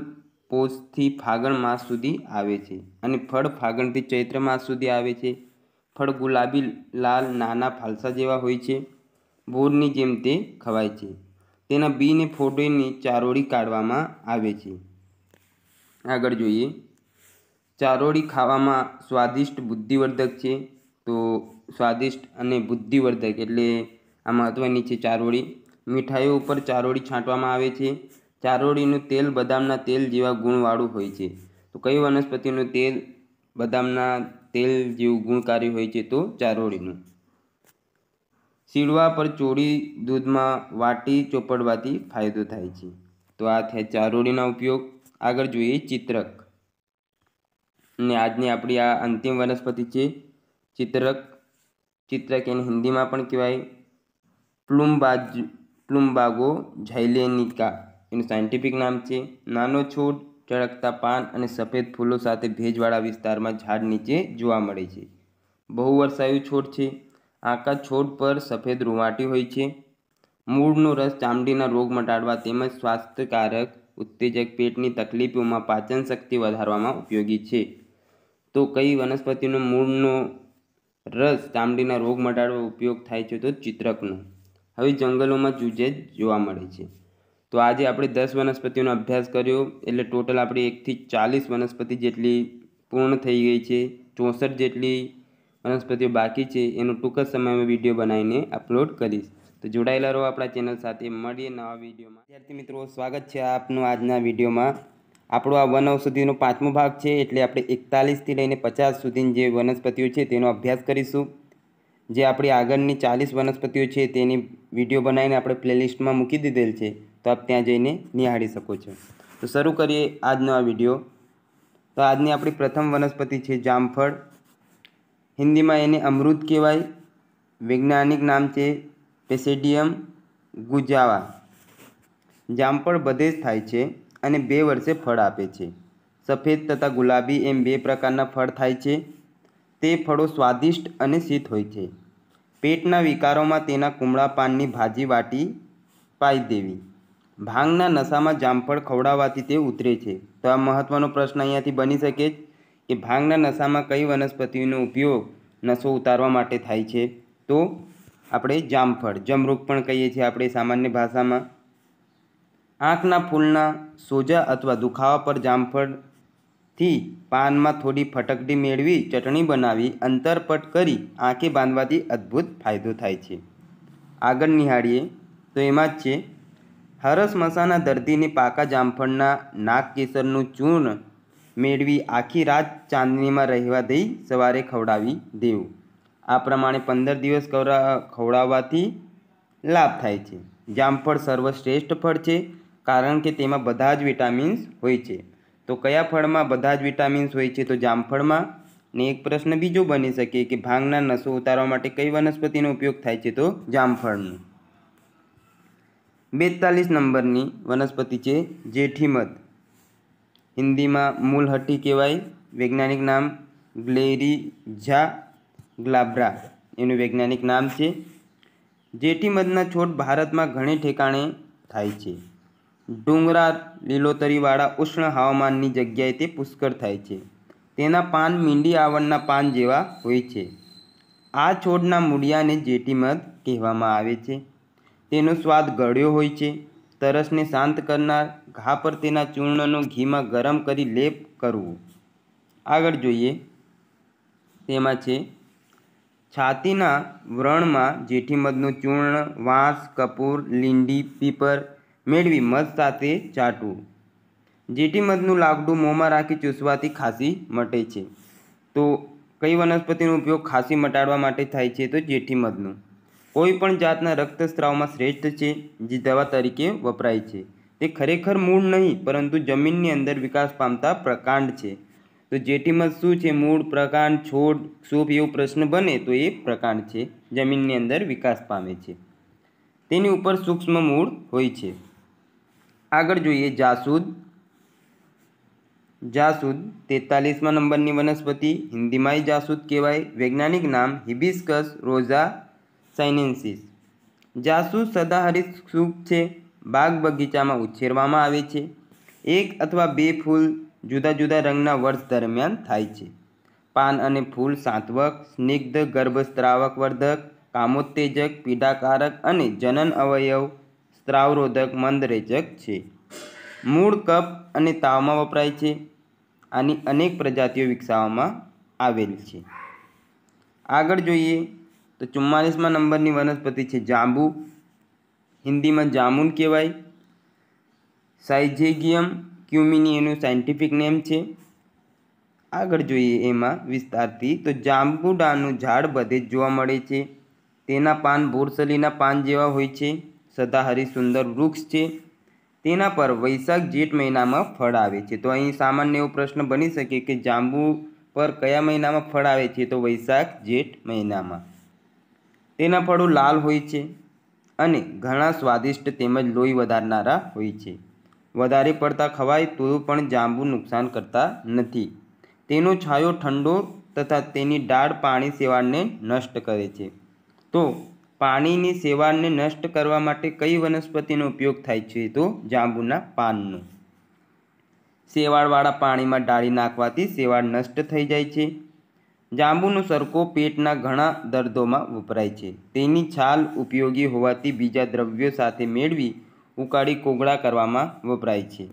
પોષથી ફાગણ માસ સુધી આવે છે અને ફળ ફાગણથી ચૈત્ર માસ સુધી આવે છે ફળ ગુલાબી લાલ નાના ફાલસા જેવા હોય છે બોરની જેમ તે ખવાય છે તેના બીને ફોડીને ચારોળી કાઢવામાં આવે છે આગળ જોઈએ ચારોળી ખાવામાં સ્વાદિષ્ટ બુદ્ધિવર્ધક છે તો સ્વાદિષ્ટ અને બુદ્ધિવર્ધક એટલે આ મહત્ત્વની છે ચારોળી મીઠાઈઓ ઉપર ચારોળી છાંટવામાં આવે છે ચારોળીનું તેલ બદામના તેલ જેવા ગુણવાળું હોય છે તો કઈ વનસ્પતિનું તેલ બદામના તેલ જેવું ગુણકારી હોય છે તો ચારોળીનું ચીડવા પર ચોળી દૂધમાં વાટી ચોપડવાથી ફાયદો થાય છે તો આ થયા ચારોળીના ઉપયોગ આગળ જોઈએ ચિત્રક ને આજની આપણી આ અંતિમ વનસ્પતિ છે ચિત્રક ચિત્રક એને હિન્દીમાં પણ કહેવાય પ્લુમબાજ પ્લુમબાગો ઝૈલેનિકા એનું સાયન્ટિફિક નામ છે નાનો છોડ ચળકતા પાન અને સફેદ ફૂલો સાથે ભેજવાળા વિસ્તારમાં ઝાડ નીચે જોવા મળે છે બહુ વર્ષાયું છોડ છે આકા છોડ પર સફેદ રૂવાટી હોય છે મૂળનો રસ ચામડીના રોગ મટાડવા તેમજ સ્વાસ્થ્યકારક ઉત્તેજક પેટની તકલીફોમાં પાચન શક્તિ વધારવામાં ઉપયોગી છે તો કઈ વનસ્પતિનો મૂળનો રસ ચામડીના રોગ મટાડવા ઉપયોગ થાય છે તો ચિત્રકનો હવે જંગલોમાં જુજે જોવા મળે છે તો આજે આપણે દસ વનસ્પતિઓનો અભ્યાસ કર્યો એટલે ટોટલ આપણી એકથી ચાલીસ વનસ્પતિ જેટલી પૂર્ણ થઈ ગઈ છે ચોસઠ જેટલી વનસ્પતિઓ બાકી છે એનો ટૂંક જ સમયમાં વિડીયો બનાવીને અપલોડ કરીશ તો જોડાયેલા રહો આપણા ચેનલ સાથે મળીએ નવા વિડીયોમાં વિદ્યાર્થી મિત્રો સ્વાગત છે આપનું આજના વિડીયોમાં આપણો આ વન ઔષધિનો પાંચમો ભાગ છે એટલે આપણે એકતાલીસથી લઈને પચાસ સુધીની જે વનસ્પતિઓ છે તેનો અભ્યાસ કરીશું જે આપણી આગળની ચાલીસ વનસ્પતિઓ છે તેની વિડીયો બનાવીને આપણે પ્લેલિસ્ટમાં મૂકી દીધેલ છે તો આપ ત્યાં જઈને નિહાળી શકો છો તો શરૂ કરીએ આજનો આ વિડીયો તો આજની આપણી પ્રથમ વનસ્પતિ છે જામફળ હિન્દીમાં એને અમૃત કહેવાય વૈજ્ઞાનિક નામ છે પેસેડિયમ ગુજાવા જામફળ બધે જ થાય છે અને બે વર્ષે ફળ આપે છે સફેદ તથા ગુલાબી એમ બે પ્રકારના ફળ થાય છે તે ફળો સ્વાદિષ્ટ અને શીત હોય છે પેટના વિકારોમાં તેના કુમળા પાનની ભાજી વાટી પાઈ દેવી ભાંગના નશામાં જામફળ ખવડાવવાથી તે ઉતરે છે તો આ મહત્ત્વનો પ્રશ્ન અહીંયાથી બની શકે એ ભાંગના નશામાં કઈ વનસ્પતિનો ઉપયોગ નશો ઉતારવા માટે થાય છે તો આપણે જામફળ જમરૂખ પણ કહીએ છીએ આપણે સામાન્ય ભાષામાં આંખના ફૂલના સોજા અથવા દુખાવા પર જામફળથી પાનમાં થોડી ફટકડી મેળવી ચટણી બનાવી અંતરપટ કરી આંખે બાંધવાથી અદ્ભુત ફાયદો થાય છે આગળ નિહાળીએ તો એમાં જ છે હરસ મસાના દર્દીને પાકા જામફળના નાગ કેસરનું ચૂર્ણ મેળવી આખી રાત ચાંદનીમાં રહેવા દઈ સવારે ખવડાવી દેવું આ પ્રમાણે પંદર દિવસ ખવડાવવાથી લાભ થાય છે જામફળ સર્વશ્રેષ્ઠ ફળ છે કારણ કે તેમાં બધા જ વિટામિન્સ હોય છે તો કયા ફળમાં બધા જ વિટામિન્સ હોય છે તો જામફળમાં ને એક પ્રશ્ન બીજો બની શકે કે ભાંગના નસો ઉતારવા માટે કઈ વનસ્પતિનો ઉપયોગ થાય છે તો જામફળનો બેતાલીસ નંબરની વનસ્પતિ છે જેઠીમધ હિન્દીમાં મૂલહટ્ટી કહેવાય વૈજ્ઞાનિક નામ ગ્લેરીઝા ગ્લાબ્રા એનું વૈજ્ઞાનિક નામ છે જેઠીમધના છોડ ભારતમાં ઘણી ઠેકાણે થાય છે ડુંગરા લીલોતરીવાળા ઉષ્ણ હવામાનની જગ્યાએ તે પુષ્કળ થાય છે તેના પાન મીંડી આવળના પાન જેવા હોય છે આ છોડના મૂળિયાને જેટીમધ કહેવામાં આવે છે તેનો સ્વાદ ગળ્યો હોય છે તરસને શાંત કરનાર ઘા પર તેના ચૂર્ણનો ઘીમાં ગરમ કરી લેપ કરવું આગળ જોઈએ તેમાં છે છાતીના વ્રણમાં જેઠીમધનું ચૂર્ણ વાંસ કપૂર લીંડી પીપર મેળવી મધ સાથે ચાટવું જેઠીમધનું લાકડું મોંમાં રાખી ચૂસવાથી ખાંસી મટે છે તો કઈ વનસ્પતિનો ઉપયોગ ખાંસી મટાડવા માટે થાય છે તો જેઠીમધનું કોઈ પણ જાતના રક્તસ્રાવમાં શ્રેષ્ઠ છે જે દવા તરીકે વપરાય છે તે ખરેખર મૂળ નહીં પરંતુ જમીનની અંદર વિકાસ પામતા પ્રકાંડ છે તો જેટીમાં શું છે મૂળ પ્રકાંડ છોડ સૂપ એવો પ્રશ્ન બને તો એ પ્રકાંડ છે જમીનની અંદર વિકાસ પામે છે તેની ઉપર સૂક્ષ્મ મૂળ હોય છે આગળ જોઈએ જાસૂદ જાસૂદ તેતાલીસમાં નંબરની વનસ્પતિ હિન્દીમાંય જાસૂદ કહેવાય વૈજ્ઞાનિક નામ હિબિસ્કસ રોઝા સાઇનેન્સિસ જાસૂદ સદાહરિત સૂપ છે બાગ બગીચામાં ઉછેરવામાં આવે છે એક અથવા બે ફૂલ જુદા જુદા રંગના વર્ષ દરમિયાન થાય છે પાન અને ફૂલ સાંત્વક સ્નિગ્ધ ગર્ભસ્ત્રાવક વર્ધક કામોત્તેજક પીડાકારક અને જનન અવયવ સ્ત્રાવરોધક મંદરેચક છે મૂળ કપ અને તાવમાં વપરાય છે આની અનેક પ્રજાતિઓ વિકસાવવામાં આવેલી છે આગળ જોઈએ તો ચુમ્માલીસમાં નંબરની વનસ્પતિ છે જાંબુ હિન્દીમાં જામુન કહેવાય સાઇજેગિયમ ક્યુમિની એનું સાયન્ટિફિક નેમ છે આગળ જોઈએ એમાં વિસ્તારથી તો જાંબુડાનું ઝાડ બધે જ જોવા મળે છે તેના પાન બોરસલીના પાન જેવા હોય છે સદાહરી સુંદર વૃક્ષ છે તેના પર વૈશાખ જેઠ મહિનામાં ફળ આવે છે તો અહીં સામાન્ય એવો પ્રશ્ન બની શકે કે જાંબુ પર કયા મહિનામાં ફળ આવે છે તો વૈશાખ જેઠ મહિનામાં તેના ફળો લાલ હોય છે અને ઘણા સ્વાદિષ્ટ તેમજ લોહી વધારનારા હોય છે વધારે પડતા ખવાય તો પણ જાંબુ નુકસાન કરતા નથી તેનો છાયો ઠંડો તથા તેની ડાળ પાણી સેવાળને નષ્ટ કરે છે તો પાણીની સેવાળને નષ્ટ કરવા માટે કઈ વનસ્પતિનો ઉપયોગ થાય છે તો જાંબુના પાનનો સેવાળવાળા પાણીમાં ડાળી નાખવાથી સેવાળ નષ્ટ થઈ જાય છે જાંબુનો સરકો પેટના ઘણા દર્દોમાં વપરાય છે તેની છાલ ઉપયોગી હોવાથી બીજા દ્રવ્યો સાથે મેળવી ઉકાળી કોગળા કરવામાં વપરાય છે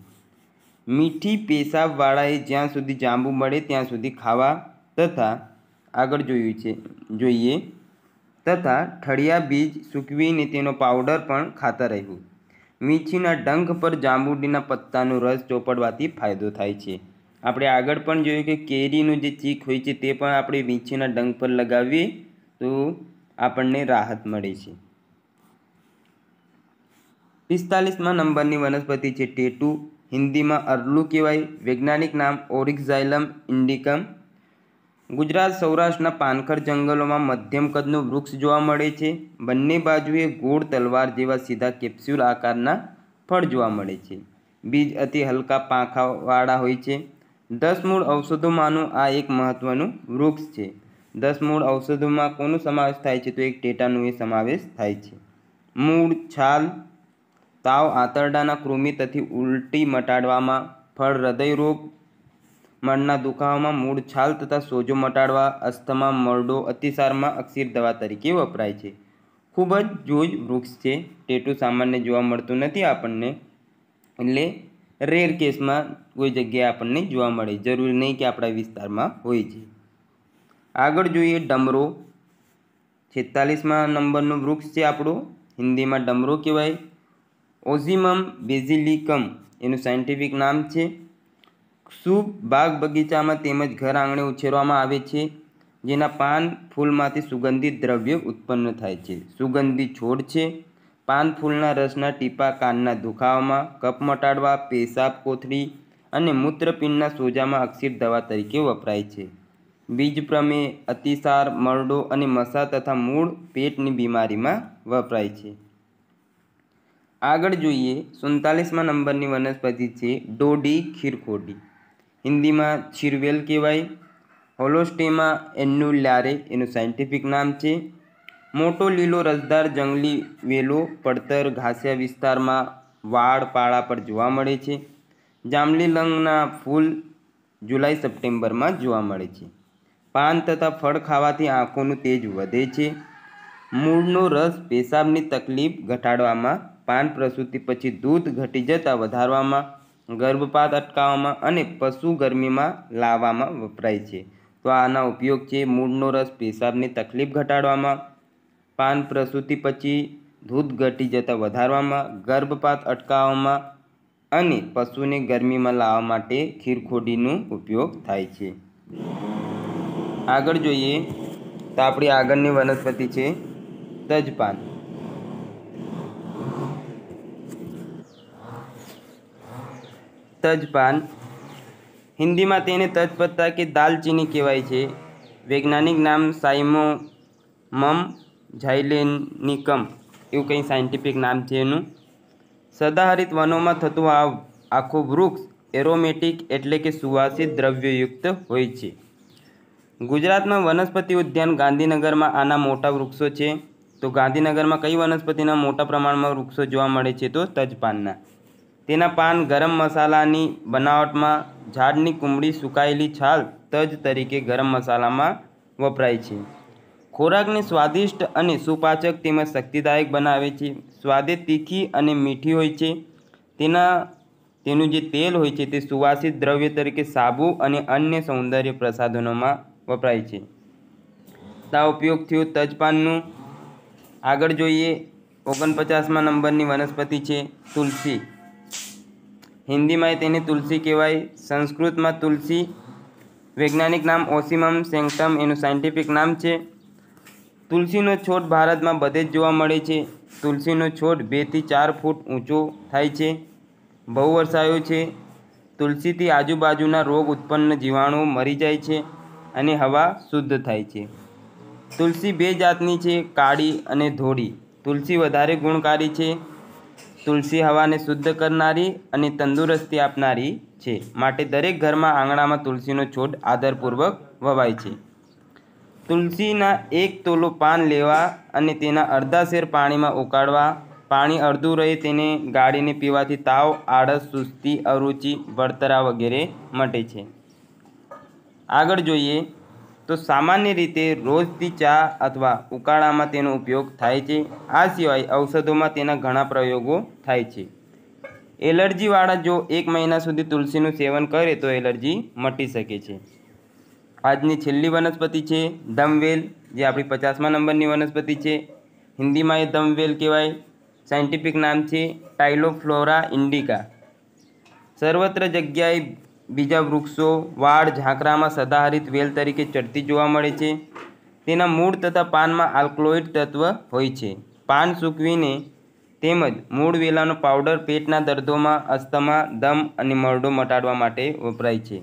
મીઠી પેશાબવાળાએ જ્યાં સુધી જાંબુ મળે ત્યાં સુધી ખાવા તથા આગળ જોયું છે જોઈએ તથા ઠળિયા બીજ સૂકવીને તેનો પાવડર પણ ખાતા રહેવું મીઠીના ડંખ પર જાંબુડીના પત્તાનો રસ ચોપડવાથી ફાયદો થાય છે આપણે આગળ પણ જોયું કે કેરીનું જે ચીક હોય છે તે પણ આપણે વીંછીના ડંગ પર લગાવીએ તો આપણને રાહત મળે છે પિસ્તાલીસમાં નંબરની વનસ્પતિ છે ટેટુ હિન્દીમાં અરલું કહેવાય વૈજ્ઞાનિક નામ ઓરિક્ઝાઇલમ ઇન્ડિકમ ગુજરાત સૌરાષ્ટ્રના પાનખર જંગલોમાં મધ્યમ કદનું વૃક્ષ જોવા મળે છે બંને બાજુએ ગોળ તલવાર જેવા સીધા કેપ્સ્યુલ આકારના ફળ જોવા મળે છે બીજ અતિ હલકા પાંખાવાળા હોય છે દસ મૂળ ઔષધોમાંનું આ એક મહત્વનું વૃક્ષ છે દસ મૂળ ઔષધોમાં કોનો સમાવેશ થાય છે તો એક ટેટાનો એ સમાવેશ થાય છે મૂળ છાલ તાવ આંતરડાના કૃમિ તથા ઉલટી મટાડવામાં ફળ હૃદયરોગ મનના દુખાવામાં મૂળ છાલ તથા સોજો મટાડવા અસ્થમા મરડો અતિસારમાં અક્ષીર દવા તરીકે વપરાય છે ખૂબ જ જોજ વૃક્ષ છે ટેટું સામાન્ય જોવા મળતું નથી આપણને એટલે રેર કેસમાં કોઈ જગ્યાએ આપણને જોવા મળે જરૂરી નહીં કે આપણા વિસ્તારમાં હોય છે આગળ જોઈએ ડમરો છેતાલીસમાં નંબરનું વૃક્ષ છે આપણો હિન્દીમાં ડમરો કહેવાય ઓઝિમમ બેઝિલિકમ એનું સાયન્ટિફિક નામ છે શુભ બાગ બગીચામાં તેમજ ઘર આંગણે ઉછેરવામાં આવે છે જેના પાન ફૂલમાંથી સુગંધિત દ્રવ્ય ઉત્પન્ન થાય છે સુગંધી છોડ છે પાન ફૂલના રસના ટીપા કાનના દુખાવામાં કપ મટાડવા પેશાબ કોથળી અને મૂત્રપિંડના સોજામાં અક્ષીર દવા તરીકે વપરાય છે બીજ પ્રમેય અતિસાર મરડો અને મસા તથા મૂળ પેટની બીમારીમાં વપરાય છે આગળ જોઈએ સુડતાલીસમાં નંબરની વનસ્પતિ છે ડોડી ખીરખોડી હિન્દીમાં છીરવેલ કહેવાય હોલોસ્ટેમા એન્યુલારે એનું સાયન્ટિફિક નામ છે મોટો લીલો રસદાર જંગલી વેલો પડતર ઘાસિયા વિસ્તારમાં વાડ પાળા પર જોવા મળે છે જાંબલી લંગના ફૂલ જુલાઈ સપ્ટેમ્બરમાં જોવા મળે છે પાન તથા ફળ ખાવાથી આંખોનું તેજ વધે છે મૂળનો રસ પેશાબની તકલીફ ઘટાડવામાં પાન પ્રસૂતિ પછી દૂધ ઘટી જતાં વધારવામાં ગર્ભપાત અટકાવવામાં અને પશુ ગરમીમાં લાવવામાં વપરાય છે તો આના ઉપયોગ છે મૂળનો રસ પેશાબની તકલીફ ઘટાડવામાં પાન પ્રસૂતિ પછી દૂધ ઘટી જતાં વધારવામાં ગર્ભપાત અટકાવવામાં અને પશુને ગરમીમાં લાવવા માટે ખીરખોડીનો ઉપયોગ થાય છે આગળ જોઈએ તો આપણી આગળની વનસ્પતિ છે તજપાન તજપાન હિન્દીમાં તેને તજપત્તા કે દાલચીની કહેવાય છે વૈજ્ઞાનિક નામ સાઇમો મમ જાઇલેનિકમ એવું કંઈ સાયન્ટિફિક નામ છે એનું સદાહરિત વનોમાં થતું આ આખું વૃક્ષ એરોમેટિક એટલે કે સુવાસિત દ્રવ્યયુક્ત હોય છે ગુજરાતમાં વનસ્પતિ ઉદ્યાન ગાંધીનગરમાં આના મોટા વૃક્ષો છે તો ગાંધીનગરમાં કઈ વનસ્પતિના મોટા પ્રમાણમાં વૃક્ષો જોવા મળે છે તો તજપાનના તેના પાન ગરમ મસાલાની બનાવટમાં ઝાડની કુંબળી સુકાયેલી છાલ તજ તરીકે ગરમ મસાલામાં વપરાય છે ખોરાકને સ્વાદિષ્ટ અને સુપાચક તેમજ શક્તિદાયક બનાવે છે સ્વાદે તીખી અને મીઠી હોય છે તેના તેનું જે તેલ હોય છે તે સુવાસિત દ્રવ્ય તરીકે સાબુ અને અન્ય સૌંદર્ય પ્રસાધનોમાં વપરાય છે તા ઉપયોગ થયો તજપાનનું આગળ જોઈએ ઓગણપચાસમાં નંબરની વનસ્પતિ છે તુલસી હિન્દીમાં તેને તુલસી કહેવાય સંસ્કૃતમાં તુલસી વૈજ્ઞાનિક નામ ઓસિમમ સેન્ક્ટમ એનું સાયન્ટિફિક નામ છે તુલસીનો છોડ ભારતમાં બધે જ જોવા મળે છે તુલસીનો છોડ બેથી ચાર ફૂટ ઊંચો થાય છે બહુ વરસાયો છે તુલસીથી આજુબાજુના રોગ ઉત્પન્ન જીવાણુઓ મરી જાય છે અને હવા શુદ્ધ થાય છે તુલસી બે જાતની છે કાળી અને ધોળી તુલસી વધારે ગુણકારી છે તુલસી હવાને શુદ્ધ કરનારી અને તંદુરસ્તી આપનારી છે માટે દરેક ઘરમાં આંગણામાં તુલસીનો છોડ આદરપૂર્વક વવાય છે તુલસીના એક તોલો પાન લેવા અને તેના અડધા શેર પાણીમાં ઉકાળવા પાણી અડધું રહે તેને ગાળીને પીવાથી તાવ આળસ સુસ્તી અરુચિ વળતરા વગેરે મટે છે આગળ જોઈએ તો સામાન્ય રીતે રોજથી ચા અથવા ઉકાળામાં તેનો ઉપયોગ થાય છે આ સિવાય ઔષધોમાં તેના ઘણા પ્રયોગો થાય છે એલર્જીવાળા જો એક મહિના સુધી તુલસીનું સેવન કરે તો એલર્જી મટી શકે છે આજની છેલ્લી વનસ્પતિ છે ધમવેલ જે આપણી પચાસમા નંબરની વનસ્પતિ છે હિન્દીમાં એ ધમવેલ કહેવાય સાયન્ટિફિક નામ છે ટાઇલોફ્લોરા ઇન્ડિકા સર્વત્ર જગ્યાએ બીજા વૃક્ષો વાડ ઝાંકરામાં સદાહરિત વેલ તરીકે ચડતી જોવા મળે છે તેના મૂળ તથા પાનમાં આલ્કલોઇડ તત્વ હોય છે પાન સૂકવીને તેમજ મૂળ વેલાનો પાવડર પેટના દર્દોમાં અસ્થમા દમ અને મરડો મટાડવા માટે વપરાય છે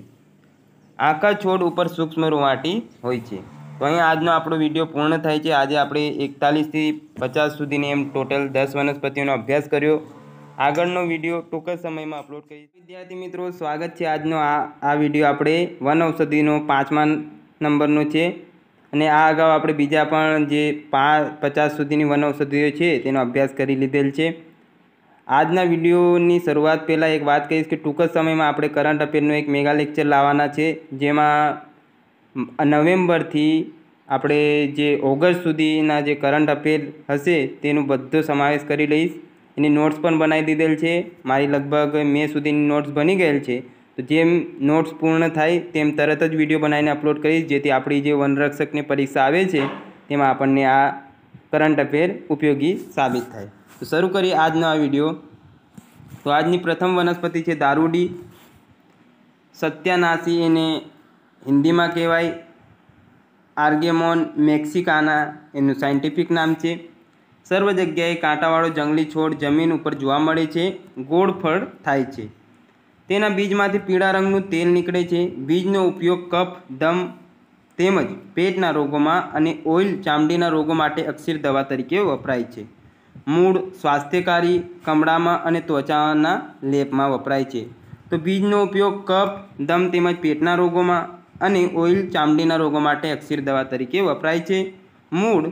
આખા છોડ ઉપર સૂક્ષ્મ રૂવાટી હોય છે તો અહીંયા આજનો આપણો વિડીયો પૂર્ણ થાય છે આજે આપણે એકતાલીસથી પચાસ સુધીની એમ ટોટલ દસ વનસ્પતિઓનો અભ્યાસ કર્યો આગળનો વિડીયો ટૂંક જ સમયમાં અપલોડ કરીશ વિદ્યાર્થી મિત્રો સ્વાગત છે આજનો આ આ વિડીયો આપણે વન ઔષધિનો પાંચમા નંબરનો છે અને આ અગાઉ આપણે બીજા પણ જે પાંચ પચાસ સુધીની વન ઔષધિઓ છે તેનો અભ્યાસ કરી લીધેલ છે આજના વિડીયોની શરૂઆત પહેલાં એક વાત કહીશ કે ટૂંક જ સમયમાં આપણે કરંટ અફેરનો એક મેગા લેક્ચર લાવવાના છે જેમાં નવેમ્બરથી આપણે જે ઓગસ્ટ સુધીના જે કરંટ અફેર હશે તેનું બધો સમાવેશ કરી લઈશ એની નોટ્સ પણ બનાવી દીધેલ છે મારી લગભગ મે સુધીની નોટ્સ બની ગયેલ છે તો જેમ નોટ્સ પૂર્ણ થાય તેમ તરત જ વિડીયો બનાવીને અપલોડ કરીશ જેથી આપણી જે વનરક્ષકની પરીક્ષા આવે છે તેમાં આપણને આ કરંટ અફેર ઉપયોગી સાબિત થાય તો શરૂ કરીએ આજનો આ વિડીયો તો આજની પ્રથમ વનસ્પતિ છે દારૂડી સત્યાનાશી એને હિન્દીમાં કહેવાય આર્ગેમોન મેક્સિકાના એનું સાયન્ટિફિક નામ છે સર્વ જગ્યાએ કાંટાવાળો જંગલી છોડ જમીન ઉપર જોવા મળે છે ગોળ ફળ થાય છે તેના બીજમાંથી પીળા રંગનું તેલ નીકળે છે બીજનો ઉપયોગ કફ દમ તેમજ પેટના રોગોમાં અને ઓઇલ ચામડીના રોગો માટે અક્ષીર દવા તરીકે વપરાય છે મૂળ સ્વાસ્થ્યકારી કમળામાં અને ત્વચાના લેપમાં વપરાય છે તો બીજનો ઉપયોગ કફ દમ તેમજ પેટના રોગોમાં અને ઓઇલ ચામડીના રોગો માટે અક્ષીર દવા તરીકે વપરાય છે મૂળ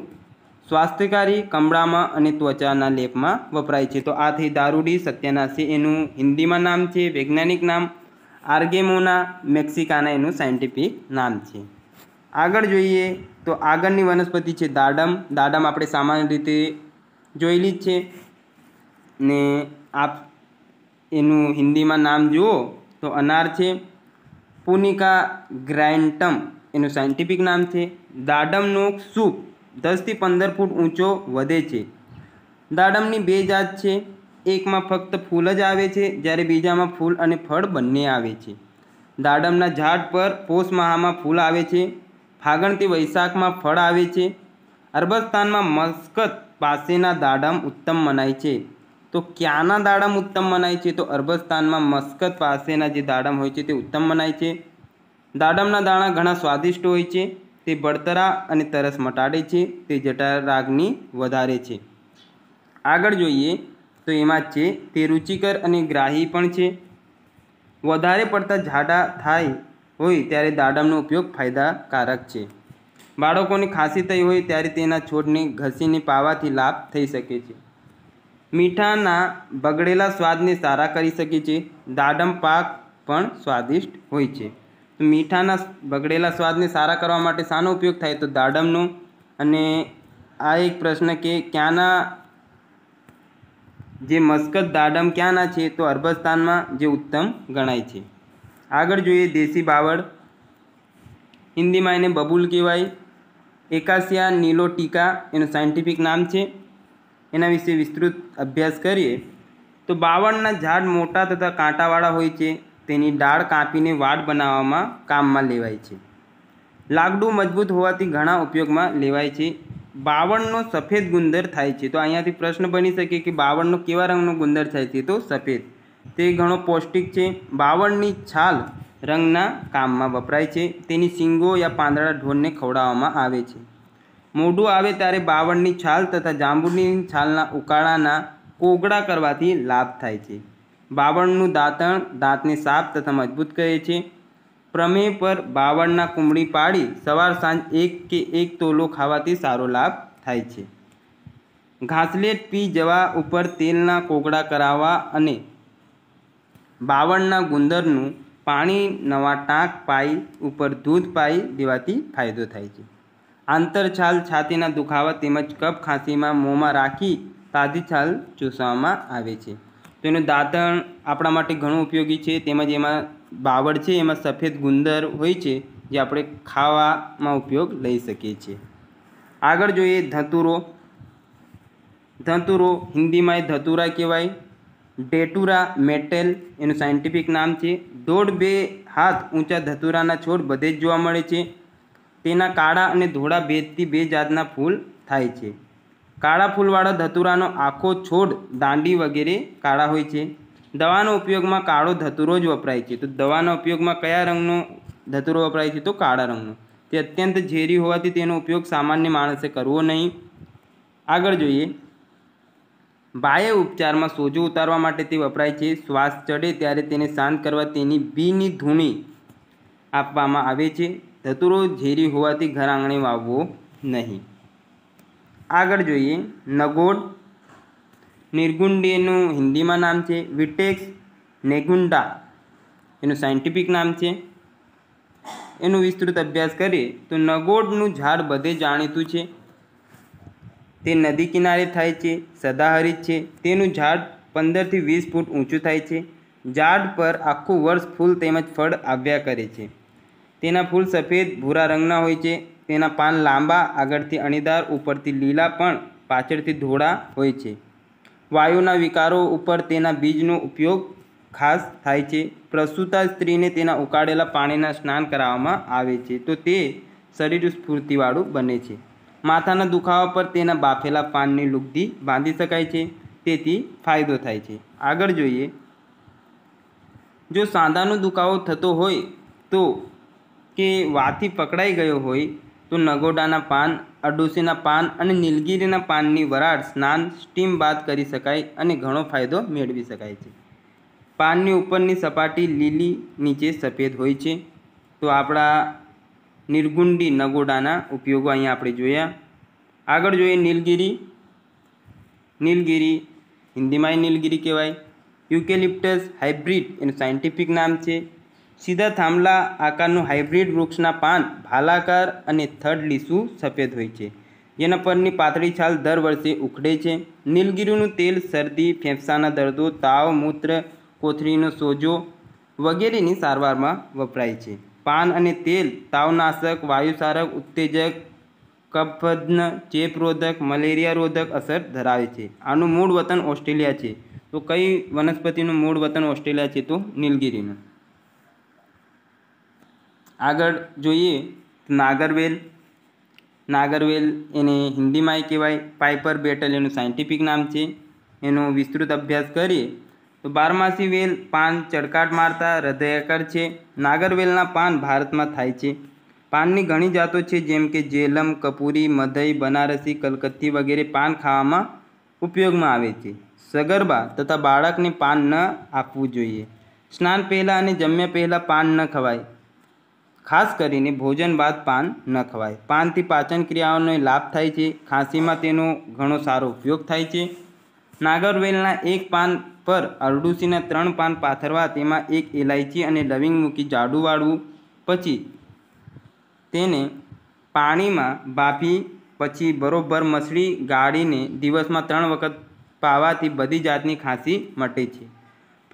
સ્વાસ્થ્યકારી કમળામાં અને ત્વચાના લેપમાં વપરાય છે તો આ થઈ દારૂડી સત્યનાશી એનું હિન્દીમાં નામ છે વૈજ્ઞાનિક નામ આર્ગેમોના મેક્સિકાના એનું સાયન્ટિફિક નામ છે આગળ જોઈએ તો આગળની વનસ્પતિ છે દાડમ દાડમ આપણે સામાન્ય રીતે જોયેલી જ છે ને આપ એનું હિન્દીમાં નામ જુઓ તો અનાર છે પુનિકા ગ્રાન્ટમ એનું સાયન્ટિફિક નામ છે દાડમનો સૂપ દસથી પંદર ફૂટ ઊંચો વધે છે દાડમની બે જાત છે એકમાં ફક્ત ફૂલ જ આવે છે જ્યારે બીજામાં ફૂલ અને ફળ બંને આવે છે દાડમના ઝાડ પર પોષ માહમાં ફૂલ આવે છે ફાગણથી વૈશાખમાં ફળ આવે છે અરબસ્તાનમાં મસ્કત પાસેના દાડમ ઉત્તમ મનાય છે તો ક્યાંના દાડમ ઉત્તમ મનાય છે તો અરબસ્તાનમાં મસ્કત પાસેના જે દાડમ હોય છે તે ઉત્તમ મનાય છે દાડમના દાણા ઘણા સ્વાદિષ્ટ હોય છે તે બળતરા અને તરસ મટાડે છે તે જટા રાગની વધારે છે આગળ જોઈએ તો એમાં છે તે રુચિકર અને ગ્રાહી પણ છે વધારે પડતા ઝાડા થાય હોય ત્યારે દાડમનો ઉપયોગ ફાયદાકારક છે બાળકોની ખાંસી થઈ હોય ત્યારે તેના છોડને ઘસીને પાવાથી લાભ થઈ શકે છે મીઠાના બગડેલા સ્વાદને સારા કરી શકે છે દાડમ પાક પણ સ્વાદિષ્ટ હોય છે તો મીઠાના બગડેલા સ્વાદને સારા કરવા માટે શાનો ઉપયોગ થાય તો દાડમનો અને આ એક પ્રશ્ન કે ક્યાંના જે મસ્કત દાડમ ક્યાંના છે તો અરબસ્તાનમાં જે ઉત્તમ ગણાય છે આગળ જોઈએ દેશી બાવળ હિન્દીમાં એને બબુલ કહેવાય એકાસિયા ટીકા એનું સાયન્ટિફિક નામ છે એના વિશે વિસ્તૃત અભ્યાસ કરીએ તો બાવળના ઝાડ મોટા તથા કાંટાવાળા હોય છે તેની ડાળ કાપીને વાડ બનાવવામાં કામમાં લેવાય છે લાકડું મજબૂત હોવાથી ઘણા ઉપયોગમાં લેવાય છે બાવળનો સફેદ ગુંદર થાય છે તો અહીંયાથી પ્રશ્ન બની શકે કે બાવળનો કેવા રંગનો ગુંદર થાય છે તો સફેદ તે ઘણો પૌષ્ટિક છે બાવળની છાલ રંગના કામમાં વપરાય છે તેની સિંગો યા પાંદડા ઢોરને ખવડાવવામાં આવે છે મોઢું આવે ત્યારે બાવળની છાલ તથા જાંબુની છાલના ઉકાળાના કોગળા કરવાથી લાભ થાય છે બાવળનું દાંતણ દાંતને સાફ તથા મજબૂત કરે છે પ્રમેય પર બાવળના કુંબળી પાડી સવાર સાંજ એક કે એક તોલો ખાવાથી સારો લાભ થાય છે ઘાસલેટ પી જવા ઉપર તેલના કોગળા કરાવવા અને બાવળના ગુંદરનું પાણી નવા ટાંક પાઈ ઉપર દૂધ પાઈ દેવાથી ફાયદો થાય છે આંતરછાલ છાતીના દુખાવા તેમજ કફ ખાંસીમાં મોંમાં રાખી તાજી છાલ ચૂસવામાં આવે છે તો એનું દાંતણ આપણા માટે ઘણું ઉપયોગી છે તેમજ એમાં બાવળ છે એમાં સફેદ ગુંદર હોય છે જે આપણે ખાવામાં ઉપયોગ લઈ શકીએ છીએ આગળ જોઈએ ધતુરો ધતુરો હિન્દીમાં એ ધતુરા કહેવાય ડેટુરા મેટેલ એનું સાયન્ટિફિક નામ છે દોઢ બે હાથ ઊંચા ધતુરાના છોડ બધે જ જોવા મળે છે તેના કાળા અને ધોળા ભેદથી બે જાતના ફૂલ થાય છે કાળા ફૂલવાળા ધતુરાનો આખો છોડ દાંડી વગેરે કાળા હોય છે દવાનો ઉપયોગમાં કાળો ધતુરો જ વપરાય છે તો દવાના ઉપયોગમાં કયા રંગનો ધતુરો વપરાય છે તો કાળા રંગનો તે અત્યંત ઝેરી હોવાથી તેનો ઉપયોગ સામાન્ય માણસે કરવો નહીં આગળ જોઈએ બાહ્ય ઉપચારમાં સોજો ઉતારવા માટે તે વપરાય છે શ્વાસ ચડે ત્યારે તેને શાંત કરવા તેની બીની ધૂણી આપવામાં આવે છે ધતુરો ઝેરી હોવાથી ઘર આંગણે વાવવો નહીં આગળ જોઈએ નગોડ નિર્ગુંડેનું હિન્દીમાં નામ છે વિટેક્સ નેગુંડા એનું સાયન્ટિફિક નામ છે એનું વિસ્તૃત અભ્યાસ કરીએ તો નગોડનું ઝાડ બધે જાણીતું છે તે નદી કિનારે થાય છે સદાહરિત છે તેનું ઝાડ પંદરથી વીસ ફૂટ ઊંચું થાય છે ઝાડ પર આખું વર્ષ ફૂલ તેમજ ફળ આવ્યા કરે છે તેના ફૂલ સફેદ ભૂરા રંગના હોય છે તેના પાન લાંબા આગળથી અણીદાર ઉપરથી લીલા પણ પાછળથી ધોળા હોય છે વાયુના વિકારો ઉપર તેના બીજનો ઉપયોગ ખાસ થાય છે પ્રસૂતા સ્ત્રીને તેના ઉકાળેલા પાણીના સ્નાન કરાવવામાં આવે છે તો તે શરીર સ્ફૂર્તિવાળું બને છે માથાના દુખાવા પર તેના બાફેલા પાનની લુગદી બાંધી શકાય છે તેથી ફાયદો થાય છે આગળ જોઈએ જો સાંધાનો દુખાવો થતો હોય તો કે વાથી પકડાઈ ગયો હોય તો નગોડાના પાન અડુસીના પાન અને નીલગીરીના પાનની વરાળ સ્નાન સ્ટીમ બાદ કરી શકાય અને ઘણો ફાયદો મેળવી શકાય છે પાનની ઉપરની સપાટી લીલી નીચે સફેદ હોય છે તો આપણા નિર્ગુંડી નગોડાના ઉપયોગો અહીંયા આપણે જોયા આગળ જોઈએ નીલગીરી નીલગીરી હિન્દીમાં નીલગીરી કહેવાય યુકેલિપ્ટસ હાઇબ્રિડ એનું સાયન્ટિફિક નામ છે સીધા થાંભલા આકારનું હાઇબ્રિડ વૃક્ષના પાન ભાલાકાર અને થડ લીસું સફેદ હોય છે જેના પરની પાતળી છાલ દર વર્ષે ઉખડે છે નીલગીરીનું તેલ શરદી ફેફસાના દર્દો તાવ મૂત્ર કોથળીનો સોજો વગેરેની સારવારમાં વપરાય છે પાન અને તેલ તાવનાશક વાયુસારક ઉત્તેજક કફદ્ન ચેપરોધક મલેરિયા રોધક અસર ધરાવે છે આનું મૂળ વતન ઓસ્ટ્રેલિયા છે તો કઈ વનસ્પતિનું મૂળ વતન ઓસ્ટ્રેલિયા છે તો નીલગીરીનું આગળ જોઈએ નાગરવેલ નાગરવેલ એને હિન્દીમાં કહેવાય પાઇપર બેટલ એનું સાયન્ટિફિક નામ છે એનો વિસ્તૃત અભ્યાસ કરીએ તો બારમાસી વેલ પાન ચડકાટ મારતા હૃદયાકાર છે નાગરવેલના પાન ભારતમાં થાય છે પાનની ઘણી જાતો છે જેમ કે જેલમ કપૂરી મધઈ બનારસી કલકત્તી વગેરે પાન ખાવામાં ઉપયોગમાં આવે છે સગર્ભા તથા બાળકને પાન ન આપવું જોઈએ સ્નાન પહેલાં અને જમ્યા પહેલાં પાન ન ખવાય ખાસ કરીને ભોજન બાદ પાન ન ખવાય પાનથી પાચન ક્રિયાઓનો લાભ થાય છે ખાંસીમાં તેનો ઘણો સારો ઉપયોગ થાય છે નાગરવેલના એક પાન પર અરડુસીના ત્રણ પાન પાથરવા તેમાં એક ઇલાયચી અને લવિંગ મૂકી જાડું વાળવું પછી તેને પાણીમાં બાફી પછી બરોબર મસળી ગાળીને દિવસમાં ત્રણ વખત પાવાથી બધી જાતની ખાંસી મટે છે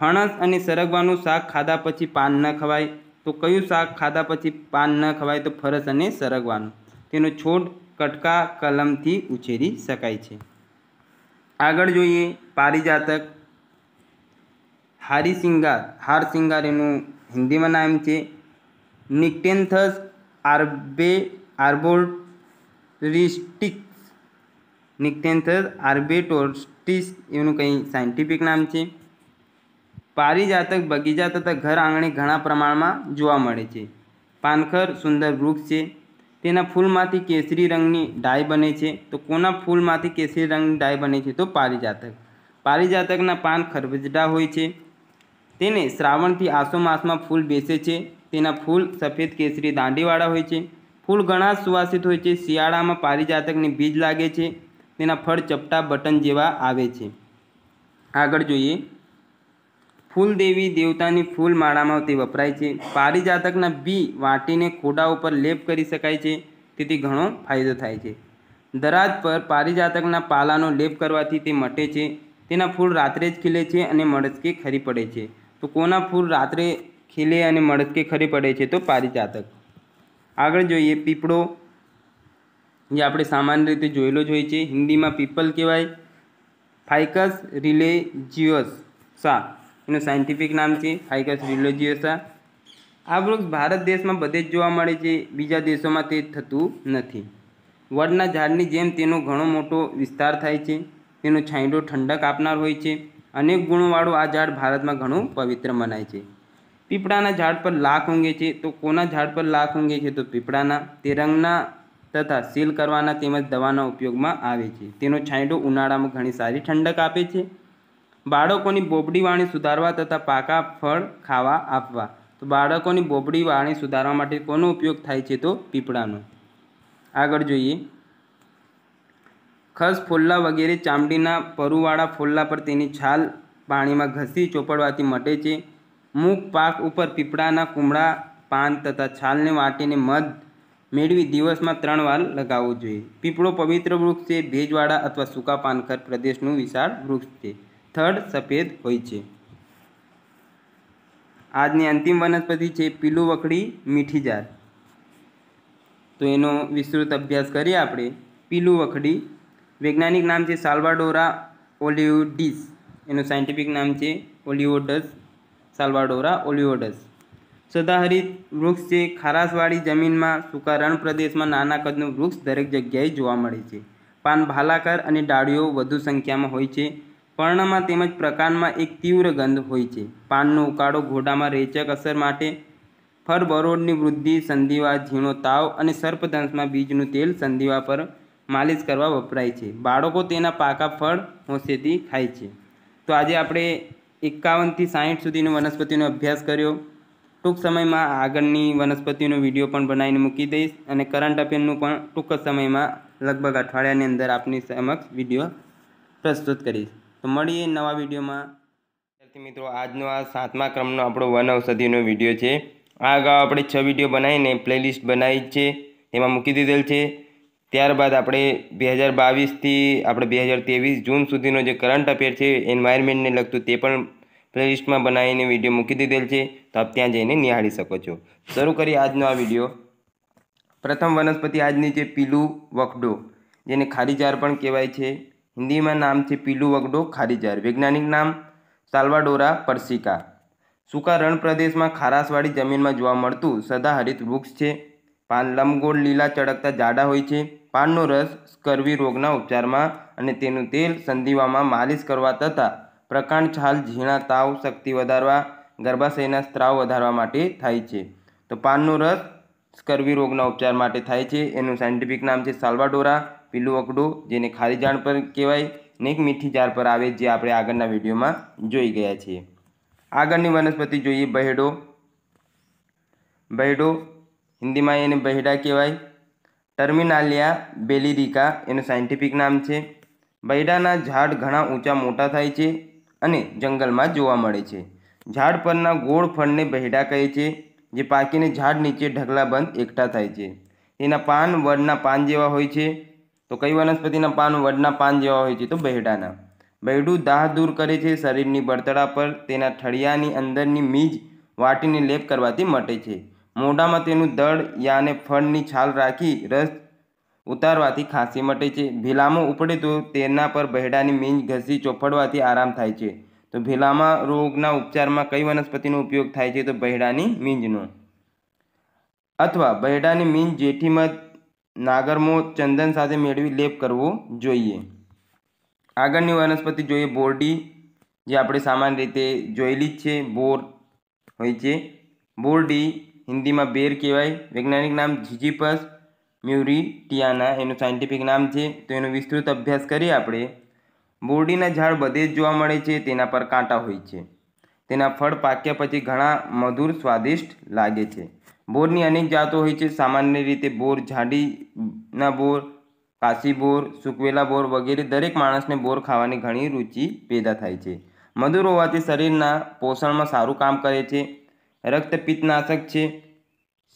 ફણસ અને સરગવાનું શાક ખાધા પછી પાન ન ખવાય તો કયું શાક ખાધા પછી પાન ન ખવાય તો ફરસ અને સરગવાનું તેનો છોડ કટકા કલમથી ઉછેરી શકાય છે આગળ જોઈએ પારિજાતક હારીસિંગાર હારસિંગાર એનું હિન્દીમાં નામ છે નિક્ટેન્થસ આર્બે આર્બોરિસ્ટિક્સ નિક્ટેન્થસ આર્બેટોસ્ટિસ એનું કંઈ સાયન્ટિફિક નામ છે પારિજાતક બગીચા તથા ઘર આંગણે ઘણા પ્રમાણમાં જોવા મળે છે પાનખર સુંદર વૃક્ષ છે તેના ફૂલમાંથી કેસરી રંગની ડાય બને છે તો કોના ફૂલમાંથી કેસરી રંગની ડાય બને છે તો પારિજાતક પારિજાતકના પાન ખરબજડા હોય છે તેને શ્રાવણથી આસો માસમાં ફૂલ બેસે છે તેના ફૂલ સફેદ કેસરી દાંડીવાળા હોય છે ફૂલ ઘણા સુવાસિત હોય છે શિયાળામાં પારિજાતકની બીજ લાગે છે તેના ફળ ચપટા બટન જેવા આવે છે આગળ જોઈએ ફૂલદેવી દેવતાની ફૂલ માળામાં તે વપરાય છે પારિજાતકના બી વાટીને ખોડા ઉપર લેપ કરી શકાય છે તેથી ઘણો ફાયદો થાય છે દરાજ પર પારિજાતકના પાલાનો લેપ કરવાથી તે મટે છે તેના ફૂલ રાત્રે જ ખીલે છે અને મડચકે ખરી પડે છે તો કોના ફૂલ રાત્રે ખીલે અને મડકે ખરી પડે છે તો પારિજાતક આગળ જોઈએ પીપળો જે આપણે સામાન્ય રીતે જોયેલો જ હોય છે હિન્દીમાં પીપલ કહેવાય ફાઇકસ રિલે જીઓસ સા એનું સાયન્ટિફિક નામ છે ફાઇકસ રિલોજિયોસા આ વૃક્ષ ભારત દેશમાં બધે જ જોવા મળે છે બીજા દેશોમાં તે થતું નથી વડના ઝાડની જેમ તેનો ઘણો મોટો વિસ્તાર થાય છે તેનો છાંયડો ઠંડક આપનાર હોય છે અનેક ગુણોવાળો આ ઝાડ ભારતમાં ઘણું પવિત્ર મનાય છે પીપળાના ઝાડ પર લાખ ઊંઘે છે તો કોના ઝાડ પર લાખ ઊંઘે છે તો પીપળાના તે રંગના તથા સીલ કરવાના તેમજ દવાના ઉપયોગમાં આવે છે તેનો છાંયડો ઉનાળામાં ઘણી સારી ઠંડક આપે છે બાળકોની બોબડી વાણી સુધારવા તથા પાકા ફળ ખાવા આપવા તો બાળકોની બોબડી વાણી સુધારવા માટે કોનો ઉપયોગ થાય છે તો પીપળાનો આગળ જોઈએ ખસ ફોલ્લા વગેરે ચામડીના પરુવાળા ફોલ્લા પર તેની છાલ પાણીમાં ઘસી ચોપડવાથી મટે છે મૂક પાક ઉપર પીપળાના કુમળા પાન તથા છાલને વાટીને મધ મેળવી દિવસમાં ત્રણ વાર લગાવવો જોઈએ પીપળો પવિત્ર વૃક્ષ છે ભેજવાળા અથવા સૂકા પાનખર પ્રદેશનું વિશાળ વૃક્ષ છે થડ સફેદ હોય છે આજની અંતિમ વનસ્પતિ છે પીલું વખડી મીઠી જાર તો એનો વિસ્તૃત અભ્યાસ કરીએ આપણે પીલું વખડી વૈજ્ઞાનિક નામ છે સાલ્વાડોરા ઓલિયોડિસ એનું સાયન્ટિફિક નામ છે ઓલિવોડસ સાલ્વાડોરા ઓલિવોડસ સદાહરિત વૃક્ષ છે ખારાસવાળી જમીનમાં સૂકા રણ પ્રદેશમાં નાના કદનું વૃક્ષ દરેક જગ્યાએ જોવા મળે છે પાન ભાલાકાર અને ડાળીઓ વધુ સંખ્યામાં હોય છે પર્ણમાં તેમજ પ્રકાંડમાં એક તીવ્ર ગંધ હોય છે પાનનો ઉકાળો ઘોડામાં રેચક અસર માટે ફરબરોડની વૃદ્ધિ સંધિવા ઝીણો તાવ અને સર્પદંશમાં બીજનું તેલ સંધિવા પર માલિશ કરવા વપરાય છે બાળકો તેના પાકા ફળ હોંશેથી ખાય છે તો આજે આપણે એકાવનથી સાહીઠ સુધીની વનસ્પતિનો અભ્યાસ કર્યો ટૂંક સમયમાં આગળની વનસ્પતિનો વિડીયો પણ બનાવીને મૂકી દઈશ અને કરંટ અફેરનું પણ ટૂંક સમયમાં લગભગ અઠવાડિયાની અંદર આપની સમક્ષ વિડીયો પ્રસ્તુત કરીશ તો મળીએ નવા વિડીયોમાં મિત્રો આજનો આ સાતમા ક્રમનો આપણો વન ઔષધિનો વિડીયો છે આ અગાઉ આપણે છ વિડીયો બનાવીને પ્લેલિસ્ટ બનાવી છે એમાં મૂકી દીધેલ છે ત્યારબાદ આપણે બે હજાર બાવીસથી આપણે બે હજાર ત્રેવીસ જૂન સુધીનો જે કરંટ અફેર છે એન્વાયરમેન્ટને લગતું તે પણ પ્લેલિસ્ટમાં બનાવીને વિડીયો મૂકી દીધેલ છે તો આપ ત્યાં જઈને નિહાળી શકો છો શરૂ કરીએ આજનો આ વિડીયો પ્રથમ વનસ્પતિ આજની જે પીલું વખડો જેને ખારીજાર પણ કહેવાય છે હિન્દીમાં નામ છે પીલુ વગડો ખારીજાર વૈજ્ઞાનિક નામ સાલ્વાડોરા પરસિકા સૂકા રણ પ્રદેશમાં ખારાસવાળી જમીનમાં જોવા મળતું સદાહરિત વૃક્ષ છે પાન લંબગોળ લીલા ચળકતા જાડા હોય છે પાનનો રસ સ્કર્વી રોગના ઉપચારમાં અને તેનું તેલ સંધિવામાં માલિશ કરવા તથા પ્રકાંડ છાલ ઝીણા તાવ શક્તિ વધારવા ગર્ભાશયના સ્ત્રાવ વધારવા માટે થાય છે તો પાનનો રસ સ્કર્વી રોગના ઉપચાર માટે થાય છે એનું સાયન્ટિફિક નામ છે સાલ્વાડોરા પીલું અકડું જેને ખારી ઝાડ પર કહેવાય ને એક મીઠી ઝાડ પર આવે જે આપણે આગળના વિડીયોમાં જોઈ ગયા છીએ આગળની વનસ્પતિ જોઈએ બહેડો બહેડો હિન્દીમાં એને બહેડા કહેવાય ટર્મિનાલિયા બેલિરિકા એનું સાયન્ટિફિક નામ છે બહેડાના ઝાડ ઘણા ઊંચા મોટા થાય છે અને જંગલમાં જોવા મળે છે ઝાડ પરના ગોળ ફળને બહેડા કહે છે જે પાકીને ઝાડ નીચે ઢગલાબંધ એકઠા થાય છે એના પાન વડના પાન જેવા હોય છે તો કઈ વનસ્પતિના પાન વડના પાન જેવા હોય છે તો બહેડાના બહેડું દાહ દૂર કરે છે શરીરની બળતળા પર તેના ઠળિયાની અંદરની મીજ વાટીને લેપ કરવાથી મટે છે મોઢામાં તેનું દળ યાને ફળની છાલ રાખી રસ ઉતારવાથી ખાંસી મટે છે ભીલામાં ઉપડે તો તેના પર બહેડાની મીંજ ઘસી ચોપડવાથી આરામ થાય છે તો ભીલામાં રોગના ઉપચારમાં કઈ વનસ્પતિનો ઉપયોગ થાય છે તો બહેડાની મીંજનો અથવા બહેડાની મીંજ જેઠીમાં નાગરમો ચંદન સાથે મેળવી લેપ કરવો જોઈએ આગળની વનસ્પતિ જોઈએ બોરડી જે આપણે સામાન્ય રીતે જોયેલી જ છે બોર હોય છે બોરડી હિન્દીમાં બેર કહેવાય વૈજ્ઞાનિક નામ જીજીપસ મ્યુરિટિયાના એનું સાયન્ટિફિક નામ છે તો એનો વિસ્તૃત અભ્યાસ કરીએ આપણે બોરડીના ઝાડ બધે જ જોવા મળે છે તેના પર કાંટા હોય છે તેના ફળ પાક્યા પછી ઘણા મધુર સ્વાદિષ્ટ લાગે છે બોરની અનેક જાતો હોય છે સામાન્ય રીતે બોર જાડીના બોર કાશી બોર સુકવેલા બોર વગેરે દરેક માણસને બોર ખાવાની ઘણી રુચિ પેદા થાય છે મધુર હોવાથી શરીરના પોષણમાં સારું કામ કરે છે રક્તપિત્તનાશક છે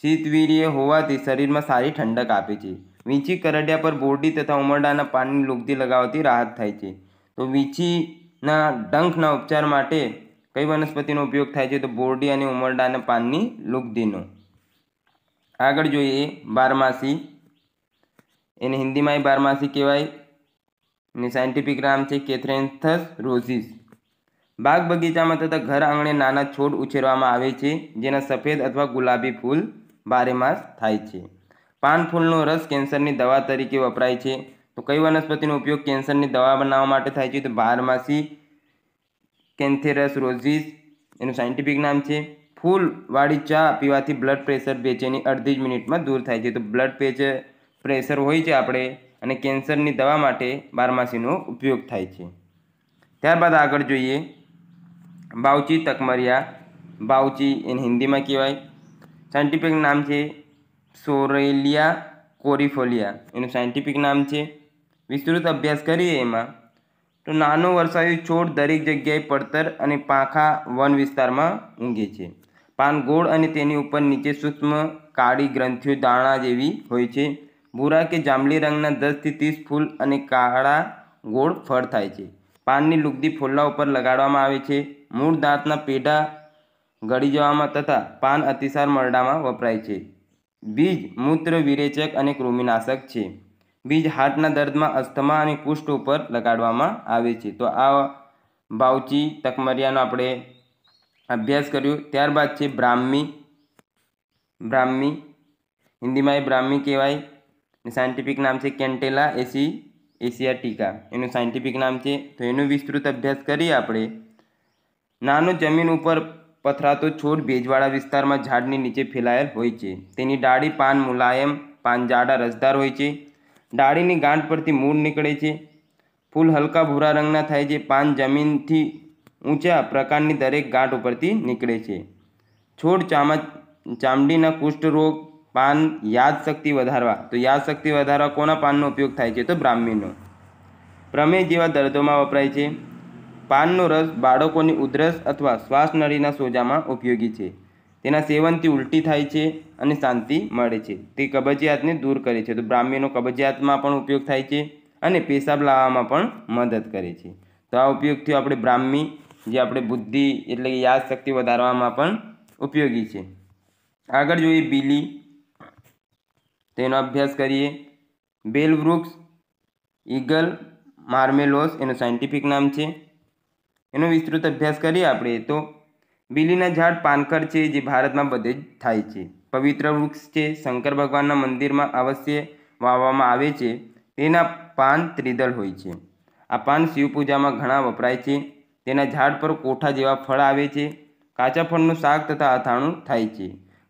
શીતવીર્ય હોવાથી શરીરમાં સારી ઠંડક આપે છે વીંછી કરડિયા પર બોરડી તથા ઉમરડાના પાનની લુગદી લગાવતી રાહત થાય છે તો વીંછીના ડંખના ઉપચાર માટે કઈ વનસ્પતિનો ઉપયોગ થાય છે તો બોરડી અને ઉમરડાના પાનની લુગદીનો આગળ જોઈએ બારમાસી એને હિન્દીમાં બારમાસી કહેવાય ને સાયન્ટિફિક નામ છે કેથરેન્થસ રોઝિસ બાગ બગીચામાં તથા ઘર આંગણે નાના છોડ ઉછેરવામાં આવે છે જેના સફેદ અથવા ગુલાબી ફૂલ બારેમાસ થાય છે પાન ફૂલનો રસ કેન્સરની દવા તરીકે વપરાય છે તો કઈ વનસ્પતિનો ઉપયોગ કેન્સરની દવા બનાવવા માટે થાય છે તો બારમાસી કેન્થેરસ રોઝિસ એનું સાયન્ટિફિક નામ છે ફૂલવાળી ચા પીવાથી બ્લડ પ્રેશર બેચેની અડધી જ મિનિટમાં દૂર થાય છે તો બ્લડ પ્રેશર પ્રેશર હોય છે આપણે અને કેન્સરની દવા માટે બારમાસીનો ઉપયોગ થાય છે ત્યારબાદ આગળ જોઈએ બાઉચી તકમરિયા બાવચી એને હિન્દીમાં કહેવાય સાયન્ટિફિક નામ છે સોરેલિયા કોરિફોલિયા એનું સાયન્ટિફિક નામ છે વિસ્તૃત અભ્યાસ કરીએ એમાં તો નાનો વર્ષાયુ છોડ દરેક જગ્યાએ પડતર અને પાંખા વન વિસ્તારમાં ઊંઘે છે પાન ગોળ અને તેની ઉપર નીચે સૂક્ષ્મ કાળી ગ્રંથિઓ દાણા જેવી હોય છે ભૂરા કે જાંબલી રંગના દસથી ત્રીસ ફૂલ અને કાળા ગોળ ફળ થાય છે પાનની લુગદી ફોલ્લા ઉપર લગાડવામાં આવે છે મૂળ દાંતના પેઢા ગળી જવામાં તથા પાન અતિસાર મરડામાં વપરાય છે બીજ મૂત્ર વિરેચક અને કૃમિનાશક છે બીજ હાર્ટના દર્દમાં અસ્થમા અને કુષ્ઠ ઉપર લગાડવામાં આવે છે તો આ બાવચી તકમરિયાનો આપણે અભ્યાસ કર્યો ત્યારબાદ છે બ્રાહ્મી બ્રાહ્મી હિન્દીમાં એ બ્રાહ્મી કહેવાય સાયન્ટિફિક નામ છે કેન્ટેલા એસી એશિયાટિકા એનું સાયન્ટિફિક નામ છે તો એનો વિસ્તૃત અભ્યાસ કરીએ આપણે નાનો જમીન ઉપર પથરાતો છોડ ભેજવાળા વિસ્તારમાં ઝાડની નીચે ફેલાયેલ હોય છે તેની ડાળી પાન મુલાયમ પાન જાડા રસદાર હોય છે ડાળીની ગાંઠ પરથી મૂળ નીકળે છે ફૂલ હલકા ભૂરા રંગના થાય છે પાન જમીનથી ઊંચા પ્રકારની દરેક ગાંઠ ઉપરથી નીકળે છે છોડ ચામચ ચામડીના કુષ્ઠરોગ પાન યાદશક્તિ વધારવા તો યાદશક્તિ વધારવા કોના પાનનો ઉપયોગ થાય છે તો બ્રાહ્મીનો પ્રમેય જેવા દર્દોમાં વપરાય છે પાનનો રસ બાળકોની ઉધરસ અથવા શ્વાસનળીના સોજામાં ઉપયોગી છે તેના સેવનથી ઉલટી થાય છે અને શાંતિ મળે છે તે કબજિયાતને દૂર કરે છે તો બ્રાહ્મીનો કબજિયાતમાં પણ ઉપયોગ થાય છે અને પેશાબ લાવવામાં પણ મદદ કરે છે તો આ ઉપયોગથી આપણે બ્રાહ્મી જે આપણે બુદ્ધિ એટલે કે યાદશક્તિ વધારવામાં પણ ઉપયોગી છે આગળ જોઈએ બીલી તેનો અભ્યાસ કરીએ બેલ વૃક્ષ ઈગલ માર્મેલોસ એનું સાયન્ટિફિક નામ છે એનો વિસ્તૃત અભ્યાસ કરીએ આપણે તો બીલીના ઝાડ પાનખર છે જે ભારતમાં બધે જ થાય છે પવિત્ર વૃક્ષ છે શંકર ભગવાનના મંદિરમાં અવશ્ય વાવવામાં આવે છે તેના પાન ત્રિદળ હોય છે આ પાન શિવપૂજામાં ઘણા વપરાય છે તેના ઝાડ પર કોઠા જેવા ફળ આવે છે કાચા ફળનું શાક તથા અથાણું થાય છે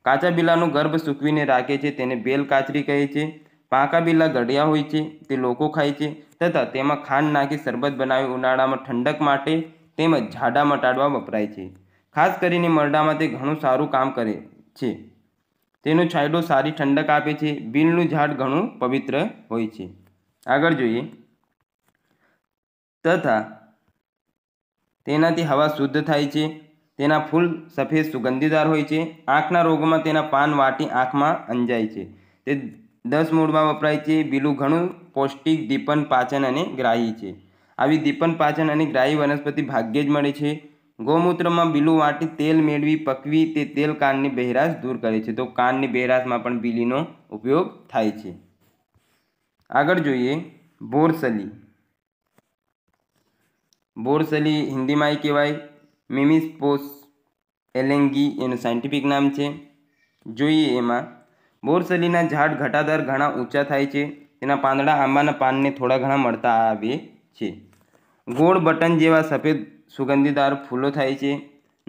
કાચા બિલાનું ગર્ભ સૂકવીને રાખે છે તેને બેલ કાચરી કહે છે પાંકા બિલા ગઢિયા હોય છે તે લોકો ખાય છે તથા તેમાં ખાંડ નાખી શરબત બનાવી ઉનાળામાં ઠંડક માટે તેમજ ઝાડા મટાડવા વપરાય છે ખાસ કરીને મરડામાં તે ઘણું સારું કામ કરે છે તેનો છાંયડો સારી ઠંડક આપે છે બીલનું ઝાડ ઘણું પવિત્ર હોય છે આગળ જોઈએ તથા તેનાથી હવા શુદ્ધ થાય છે તેના ફૂલ સફેદ સુગંધીદાર હોય છે આંખના રોગમાં તેના પાન વાટી આંખમાં અંજાય છે તે દસ મૂળમાં વપરાય છે બીલું ઘણું પૌષ્ટિક દીપન પાચન અને ગ્રાહી છે આવી દીપન પાચન અને ગ્રાહી વનસ્પતિ ભાગ્યે જ મળે છે ગૌમૂત્રમાં બીલું વાટી તેલ મેળવી પકવી તે તેલ કાનની બહેરાશ દૂર કરે છે તો કાનની બહેરાશમાં પણ બીલીનો ઉપયોગ થાય છે આગળ જોઈએ બોરસલી બોરસલી હિન્દીમાં એ કહેવાય મિમિસ્પોસ એલેંગી એનું સાયન્ટિફિક નામ છે જોઈએ એમાં બોરસલીના ઝાડ ઘટાદર ઘણા ઊંચા થાય છે તેના પાંદડા આંબાના પાનને થોડા ઘણા મળતા આવે છે ગોળ બટન જેવા સફેદ સુગંધીદાર ફૂલો થાય છે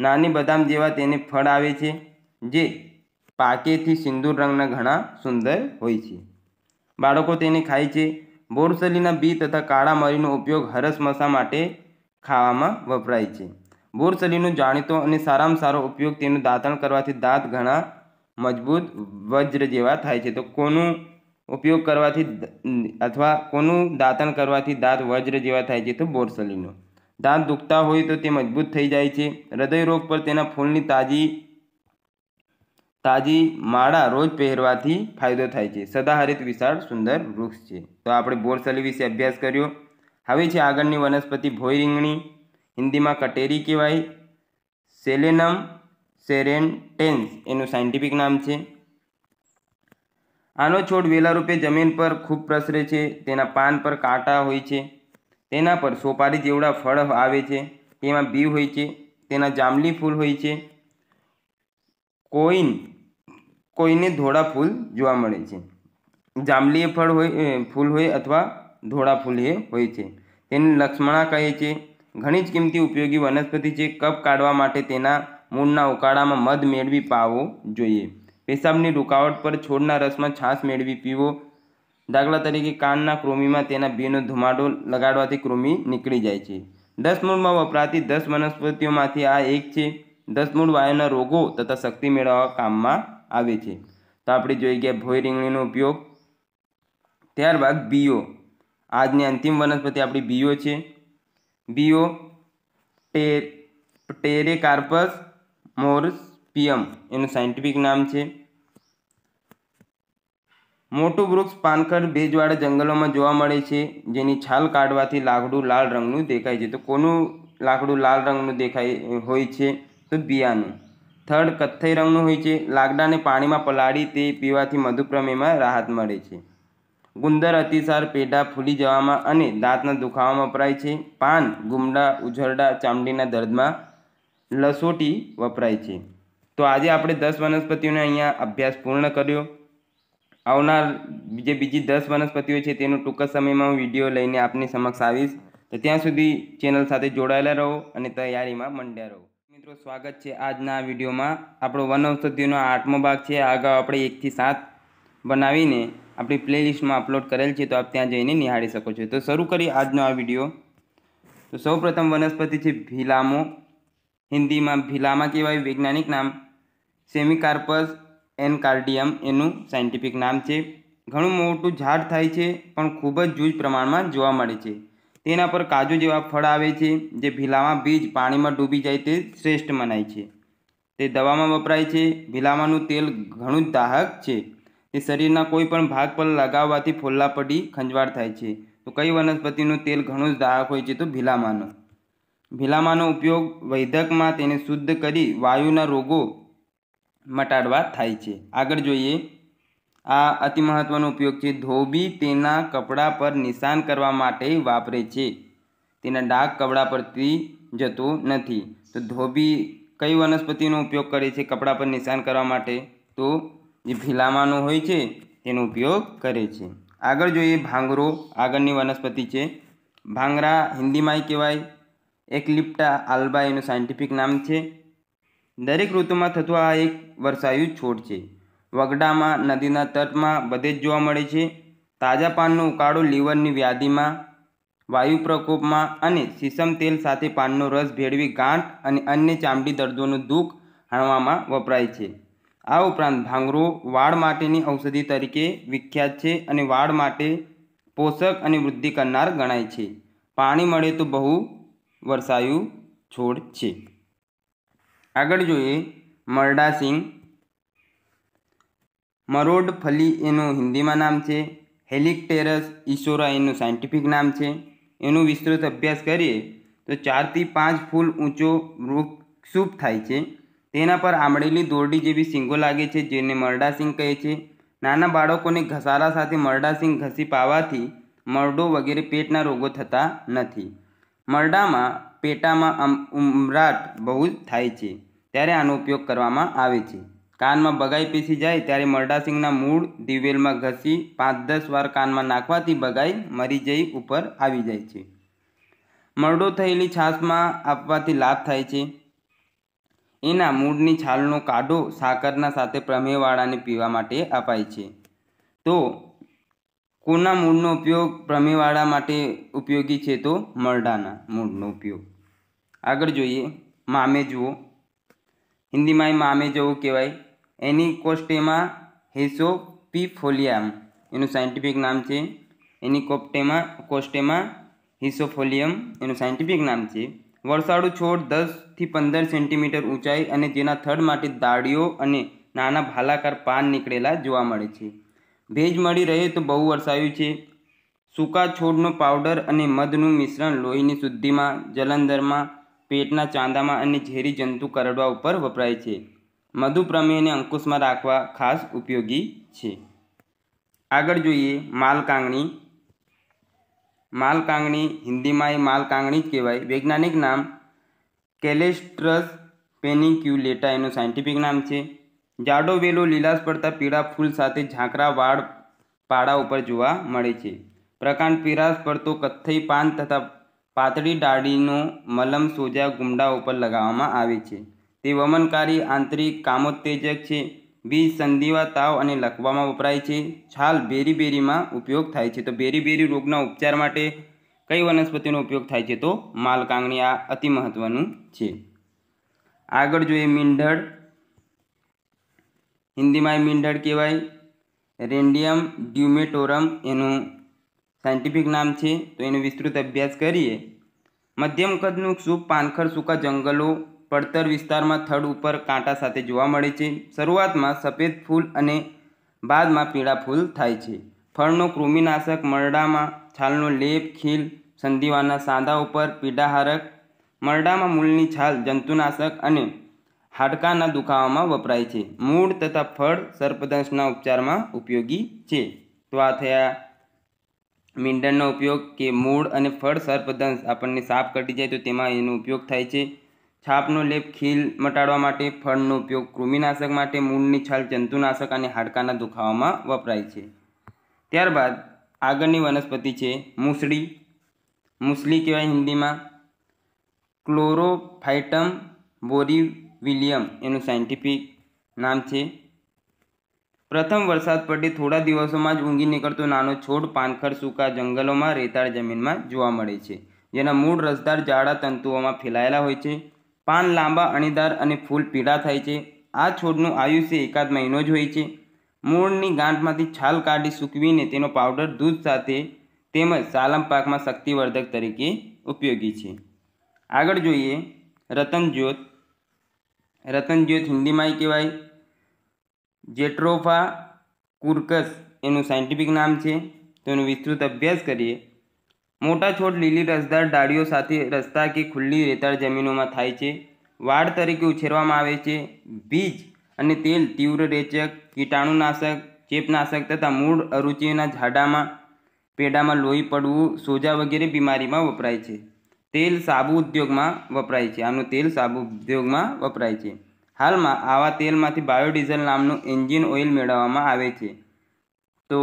નાની બદામ જેવા તેને ફળ આવે છે જે પાકેથી સિંદૂર રંગના ઘણા સુંદર હોય છે બાળકો તેને ખાય છે બોરસલીના બી તથા કાળા મરીનો ઉપયોગ હરસ મસા માટે ખાવામાં વપરાય છે બોરસલીનો જાણીતો અને સારામાં સારો ઉપયોગ તેનું દાંતણ કરવાથી દાંત ઘણા મજબૂત વજ્ર જેવા થાય છે તો કોનું ઉપયોગ કરવાથી અથવા કોનું દાંતણ કરવાથી દાંત વજ્ર જેવા થાય છે તો બોરસલીનો દાંત દુખતા હોય તો તે મજબૂત થઈ જાય છે હૃદય રોગ પર તેના ફૂલની તાજી તાજી માળા રોજ પહેરવાથી ફાયદો થાય છે સદાહરિત વિશાળ સુંદર વૃક્ષ છે તો આપણે બોરસલી વિશે અભ્યાસ કર્યો હવે છે આગળની વનસ્પતિ ભોય રીંગણી હિન્દીમાં કટેરી કહેવાય સેલેનમ સેરેન્ટેન્સ એનું સાયન્ટિફિક નામ છે આનો છોડ વેલા રૂપે જમીન પર ખૂબ પ્રસરે છે તેના પાન પર કાંટા હોય છે તેના પર સોપારી જેવડા ફળ આવે છે તેમાં બી હોય છે તેના જાંબલી ફૂલ હોય છે કોઈન કોઈને ધોળા ફૂલ જોવા મળે છે જાંબલી ફળ હોય ફૂલ હોય અથવા ધોળા ફૂલ એ હોય છે તેને લક્ષ્મણા કહે છે ઘણી જ કિંમતી ઉપયોગી વનસ્પતિ છે કપ કાઢવા માટે તેના મૂળના ઉકાળામાં મધ મેળવી પાવો જોઈએ પેશાબની રૂકાવટ પર છોડના રસમાં છાશ મેળવી પીવો દાખલા તરીકે કાનના કૃમિમાં તેના બીનો ધુમાડો લગાડવાથી કૃમિ નીકળી જાય છે દસ મૂળમાં વપરાતી દસ વનસ્પતિઓમાંથી આ એક છે દસ મૂળ વાયુના રોગો તથા શક્તિ મેળવવા કામમાં આવે છે તો આપણે જોઈ ગયા ભોય રીંગણીનો ઉપયોગ ત્યારબાદ બીઓ આજની અંતિમ વનસ્પતિ આપણી બીઓ છે બીઓ ટે ટેરેકાર્પસ મોરસ્પિયમ એનું સાયન્ટિફિક નામ છે મોટું વૃક્ષ પાનખર ભેજવાળા જંગલોમાં જોવા મળે છે જેની છાલ કાઢવાથી લાકડું લાલ રંગનું દેખાય છે તો કોનું લાકડું લાલ રંગનું દેખાય હોય છે તો બિયાનું થડ કથ્થઈ રંગનું હોય છે લાકડાને પાણીમાં પલાળી તે પીવાથી મધુપ્રમેહમાં રાહત મળે છે ગુંદર અતિસાર પેઢા ફૂલી જવામાં અને દાંતના દુખાવામાં વપરાય છે પાન ગુમડા ઉઝરડા ચામડીના દર્દમાં લસોટી વપરાય છે તો આજે આપણે દસ વનસ્પતિઓને અહીંયા અભ્યાસ પૂર્ણ કર્યો આવનાર જે બીજી દસ વનસ્પતિઓ છે તેનો ટૂંક સમયમાં હું વિડીયો લઈને આપની સમક્ષ આવીશ તો ત્યાં સુધી ચેનલ સાથે જોડાયેલા રહો અને તૈયારીમાં મંડ્યા રહો મિત્રો સ્વાગત છે આજના વિડીયોમાં આપણો વનૌષધિનો આઠમો ભાગ છે આગળ આપણે એકથી સાત બનાવીને આપણી પ્લેલિસ્ટમાં અપલોડ કરેલ છે તો આપ ત્યાં જઈને નિહાળી શકો છો તો શરૂ કરીએ આજનો આ વિડીયો તો સૌપ્રથમ વનસ્પતિ છે ભીલામો હિન્દીમાં ભીલામા કહેવાય વૈજ્ઞાનિક નામ સેમિકાર્પસ એનકાર્ડિયમ એનું સાયન્ટિફિક નામ છે ઘણું મોટું ઝાડ થાય છે પણ ખૂબ જ જૂજ પ્રમાણમાં જોવા મળે છે તેના પર કાજુ જેવા ફળ આવે છે જે ભીલામાં બીજ પાણીમાં ડૂબી જાય તે શ્રેષ્ઠ મનાય છે તે દવામાં વપરાય છે ભીલામાનું તેલ ઘણું જ દાહક છે તે શરીરના કોઈ પણ ભાગ પર લગાવવાથી ફોલ્લા પડી ખંજવાળ થાય છે તો કઈ વનસ્પતિનું તેલ ઘણું જ દાયક હોય છે તો ભીલામાનો ભીલામાનો ઉપયોગ વૈધકમાં તેને શુદ્ધ કરી વાયુના રોગો મટાડવા થાય છે આગળ જોઈએ આ અતિ મહત્વનો ઉપયોગ છે ધોબી તેના કપડાં પર નિશાન કરવા માટે વાપરે છે તેના ડાઘ કપડા પરથી જતો નથી તો ધોબી કઈ વનસ્પતિનો ઉપયોગ કરે છે કપડા પર નિશાન કરવા માટે તો જે ફિલામાનો હોય છે તેનો ઉપયોગ કરે છે આગળ જોઈએ ભાંગરો આગળની વનસ્પતિ છે ભાંગરા હિન્દીમાંય કહેવાય એકલિપ્ટા આલ્બા એનું સાયન્ટિફિક નામ છે દરેક ઋતુમાં થતું આ એક વરસાયું છોડ છે વગડામાં નદીના તટમાં બધે જ જોવા મળે છે તાજા પાનનો ઉકાળો લીવરની વ્યાધિમાં વાયુ પ્રકોપમાં અને સીસમ તેલ સાથે પાનનો રસ ભેળવી ગાંઠ અને અન્ય ચામડી દર્દોનું દુઃખ હણવામાં વપરાય છે આ ઉપરાંત ભાંગરો વાળ માટેની ઔષધિ તરીકે વિખ્યાત છે અને વાળ માટે પોષક અને વૃદ્ધિ કરનાર ગણાય છે પાણી મળે તો બહુ વરસાયું છોડ છે આગળ જોઈએ મરડાસિંગ મરોડ ફલી એનું હિન્દીમાં નામ છે હેલિકટેરસ ઈશોરા એનું સાયન્ટિફિક નામ છે એનું વિસ્તૃત અભ્યાસ કરીએ તો ચારથી પાંચ ફૂલ ઊંચો વૃક્ષ સૂપ થાય છે તેના પર આંબળેલી દોરડી જેવી સિંગો લાગે છે જેને મરડાસિંગ કહે છે નાના બાળકોને ઘસારા સાથે મરડાસિંગ ઘસી પાવાથી મરડો વગેરે પેટના રોગો થતા નથી મરડામાં પેટામાં ઉમરાટ બહુ થાય છે ત્યારે આનો ઉપયોગ કરવામાં આવે છે કાનમાં બગાઈ પીસી જાય ત્યારે મરડાસિંગના મૂળ દિવેલમાં ઘસી પાંચ દસ વાર કાનમાં નાખવાથી બગાઈ મરી જઈ ઉપર આવી જાય છે મરડો થયેલી છાશમાં આપવાથી લાભ થાય છે એના મૂળની છાલનો કાઢો સાકરના સાથે પ્રમેયવાળાને પીવા માટે અપાય છે તો કોના મૂળનો ઉપયોગ પ્રમેયવાળા માટે ઉપયોગી છે તો મરડાના મૂળનો ઉપયોગ આગળ જોઈએ મામે જુઓ હિન્દીમાં એ મામે જવો કહેવાય એની કોસ્ટેમાં હેસો પી ફોલિયમ એનું સાયન્ટિફિક નામ છે એની કોપ્ટેમાં કોસ્ટેમાં હિસોફોલિયમ એનું સાયન્ટિફિક નામ છે વરસાડુ છોડ દસથી પંદર સેન્ટીમીટર ઊંચાઈ અને જેના થડ માટે દાળીઓ અને નાના ભાલાકાર પાન નીકળેલા જોવા મળે છે ભેજ મળી રહે તો બહુ વરસાયું છે સૂકા છોડનો પાવડર અને મધનું મિશ્રણ લોહીની શુદ્ધિમાં જલંધરમાં પેટના ચાંદામાં અને ઝેરી જંતુ કરડવા ઉપર વપરાય છે મધુપ્રમેયને અંકુશમાં રાખવા ખાસ ઉપયોગી છે આગળ જોઈએ માલકાંગણી માલકાંગણી હિન્દીમાં એ માલકાંગણી જ કહેવાય વૈજ્ઞાનિક નામ કેલેસ્ટ્રસ પેનિક્યુલેટા એનું સાયન્ટિફિક નામ છે જાડો વેલો લીલાશ પડતા પીળા ફૂલ સાથે ઝાંકરા વાળ પાડા ઉપર જોવા મળે છે પ્રકાંડ પીરાશ પડતો કથ્થઈ પાન તથા પાતળી ડાળીનો મલમ સોજા ગુંડા ઉપર લગાવવામાં આવે છે તે વમનકારી આંતરિક કામોત્તેજક છે બીજ સંધિવા તાવ અને લખવામાં વપરાય છે છાલ બેરીબેરીમાં ઉપયોગ થાય છે તો બેરીબેરી રોગના ઉપચાર માટે કઈ વનસ્પતિનો ઉપયોગ થાય છે તો માલકાંગણી આ અતિ મહત્વનું છે આગળ જોઈએ મીંઢળ હિન્દીમાં મીંઢળ કહેવાય રેન્ડિયમ ડ્યુમેટોરમ એનું સાયન્ટિફિક નામ છે તો એનો વિસ્તૃત અભ્યાસ કરીએ મધ્યમ કદનું સૂપ પાનખર સૂકા જંગલો પડતર વિસ્તારમાં થડ ઉપર કાંટા સાથે જોવા મળે છે શરૂઆતમાં સફેદ ફૂલ અને બાદમાં પીળા ફૂલ થાય છે ફળનો કૃમિનાશક મરડામાં છાલનો લેપ ખીલ સંધિવાના સાંધા ઉપર પીડાહારક મરડામાં મૂળની છાલ જંતુનાશક અને હાડકાના દુખાવામાં વપરાય છે મૂળ તથા ફળ સર્પદંશના ઉપચારમાં ઉપયોગી છે તો આ થયા મીંડણનો ઉપયોગ કે મૂળ અને ફળ સર્પદંશ આપણને સાફ કટી જાય તો તેમાં એનો ઉપયોગ થાય છે છાપનો લેપ ખીલ મટાડવા માટે ફળનો ઉપયોગ કૃમિનાશક માટે મૂળની છાલ જંતુનાશક અને હાડકાના દુખાવામાં વપરાય છે ત્યારબાદ આગળની વનસ્પતિ છે મૂસળી મુસલી કહેવાય હિન્દીમાં ક્લોરોફાઇટમ બોરી વિલિયમ એનું સાયન્ટિફિક નામ છે પ્રથમ વરસાદ પડે થોડા દિવસોમાં જ ઊંઘી નીકળતો નાનો છોડ પાનખર સૂકા જંગલોમાં રેતાળ જમીનમાં જોવા મળે છે જેના મૂળ રસદાર જાડા તંતુઓમાં ફેલાયેલા હોય છે પાન લાંબા અણીદાર અને ફૂલ પીળા થાય છે આ છોડનું આયુષ્ય એકાદ મહિનો જ હોય છે મૂળની ગાંઠમાંથી છાલ કાઢી સૂકવીને તેનો પાવડર દૂધ સાથે તેમજ સાલમ પાકમાં શક્તિવર્ધક તરીકે ઉપયોગી છે આગળ જોઈએ રતનજ્યોત રતનજ્યોત હિન્દીમાં કહેવાય જેટ્રોફા કુર્કસ એનું સાયન્ટિફિક નામ છે તેનો વિસ્તૃત અભ્યાસ કરીએ મોટા છોડ લીલી રસદાર ડાળીઓ સાથે રસ્તા કે ખુલ્લી રેતાળ જમીનોમાં થાય છે વાડ તરીકે ઉછેરવામાં આવે છે બીજ અને તેલ તીવ્ર રેચક કીટાણુનાશક ચેપનાશક તથા મૂળ અરુચિના ઝાડામાં પેડામાં લોહી પડવું સોજા વગેરે બીમારીમાં વપરાય છે તેલ સાબુ ઉદ્યોગમાં વપરાય છે આનું તેલ સાબુ ઉદ્યોગમાં વપરાય છે હાલમાં આવા તેલમાંથી બાયોડીઝલ નામનું એન્જિન ઓઇલ મેળવવામાં આવે છે તો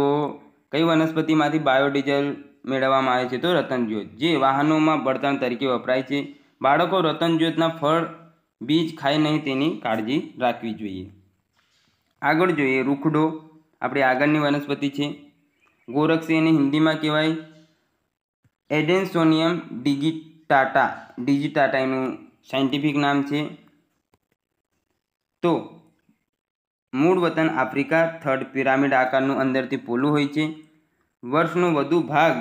કઈ વનસ્પતિમાંથી બાયોડીઝલ મેળવવામાં આવે છે તો રતનજ્યોત જે વાહનોમાં બળતણ તરીકે વપરાય છે બાળકો રતનજ્યોતના ફળ બીજ ખાય નહીં તેની કાળજી રાખવી જોઈએ આગળ જોઈએ રૂખડો આપણી આગળની વનસ્પતિ છે ગોરક્ષી એને હિન્દીમાં કહેવાય એડેન્સોનિયમ ડિગિટાટા ડિજિટાટા એનું સાયન્ટિફિક નામ છે તો મૂળ વતન આફ્રિકા થર્ડ પિરામિડ આકારનું અંદરથી પોલું હોય છે વર્ષનો વધુ ભાગ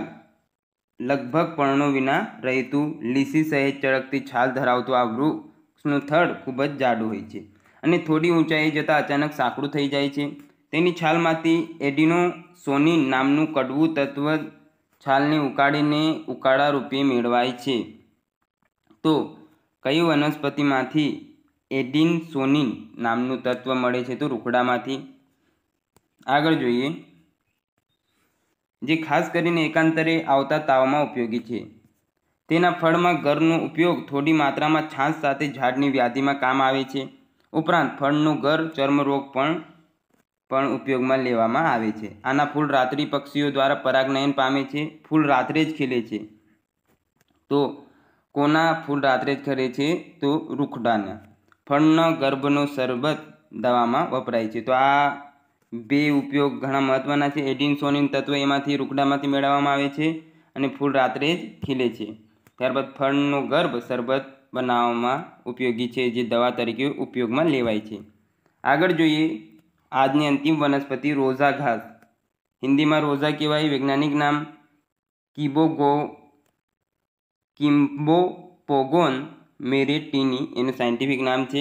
લગભગ પર્ણો વિના રહેતું લીસી સહેજ ચળકતી છાલ ધરાવતું આ વૃક્ષનું થડ ખૂબ જ જાડું હોય છે અને થોડી ઊંચાઈ જતાં અચાનક સાંકડું થઈ જાય છે તેની છાલમાંથી એડિનો સોની નામનું કડવું તત્વ છાલને ઉકાળીને ઉકાળા રૂપે મેળવાય છે તો કઈ વનસ્પતિમાંથી એડિન સોનિન નામનું તત્વ મળે છે તો રૂખડામાંથી આગળ જોઈએ જે ખાસ કરીને એકાંતરે આવતા તાવમાં ઉપયોગી છે તેના ફળમાં ઘરનો ઉપયોગ થોડી માત્રામાં છાશ સાથે ઝાડની વ્યાધિમાં કામ આવે છે ઉપરાંત ફળનો ઘર ચર્મરોગ પણ પણ ઉપયોગમાં લેવામાં આવે છે આના ફૂલ રાત્રિ પક્ષીઓ દ્વારા પરાગનયન પામે છે ફૂલ રાત્રે જ ખીલે છે તો કોના ફૂલ રાત્રે જ ખરે છે તો રૂખડાના ફળના ગર્ભનો શરબત દવામાં વપરાય છે તો આ બે ઉપયોગ ઘણા મહત્ત્વના છે એટીનસોનિન તત્વ એમાંથી રૂકડામાંથી મેળવવામાં આવે છે અને ફૂલ રાત્રે જ ખીલે છે ત્યારબાદ ફળનો ગર્ભ શરબત બનાવવામાં ઉપયોગી છે જે દવા તરીકે ઉપયોગમાં લેવાય છે આગળ જોઈએ આજની અંતિમ વનસ્પતિ રોઝા ઘાસ હિન્દીમાં રોઝા કહેવાય વૈજ્ઞાનિક નામ કિબોગો કિમ્બો પોગોન મેરેટીની એનું સાયન્ટિફિક નામ છે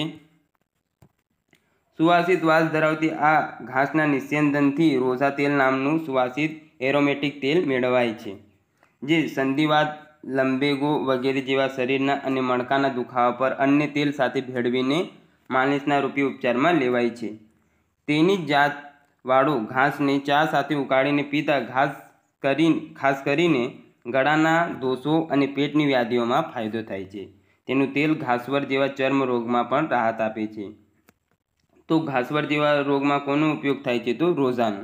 સુવાસિત વાસ ધરાવતી આ ઘાસના નિસ્યંદનથી રોઝા તેલ નામનું સુવાસિત એરોમેટિક તેલ મેળવાય છે જે સંધિવાત લંબેગો વગેરે જેવા શરીરના અને મણકાના દુખાવા પર અન્ય તેલ સાથે ભેળવીને માલિશના રૂપી ઉપચારમાં લેવાય છે તેની જાતવાળો ઘાસને ચા સાથે ઉકાળીને પીતા ઘાસ કરી ખાસ કરીને ગળાના દોષો અને પેટની વ્યાધિઓમાં ફાયદો થાય છે તેનું તેલ ઘાસવર જેવા ચર્મ રોગમાં પણ રાહત આપે છે તો ઘાસવર જેવા રોગમાં કોનો ઉપયોગ થાય છે તો રોઝાનો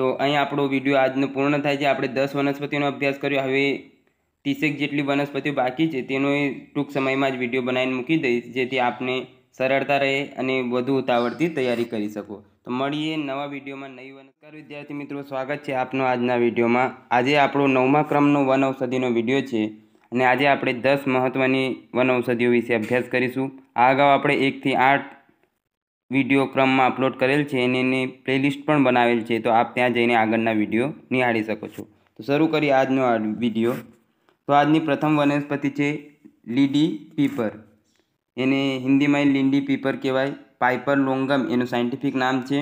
તો અહીં આપણો વિડીયો આજનો પૂર્ણ થાય છે આપણે દસ વનસ્પતિઓનો અભ્યાસ કર્યો હવે ત્રીસેક જેટલી વનસ્પતિઓ બાકી છે તેનો ટૂંક સમયમાં જ વિડીયો બનાવીને મૂકી દઈશ જેથી આપને સરળતા રહે અને વધુ ઉતાવળથી તૈયારી કરી શકો તો મળીએ નવા વિડીયોમાં નવી વનસ્કાર વિદ્યાર્થી મિત્રો સ્વાગત છે આપનો આજના વિડીયોમાં આજે આપણો નવમા ક્રમનો વન ઔષધિનો વિડીયો છે અને આજે આપણે દસ મહત્ત્વની વન ઔષધિઓ વિશે અભ્યાસ કરીશું આ અગાઉ આપણે એકથી આઠ વિડીયો ક્રમમાં અપલોડ કરેલ છે અને એની પ્લેલિસ્ટ પણ બનાવેલ છે તો આપ ત્યાં જઈને આગળના વિડીયો નિહાળી શકો છો તો શરૂ કરીએ આજનો આ વિડીયો તો આજની પ્રથમ વનસ્પતિ છે લીડી પીપર એને હિન્દીમાં લીંડી પીપર કહેવાય પાઇપર લોંગમ એનું સાયન્ટિફિક નામ છે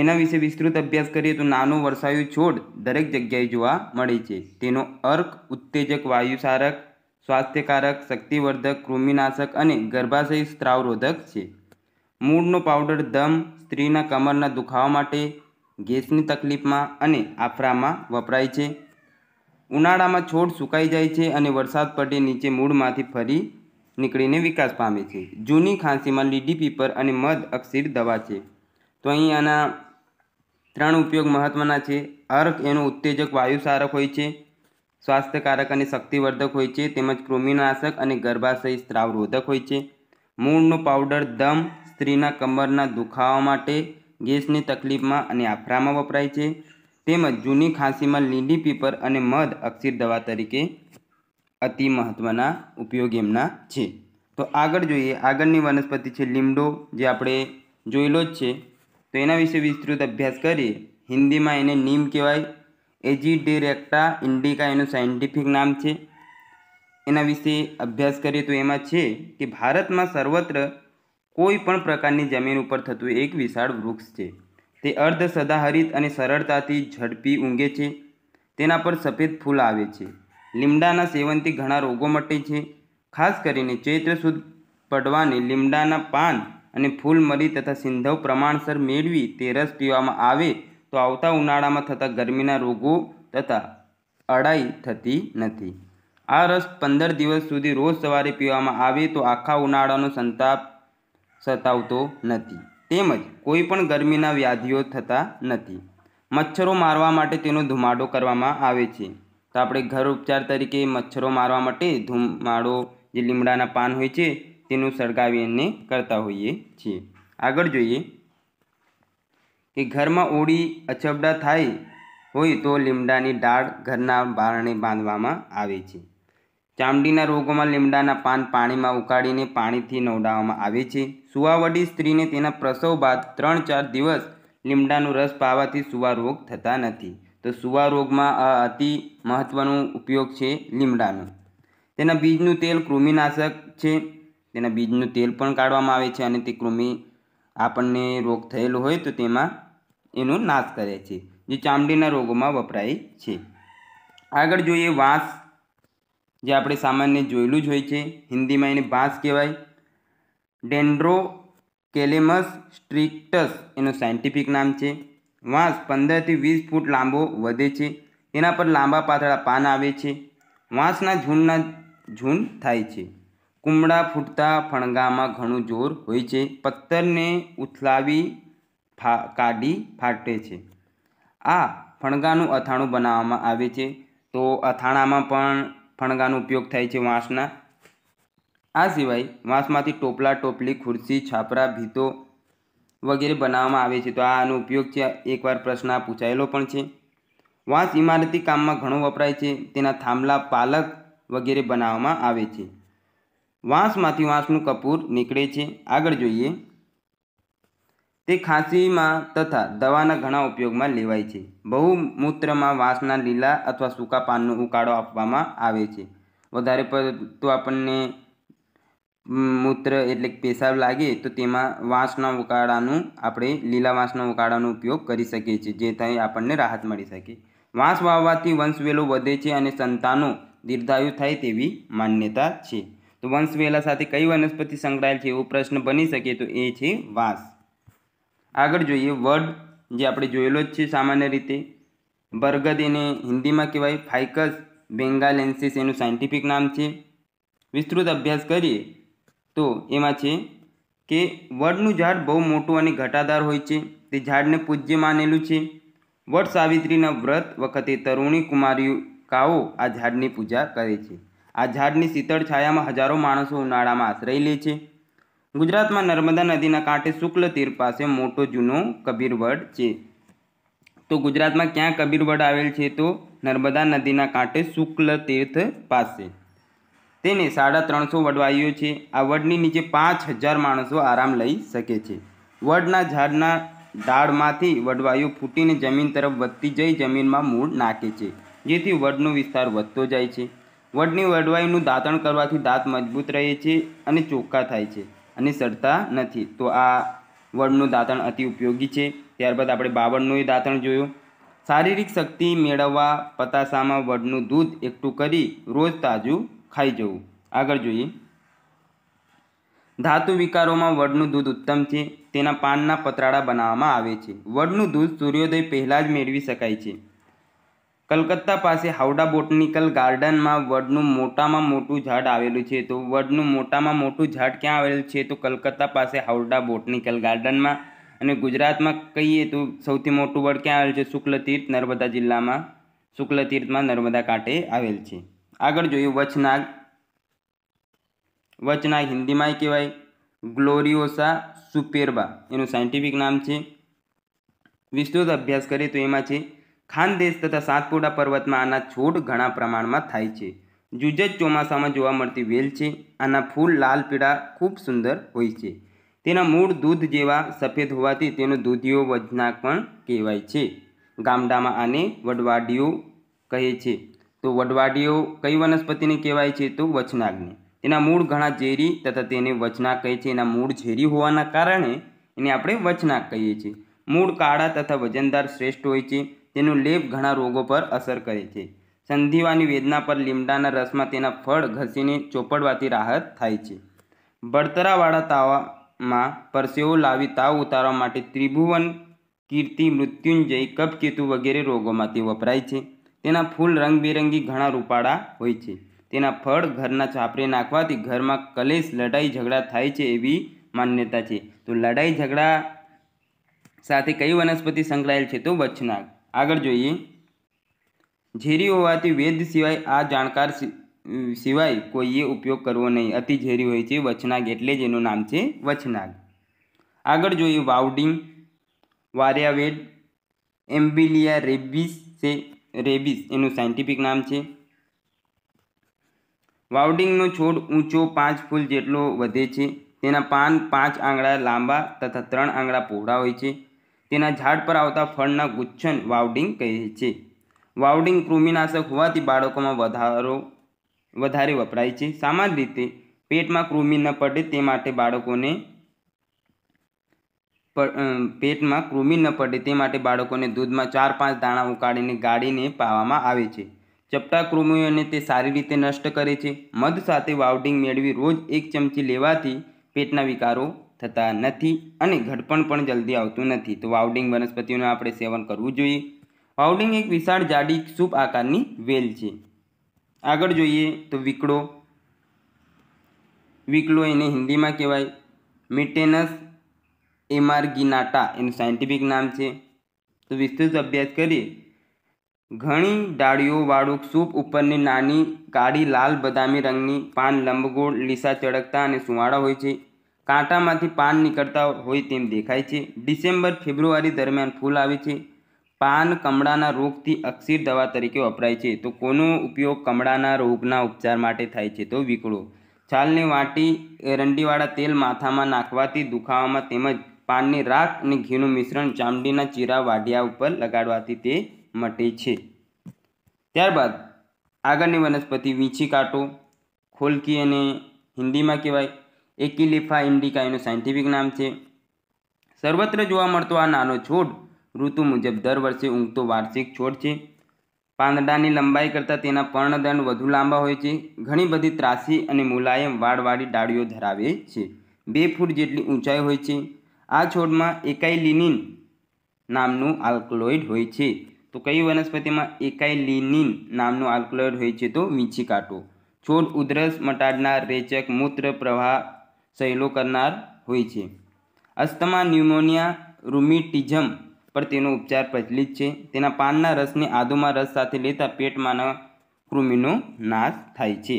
એના વિશે વિસ્તૃત અભ્યાસ કરીએ તો નાનું વરસાયું છોડ દરેક જગ્યાએ જોવા મળે છે તેનો અર્ક ઉત્તેજક વાયુસારક સ્વાસ્થ્યકારક શક્તિવર્ધક કૃમિનાશક અને ગર્ભાશય સ્ત્રાવરોધક છે મૂળનો પાવડર દમ સ્ત્રીના કમરના દુખાવા માટે ગેસની તકલીફમાં અને આફરામાં વપરાય છે ઉનાળામાં છોડ સુકાઈ જાય છે અને વરસાદ પડે નીચે મૂળમાંથી ફરી નીકળીને વિકાસ પામે છે જૂની ખાંસીમાં લીડી પીપર અને મધ અક્ષીર દવા છે તો અહીં આના ત્રણ ઉપયોગ મહત્ત્વના છે અર્ક એનો ઉત્તેજક વાયુસારક હોય છે સ્વાસ્થ્યકારક અને શક્તિવર્ધક હોય છે તેમજ કૃમિનાશક અને ગર્ભાશય સ્ત્રાવરોધક હોય છે મૂળનો પાવડર દમ સ્ત્રીના કમરના દુખાવા માટે ગેસની તકલીફમાં અને આફરામાં વપરાય છે તેમજ જૂની ખાંસીમાં લીંડી પીપર અને મધ અક્ષીર દવા તરીકે અતિ મહત્ત્વના ઉપયોગ એમના છે તો આગળ જોઈએ આગળની વનસ્પતિ છે લીમડો જે આપણે જોયેલો જ છે તો એના વિશે વિસ્તૃત અભ્યાસ કરીએ હિન્દીમાં એને નીમ કહેવાય એજી એજીડેરેક્ટા ઇન્ડિકા એનું સાયન્ટિફિક નામ છે એના વિશે અભ્યાસ કરીએ તો એમાં છે કે ભારતમાં સર્વત્ર કોઈ પણ પ્રકારની જમીન ઉપર થતું એક વિશાળ વૃક્ષ છે તે અર્ધ સદાહરિત અને સરળતાથી ઝડપી ઊંઘે છે તેના પર સફેદ ફૂલ આવે છે લીમડાના સેવનથી ઘણા રોગો મટે છે ખાસ કરીને ચૈત્ર સુદ પડવાને લીમડાના પાન અને ફૂલ મરી તથા સિંધવ પ્રમાણસર મેળવી તે રસ પીવામાં આવે તો આવતા ઉનાળામાં થતા ગરમીના રોગો તથા અડાઈ થતી નથી આ રસ પંદર દિવસ સુધી રોજ સવારે પીવામાં આવે તો આખા ઉનાળાનો સંતાપ સતાવતો નથી તેમજ કોઈ પણ ગરમીના વ્યાધિઓ થતા નથી મચ્છરો મારવા માટે તેનો ધુમાડો કરવામાં આવે છે તો આપણે ઘર ઉપચાર તરીકે મચ્છરો મારવા માટે ધુમાડો જે લીમડાના પાન હોય છે તેનું સળગાવી એને કરતા હોઈએ છીએ આગળ જોઈએ કે ઘરમાં ઓળી અછબડા થાય હોય તો લીમડાની ડાળ ઘરના બારણે બાંધવામાં આવે છે ચામડીના રોગોમાં લીમડાના પાન પાણીમાં ઉકાળીને પાણીથી નવડાવવામાં આવે છે સુવાવડી સ્ત્રીને તેના પ્રસવ બાદ ત્રણ ચાર દિવસ લીમડાનો રસ પાવાથી સુવા રોગ થતા નથી તો સુવા રોગમાં આ અતિ મહત્ત્વનો ઉપયોગ છે લીમડાનો તેના બીજનું તેલ કૃમિનાશક છે તેના બીજનું તેલ પણ કાઢવામાં આવે છે અને તે કૃમિ આપણને રોગ થયેલો હોય તો તેમાં એનો નાશ કરે છે જે ચામડીના રોગોમાં વપરાય છે આગળ જોઈએ વાંસ જે આપણે સામાન્ય જોયેલું જ હોય છે હિન્દીમાં એને ભાસ કહેવાય ડેન્ડ્રો કેલેમસ સ્ટ્રિક્ટસ એનું સાયન્ટિફિક નામ છે વાંસ પંદરથી વીસ ફૂટ લાંબો વધે છે એના પર લાંબા પાતળા પાન આવે છે વાંસના ઝૂંડના ઝૂંડ થાય છે કુમળા ફૂટતા ફણગામાં ઘણું જોર હોય છે પથ્થરને ઉથલાવી ફા કાઢી ફાટે છે આ ફણગાનું અથાણું બનાવવામાં આવે છે તો અથાણામાં પણ ફણગાનો ઉપયોગ થાય છે વાંસના આ સિવાય વાંસમાંથી ટોપલા ટોપલી ખુરશી છાપરા ભીતો વગેરે બનાવવામાં આવે છે તો આનો ઉપયોગ છે એકવાર પ્રશ્ન પૂછાયેલો પણ છે વાંસ ઇમારતી કામમાં ઘણો વપરાય છે તેના થાંભલા પાલક વગેરે બનાવવામાં આવે છે વાંસમાંથી વાંસનું કપૂર નીકળે છે આગળ જોઈએ તે ખાંસીમાં તથા દવાના ઘણા ઉપયોગમાં લેવાય છે બહુ મૂત્રમાં વાંસના લીલા અથવા સૂકા પાનનો ઉકાળો આપવામાં આવે છે વધારે પડતું આપણને મૂત્ર એટલે પેશાબ લાગે તો તેમાં વાંસના ઉકાળાનું આપણે લીલા વાંસના ઉકાળાનો ઉપયોગ કરી શકીએ છીએ જેથી આપણને રાહત મળી શકે વાંસ વાવવાથી વંશવેલો વધે છે અને સંતાનો દીર્ઘાયુ થાય તેવી માન્યતા છે તો વંશવેલા સાથે કઈ વનસ્પતિ સંકળાયેલ છે એવો પ્રશ્ન બની શકે તો એ છે વાંસ આગળ જોઈએ વર્ડ જે આપણે જોયેલો જ છે સામાન્ય રીતે બરગદ એને હિન્દીમાં કહેવાય ફાઇકસ બેંગાલેન્સિસ એનું સાયન્ટિફિક નામ છે વિસ્તૃત અભ્યાસ કરીએ તો એમાં છે કે વડનું ઝાડ બહુ મોટું અને ઘટાદાર હોય છે તે ઝાડને પૂજ્ય માનેલું છે વડ સાવિત્રીના વ્રત વખતે તરુણી કુમારી કાઓ આ ઝાડની પૂજા કરે છે આ ઝાડની શીતળ છાયામાં હજારો માણસો ઉનાળામાં આશ્રય લે છે ગુજરાતમાં નર્મદા નદીના કાંઠે શુક્લ તીર પાસે મોટો જૂનો કબીરવડ છે તો ગુજરાતમાં ક્યાં કબીરવડ આવેલ છે તો નર્મદા નદીના કાંઠે શુક્લ તીર્થ પાસે તેને સાડા ત્રણસો વડવાઈઓ છે આ વડની નીચે પાંચ હજાર માણસો આરામ લઈ શકે છે વડના ઝાડના ડાળમાંથી વડવાઈઓ ફૂટીને જમીન તરફ વધતી જઈ જમીનમાં મૂળ નાખે છે જેથી વડનો વિસ્તાર વધતો જાય છે વડની વડવાઈનું દાંતણ કરવાથી દાંત મજબૂત રહે છે અને ચોખ્ખા થાય છે અને સડતા નથી તો આ વડનું દાંતણ અતિ ઉપયોગી છે ત્યારબાદ આપણે બાવળનું દાંતણ જોયું શારીરિક શક્તિ મેળવવા પતાસામાં વડનું દૂધ એકઠું કરી રોજ તાજું ખાઈ જવું આગળ જોઈએ ધાતુ વિકારોમાં વડનું દૂધ ઉત્તમ છે તેના પાનના પતરાળા બનાવવામાં આવે છે વડનું દૂધ સૂર્યોદય પહેલાં જ મેળવી શકાય છે કલકત્તા પાસે હાવડા બોટનિકલ ગાર્ડનમાં વડનું મોટામાં મોટું ઝાડ આવેલું છે તો વડનું મોટામાં મોટું ઝાડ ક્યાં આવેલું છે તો કલકત્તા પાસે હાવડા બોટનિકલ ગાર્ડનમાં અને ગુજરાતમાં કહીએ તો સૌથી મોટું વડ ક્યાં આવેલું છે શુક્લતીર્થ નર્મદા જિલ્લામાં શુક્લતીર્થમાં નર્મદા કાંઠે આવેલ છે આગળ જોયું વચનાગ વચનાગ હિન્દીમાં કહેવાય ગ્લોરિયોસા સુપેરબા એનું સાયન્ટિફિક નામ છે વિસ્તૃત અભ્યાસ કરીએ તો એમાં છે ખાનદેશ તથા સાતપુડા પર્વતમાં આના છોડ ઘણા પ્રમાણમાં થાય છે જુજજ ચોમાસામાં જોવા મળતી વેલ છે આના ફૂલ લાલ પીળા ખૂબ સુંદર હોય છે તેના મૂળ દૂધ જેવા સફેદ હોવાથી તેનો દૂધિયો વજનાક પણ કહેવાય છે ગામડામાં આને વડવાડીઓ કહે છે તો વડવાડીઓ કઈ વનસ્પતિને કહેવાય છે તો વચનાગને તેના મૂળ ઘણા ઝેરી તથા તેને વચનાક કહે છે એના મૂળ ઝેરી હોવાના કારણે એને આપણે વચનાક કહીએ છીએ મૂળ કાળા તથા વજનદાર શ્રેષ્ઠ હોય છે તેનું લેપ ઘણા રોગો પર અસર કરે છે સંધિવાની વેદના પર લીમડાના રસમાં તેના ફળ ઘસીને ચોપડવાથી રાહત થાય છે બળતરાવાળા તાવામાં પરસેવો લાવી તાવ ઉતારવા માટે ત્રિભુવન કીર્તિ મૃત્યુંજય કપકેતુ વગેરે રોગોમાં તે વપરાય છે તેના ફૂલ રંગબેરંગી ઘણા રૂપાળા હોય છે તેના ફળ ઘરના છાપરે નાખવાથી ઘરમાં કલેશ લડાઈ ઝઘડા થાય છે એવી માન્યતા છે તો લડાઈ ઝઘડા સાથે કઈ વનસ્પતિ સંકળાયેલ છે તો વચનાક આગળ જોઈએ ઝેરી હોવાથી વેદ સિવાય આ જાણકાર સિવાય કોઈએ ઉપયોગ કરવો નહીં અતિ ઝેરી હોય છે વચનાગ એટલે જ એનું નામ છે વચનાગ આગળ જોઈએ વાવડિંગ વારિયાવેડ એમ્બિલિયા રેબિસ છે રેબિસ એનું સાયન્ટિફિક નામ છે વાવડિંગનો છોડ ઊંચો પાંચ ફૂલ જેટલો વધે છે તેના પાન પાંચ આંગળા લાંબા તથા ત્રણ આંગળા પહોળા હોય છે તેના ઝાડ પર આવતા ફળના ગુચ્છન વાવડિંગ કહે છે વાવડિંગ કૃમિનાશક હોવાથી બાળકોમાં વધારો વધારે વપરાય છે સામાન્ય રીતે પેટમાં કૃમિ ન પડે તે માટે બાળકોને પેટમાં કૃમિ ન પડે તે માટે બાળકોને દૂધમાં ચાર પાંચ દાણા ઉકાળીને ગાળીને પાવામાં આવે છે ચપટા કૃમિઓને તે સારી રીતે નષ્ટ કરે છે મધ સાથે વાવડિંગ મેળવી રોજ એક ચમચી લેવાથી પેટના વિકારો થતા નથી અને ઘડપણ પણ જલ્દી આવતું નથી તો વાવડિંગ વનસ્પતિઓનું આપણે સેવન કરવું જોઈએ વાવડિંગ એક વિશાળ જાડી સૂપ આકારની વેલ છે આગળ જોઈએ તો વિકડો વિકલો એને હિન્દીમાં કહેવાય મિટેનસ એમાર્ગિનાટા એનું સાયન્ટિફિક નામ છે તો વિસ્તૃત અભ્યાસ કરીએ ઘણી ડાળીઓવાળું સૂપ ઉપરની નાની કાળી લાલ બદામી રંગની પાન લંબગોળ લીસા ચળકતા અને સુંવાળા હોય છે કાંટામાંથી પાન નીકળતા હોય તેમ દેખાય છે ડિસેમ્બર ફેબ્રુઆરી દરમિયાન ફૂલ આવે છે પાન કમળાના રોગથી અક્ષીર દવા તરીકે વપરાય છે તો કોનો ઉપયોગ કમળાના રોગના ઉપચાર માટે થાય છે તો વીકળો છાલની વાટી રંડીવાળા તેલ માથામાં નાખવાથી દુખાવામાં તેમજ પાનની રાખ અને ઘીનું મિશ્રણ ચામડીના ચીરા વાઢિયા ઉપર લગાડવાથી તે મટે છે ત્યારબાદ આગળની વનસ્પતિ વીંછી કાંટો ખોલકી અને હિન્દીમાં કહેવાય એકિલિફા ઇન્ડિકા એનું સાયન્ટિફિક નામ છે સર્વત્ર જોવા મળતો આ નાનો છોડ ઋતુ મુજબ દર વર્ષે ઊંઘતો વાર્ષિક છોડ છે પાંદડાની લંબાઈ કરતાં તેના પર્ણદંડ વધુ લાંબા હોય છે ઘણી બધી ત્રાસી અને મુલાયમ વાળવાળી ડાળીઓ ધરાવે છે બે ફૂટ જેટલી ઊંચાઈ હોય છે આ છોડમાં એકાઇલિનિન નામનું આલ્કલોઇડ હોય છે તો કઈ વનસ્પતિમાં એકાઇલિનિન નામનું આલ્કલોઇડ હોય છે તો વીંછી કાંટો છોડ ઉધરસ મટાડનાર રેચક મૂત્ર પ્રવાહ સહેલો કરનાર હોય છે અસ્થમા ન્યુમોનિયા રૂમિટિઝમ પર તેનો ઉપચાર પ્રચલિત છે તેના પાનના રસને આદુમાં રસ સાથે લેતા પેટમાંના કૃમિનો નાશ થાય છે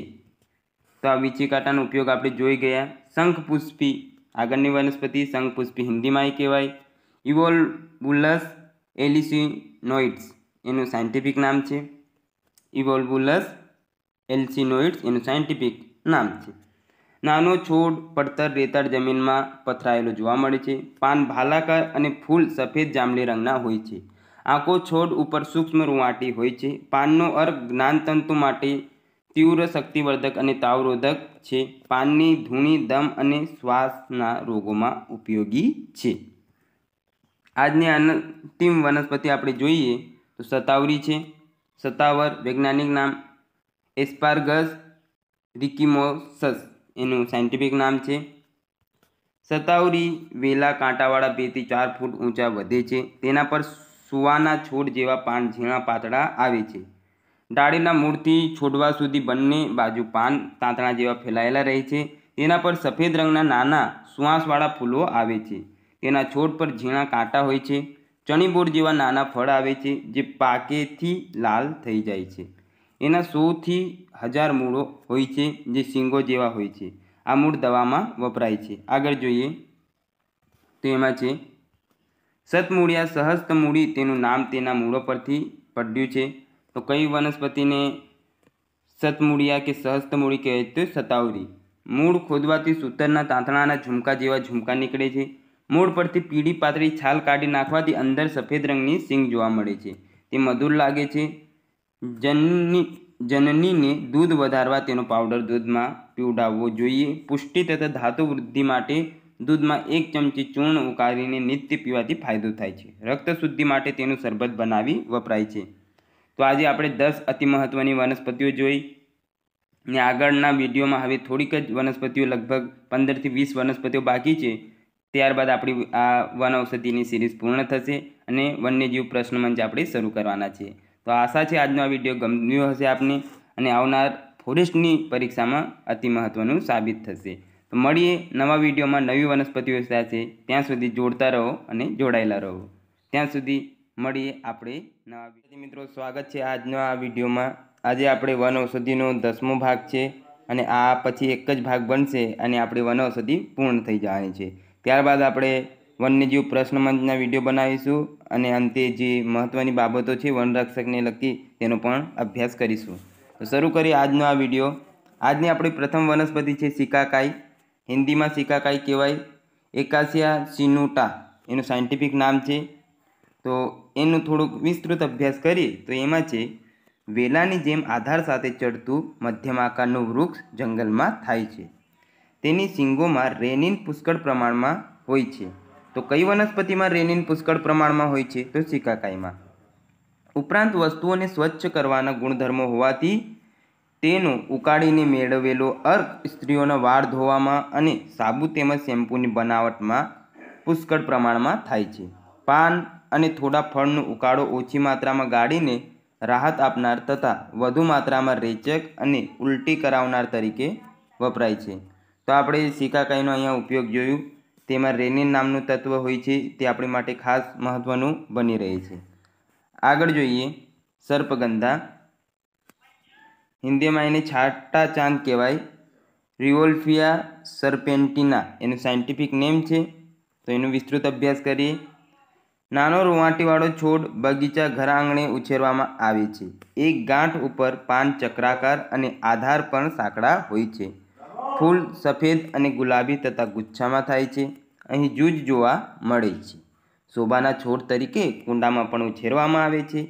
તો આ વીચીકાંટાનો ઉપયોગ આપણે જોઈ ગયા શંખપુષ્પી આગળની વનસ્પતિ શંખપુષ્પી હિન્દીમાં એ કહેવાય ઇવોલ્બુલસ એલિસિનોઇડ્સ એનું સાયન્ટિફિક નામ છે ઇવોલ્બુલસ એલ્સિનોઇડ્સ એનું સાયન્ટિફિક નામ છે નાનો છોડ પડતર રેતાળ જમીનમાં પથરાયેલો જોવા મળે છે પાન ભાલાકાર અને ફૂલ સફેદ જાંબલી રંગના હોય છે આખો છોડ ઉપર સૂક્ષ્મ રૂંવાટી હોય છે પાનનો અર્ક જ્ઞાનતંતુ માટે તીવ્ર શક્તિવર્ધક અને તાવરોધક છે પાનની ધૂણી દમ અને શ્વાસના રોગોમાં ઉપયોગી છે આજની અંતિમ વનસ્પતિ આપણે જોઈએ તો સતાવરી છે સતાવર વૈજ્ઞાનિક નામ એસ્પાર્ગસ રિકિમોસસ એનું સાયન્ટિફિક નામ છે સતાવરી વેલા કાંટાવાળા બેથી ચાર ફૂટ ઊંચા વધે છે તેના પર સુવાના છોડ જેવા પાન ઝીણા પાતળા આવે છે ડાળીના મૂળથી છોડવા સુધી બંને બાજુ પાન તાંતણા જેવા ફેલાયેલા રહે છે તેના પર સફેદ રંગના નાના સુવાસવાળા ફૂલો આવે છે તેના છોડ પર ઝીણા કાંટા હોય છે ચણીબોર જેવા નાના ફળ આવે છે જે પાકેથી લાલ થઈ જાય છે એના સોથી હજાર મૂળો હોય છે જે શીંગો જેવા હોય છે આ મૂળ દવામાં વપરાય છે આગળ જોઈએ તો એમાં છે સતમૂળિયા મૂડી તેનું નામ તેના મૂળો પરથી પડ્યું છે તો કઈ વનસ્પતિને સતમૂળિયા કે સહસ્ત મૂડી કહે તો સતાવરી મૂળ ખોદવાથી સૂતરના તાંતણાના ઝુમકા જેવા ઝુમકા નીકળે છે મૂળ પરથી પીળી પાતળી છાલ કાઢી નાખવાથી અંદર સફેદ રંગની સિંગ જોવા મળે છે તે મધુર લાગે છે જનની જનનીને દૂધ વધારવા તેનો પાવડર દૂધમાં પીવડાવવો જોઈએ પુષ્ટિ તથા ધાતુ વૃદ્ધિ માટે દૂધમાં એક ચમચી ચૂર્ણ ઉકાળીને નિત્ય પીવાથી ફાયદો થાય છે રક્તશુદ્ધિ માટે તેનું શરબત બનાવી વપરાય છે તો આજે આપણે દસ અતિ મહત્ત્વની વનસ્પતિઓ જોઈ ને આગળના વિડીયોમાં હવે થોડીક જ વનસ્પતિઓ લગભગ પંદરથી વીસ વનસ્પતિઓ બાકી છે ત્યારબાદ આપણી આ વનૌષધિની સિરીઝ પૂર્ણ થશે અને વન્યજીવ પ્રશ્ન મંચ આપણે શરૂ કરવાના છીએ તો આશા છે આજનો આ વિડીયો ગમ્યો હશે આપને અને આવનાર ફોરેસ્ટની પરીક્ષામાં અતિ મહત્ત્વનું સાબિત થશે તો મળીએ નવા વિડીયોમાં નવી વનસ્પતિઓ સાથે ત્યાં સુધી જોડતા રહો અને જોડાયેલા રહો ત્યાં સુધી મળીએ આપણે નવા મિત્રો સ્વાગત છે આજનો આ વિડીયોમાં આજે આપણે વન ઔષધિનો દસમો ભાગ છે અને આ પછી એક જ ભાગ બનશે અને આપણી વન ઔષધિ પૂર્ણ થઈ જવાની છે ત્યારબાદ આપણે વન્યજીવ પ્રશ્ન મંચના વિડીયો બનાવીશું અને અંતે જે મહત્ત્વની બાબતો છે વનરક્ષકને લગતી તેનો પણ અભ્યાસ કરીશું તો શરૂ કરીએ આજનો આ વિડીયો આજની આપણી પ્રથમ વનસ્પતિ છે સિકાકાઈ હિન્દીમાં સિકાકાઈ કહેવાય એકાસિયા સિનુટા એનું સાયન્ટિફિક નામ છે તો એનું થોડુંક વિસ્તૃત અભ્યાસ કરીએ તો એમાં છે વેલાની જેમ આધાર સાથે ચડતું મધ્યમ આકારનું વૃક્ષ જંગલમાં થાય છે તેની સિંગોમાં રેનિન પુષ્કળ પ્રમાણમાં હોય છે તો કઈ વનસ્પતિમાં રેનિન પુષ્કળ પ્રમાણમાં હોય છે તો સિકાકાઈમાં ઉપરાંત વસ્તુઓને સ્વચ્છ કરવાના ગુણધર્મો હોવાથી તેનો ઉકાળીને મેળવેલો અર્ક સ્ત્રીઓના વાળ ધોવામાં અને સાબુ તેમજ શેમ્પૂની બનાવટમાં પુષ્કળ પ્રમાણમાં થાય છે પાન અને થોડા ફળનો ઉકાળો ઓછી માત્રામાં ગાળીને રાહત આપનાર તથા વધુ માત્રામાં રેચક અને ઉલટી કરાવનાર તરીકે વપરાય છે તો આપણે સિકાકાઈનો અહીંયા ઉપયોગ જોયું તેમાં રેનિન નામનું તત્વ હોય છે તે આપણી માટે ખાસ મહત્ત્વનું બની રહે છે આગળ જોઈએ સર્પગંધા હિન્દીમાં એને છાટા ચાંદ કહેવાય રિવોલ્ફિયા સર્પેન્ટિના એનું સાયન્ટિફિક નેમ છે તો એનો વિસ્તૃત અભ્યાસ કરીએ નાનો રૂંવાટીવાળો છોડ બગીચા ઘર આંગણે ઉછેરવામાં આવે છે એક ગાંઠ ઉપર પાન ચક્રાકાર અને આધાર પણ સાંકડા હોય છે ફૂલ સફેદ અને ગુલાબી તથા ગુચ્છામાં થાય છે અહીં જૂજ જોવા મળે છે શોભાના છોડ તરીકે કુંડામાં પણ ઉછેરવામાં આવે છે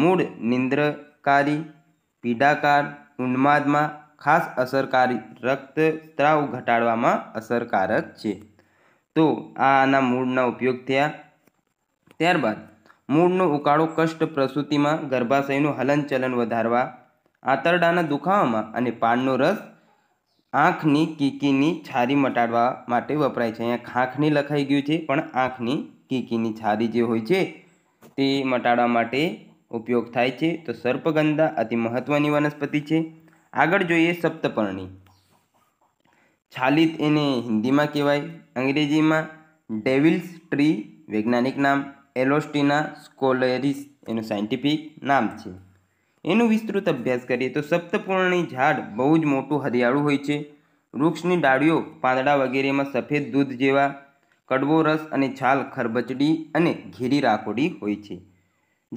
મૂળ નિંદ્રકારી પીડાકાર ઉન્માદમાં ખાસ અસરકારી રક્ત સ્ત્રાવ ઘટાડવામાં અસરકારક છે તો આ આના મૂળના ઉપયોગ થયા ત્યારબાદ મૂળનો ઉકાળો કષ્ટ પ્રસૂતિમાં ગર્ભાશયનું હલનચલન વધારવા આંતરડાના દુખાવામાં અને પાનનો રસ આંખની કીકીની છારી મટાડવા માટે વપરાય છે અહીંયા ખાંખની લખાઈ ગયું છે પણ આંખની કીકીની છારી જે હોય છે તે મટાડવા માટે ઉપયોગ થાય છે તો સર્પગંધા અતિ મહત્ત્વની વનસ્પતિ છે આગળ જોઈએ સપ્તપર્ણી છાલિત એને હિન્દીમાં કહેવાય અંગ્રેજીમાં ડેવિલ્સ ટ્રી વૈજ્ઞાનિક નામ એલોસ્ટીના સ્કોલેરિસ એનું સાયન્ટિફિક નામ છે એનું વિસ્તૃત અભ્યાસ કરીએ તો સપ્તપર્ણી ઝાડ બહુ જ મોટું હરિયાળું હોય છે વૃક્ષની ડાળીઓ પાંદડા વગેરેમાં સફેદ દૂધ જેવા કડવો રસ અને છાલ ખરબચડી અને ઘેરી રાખોડી હોય છે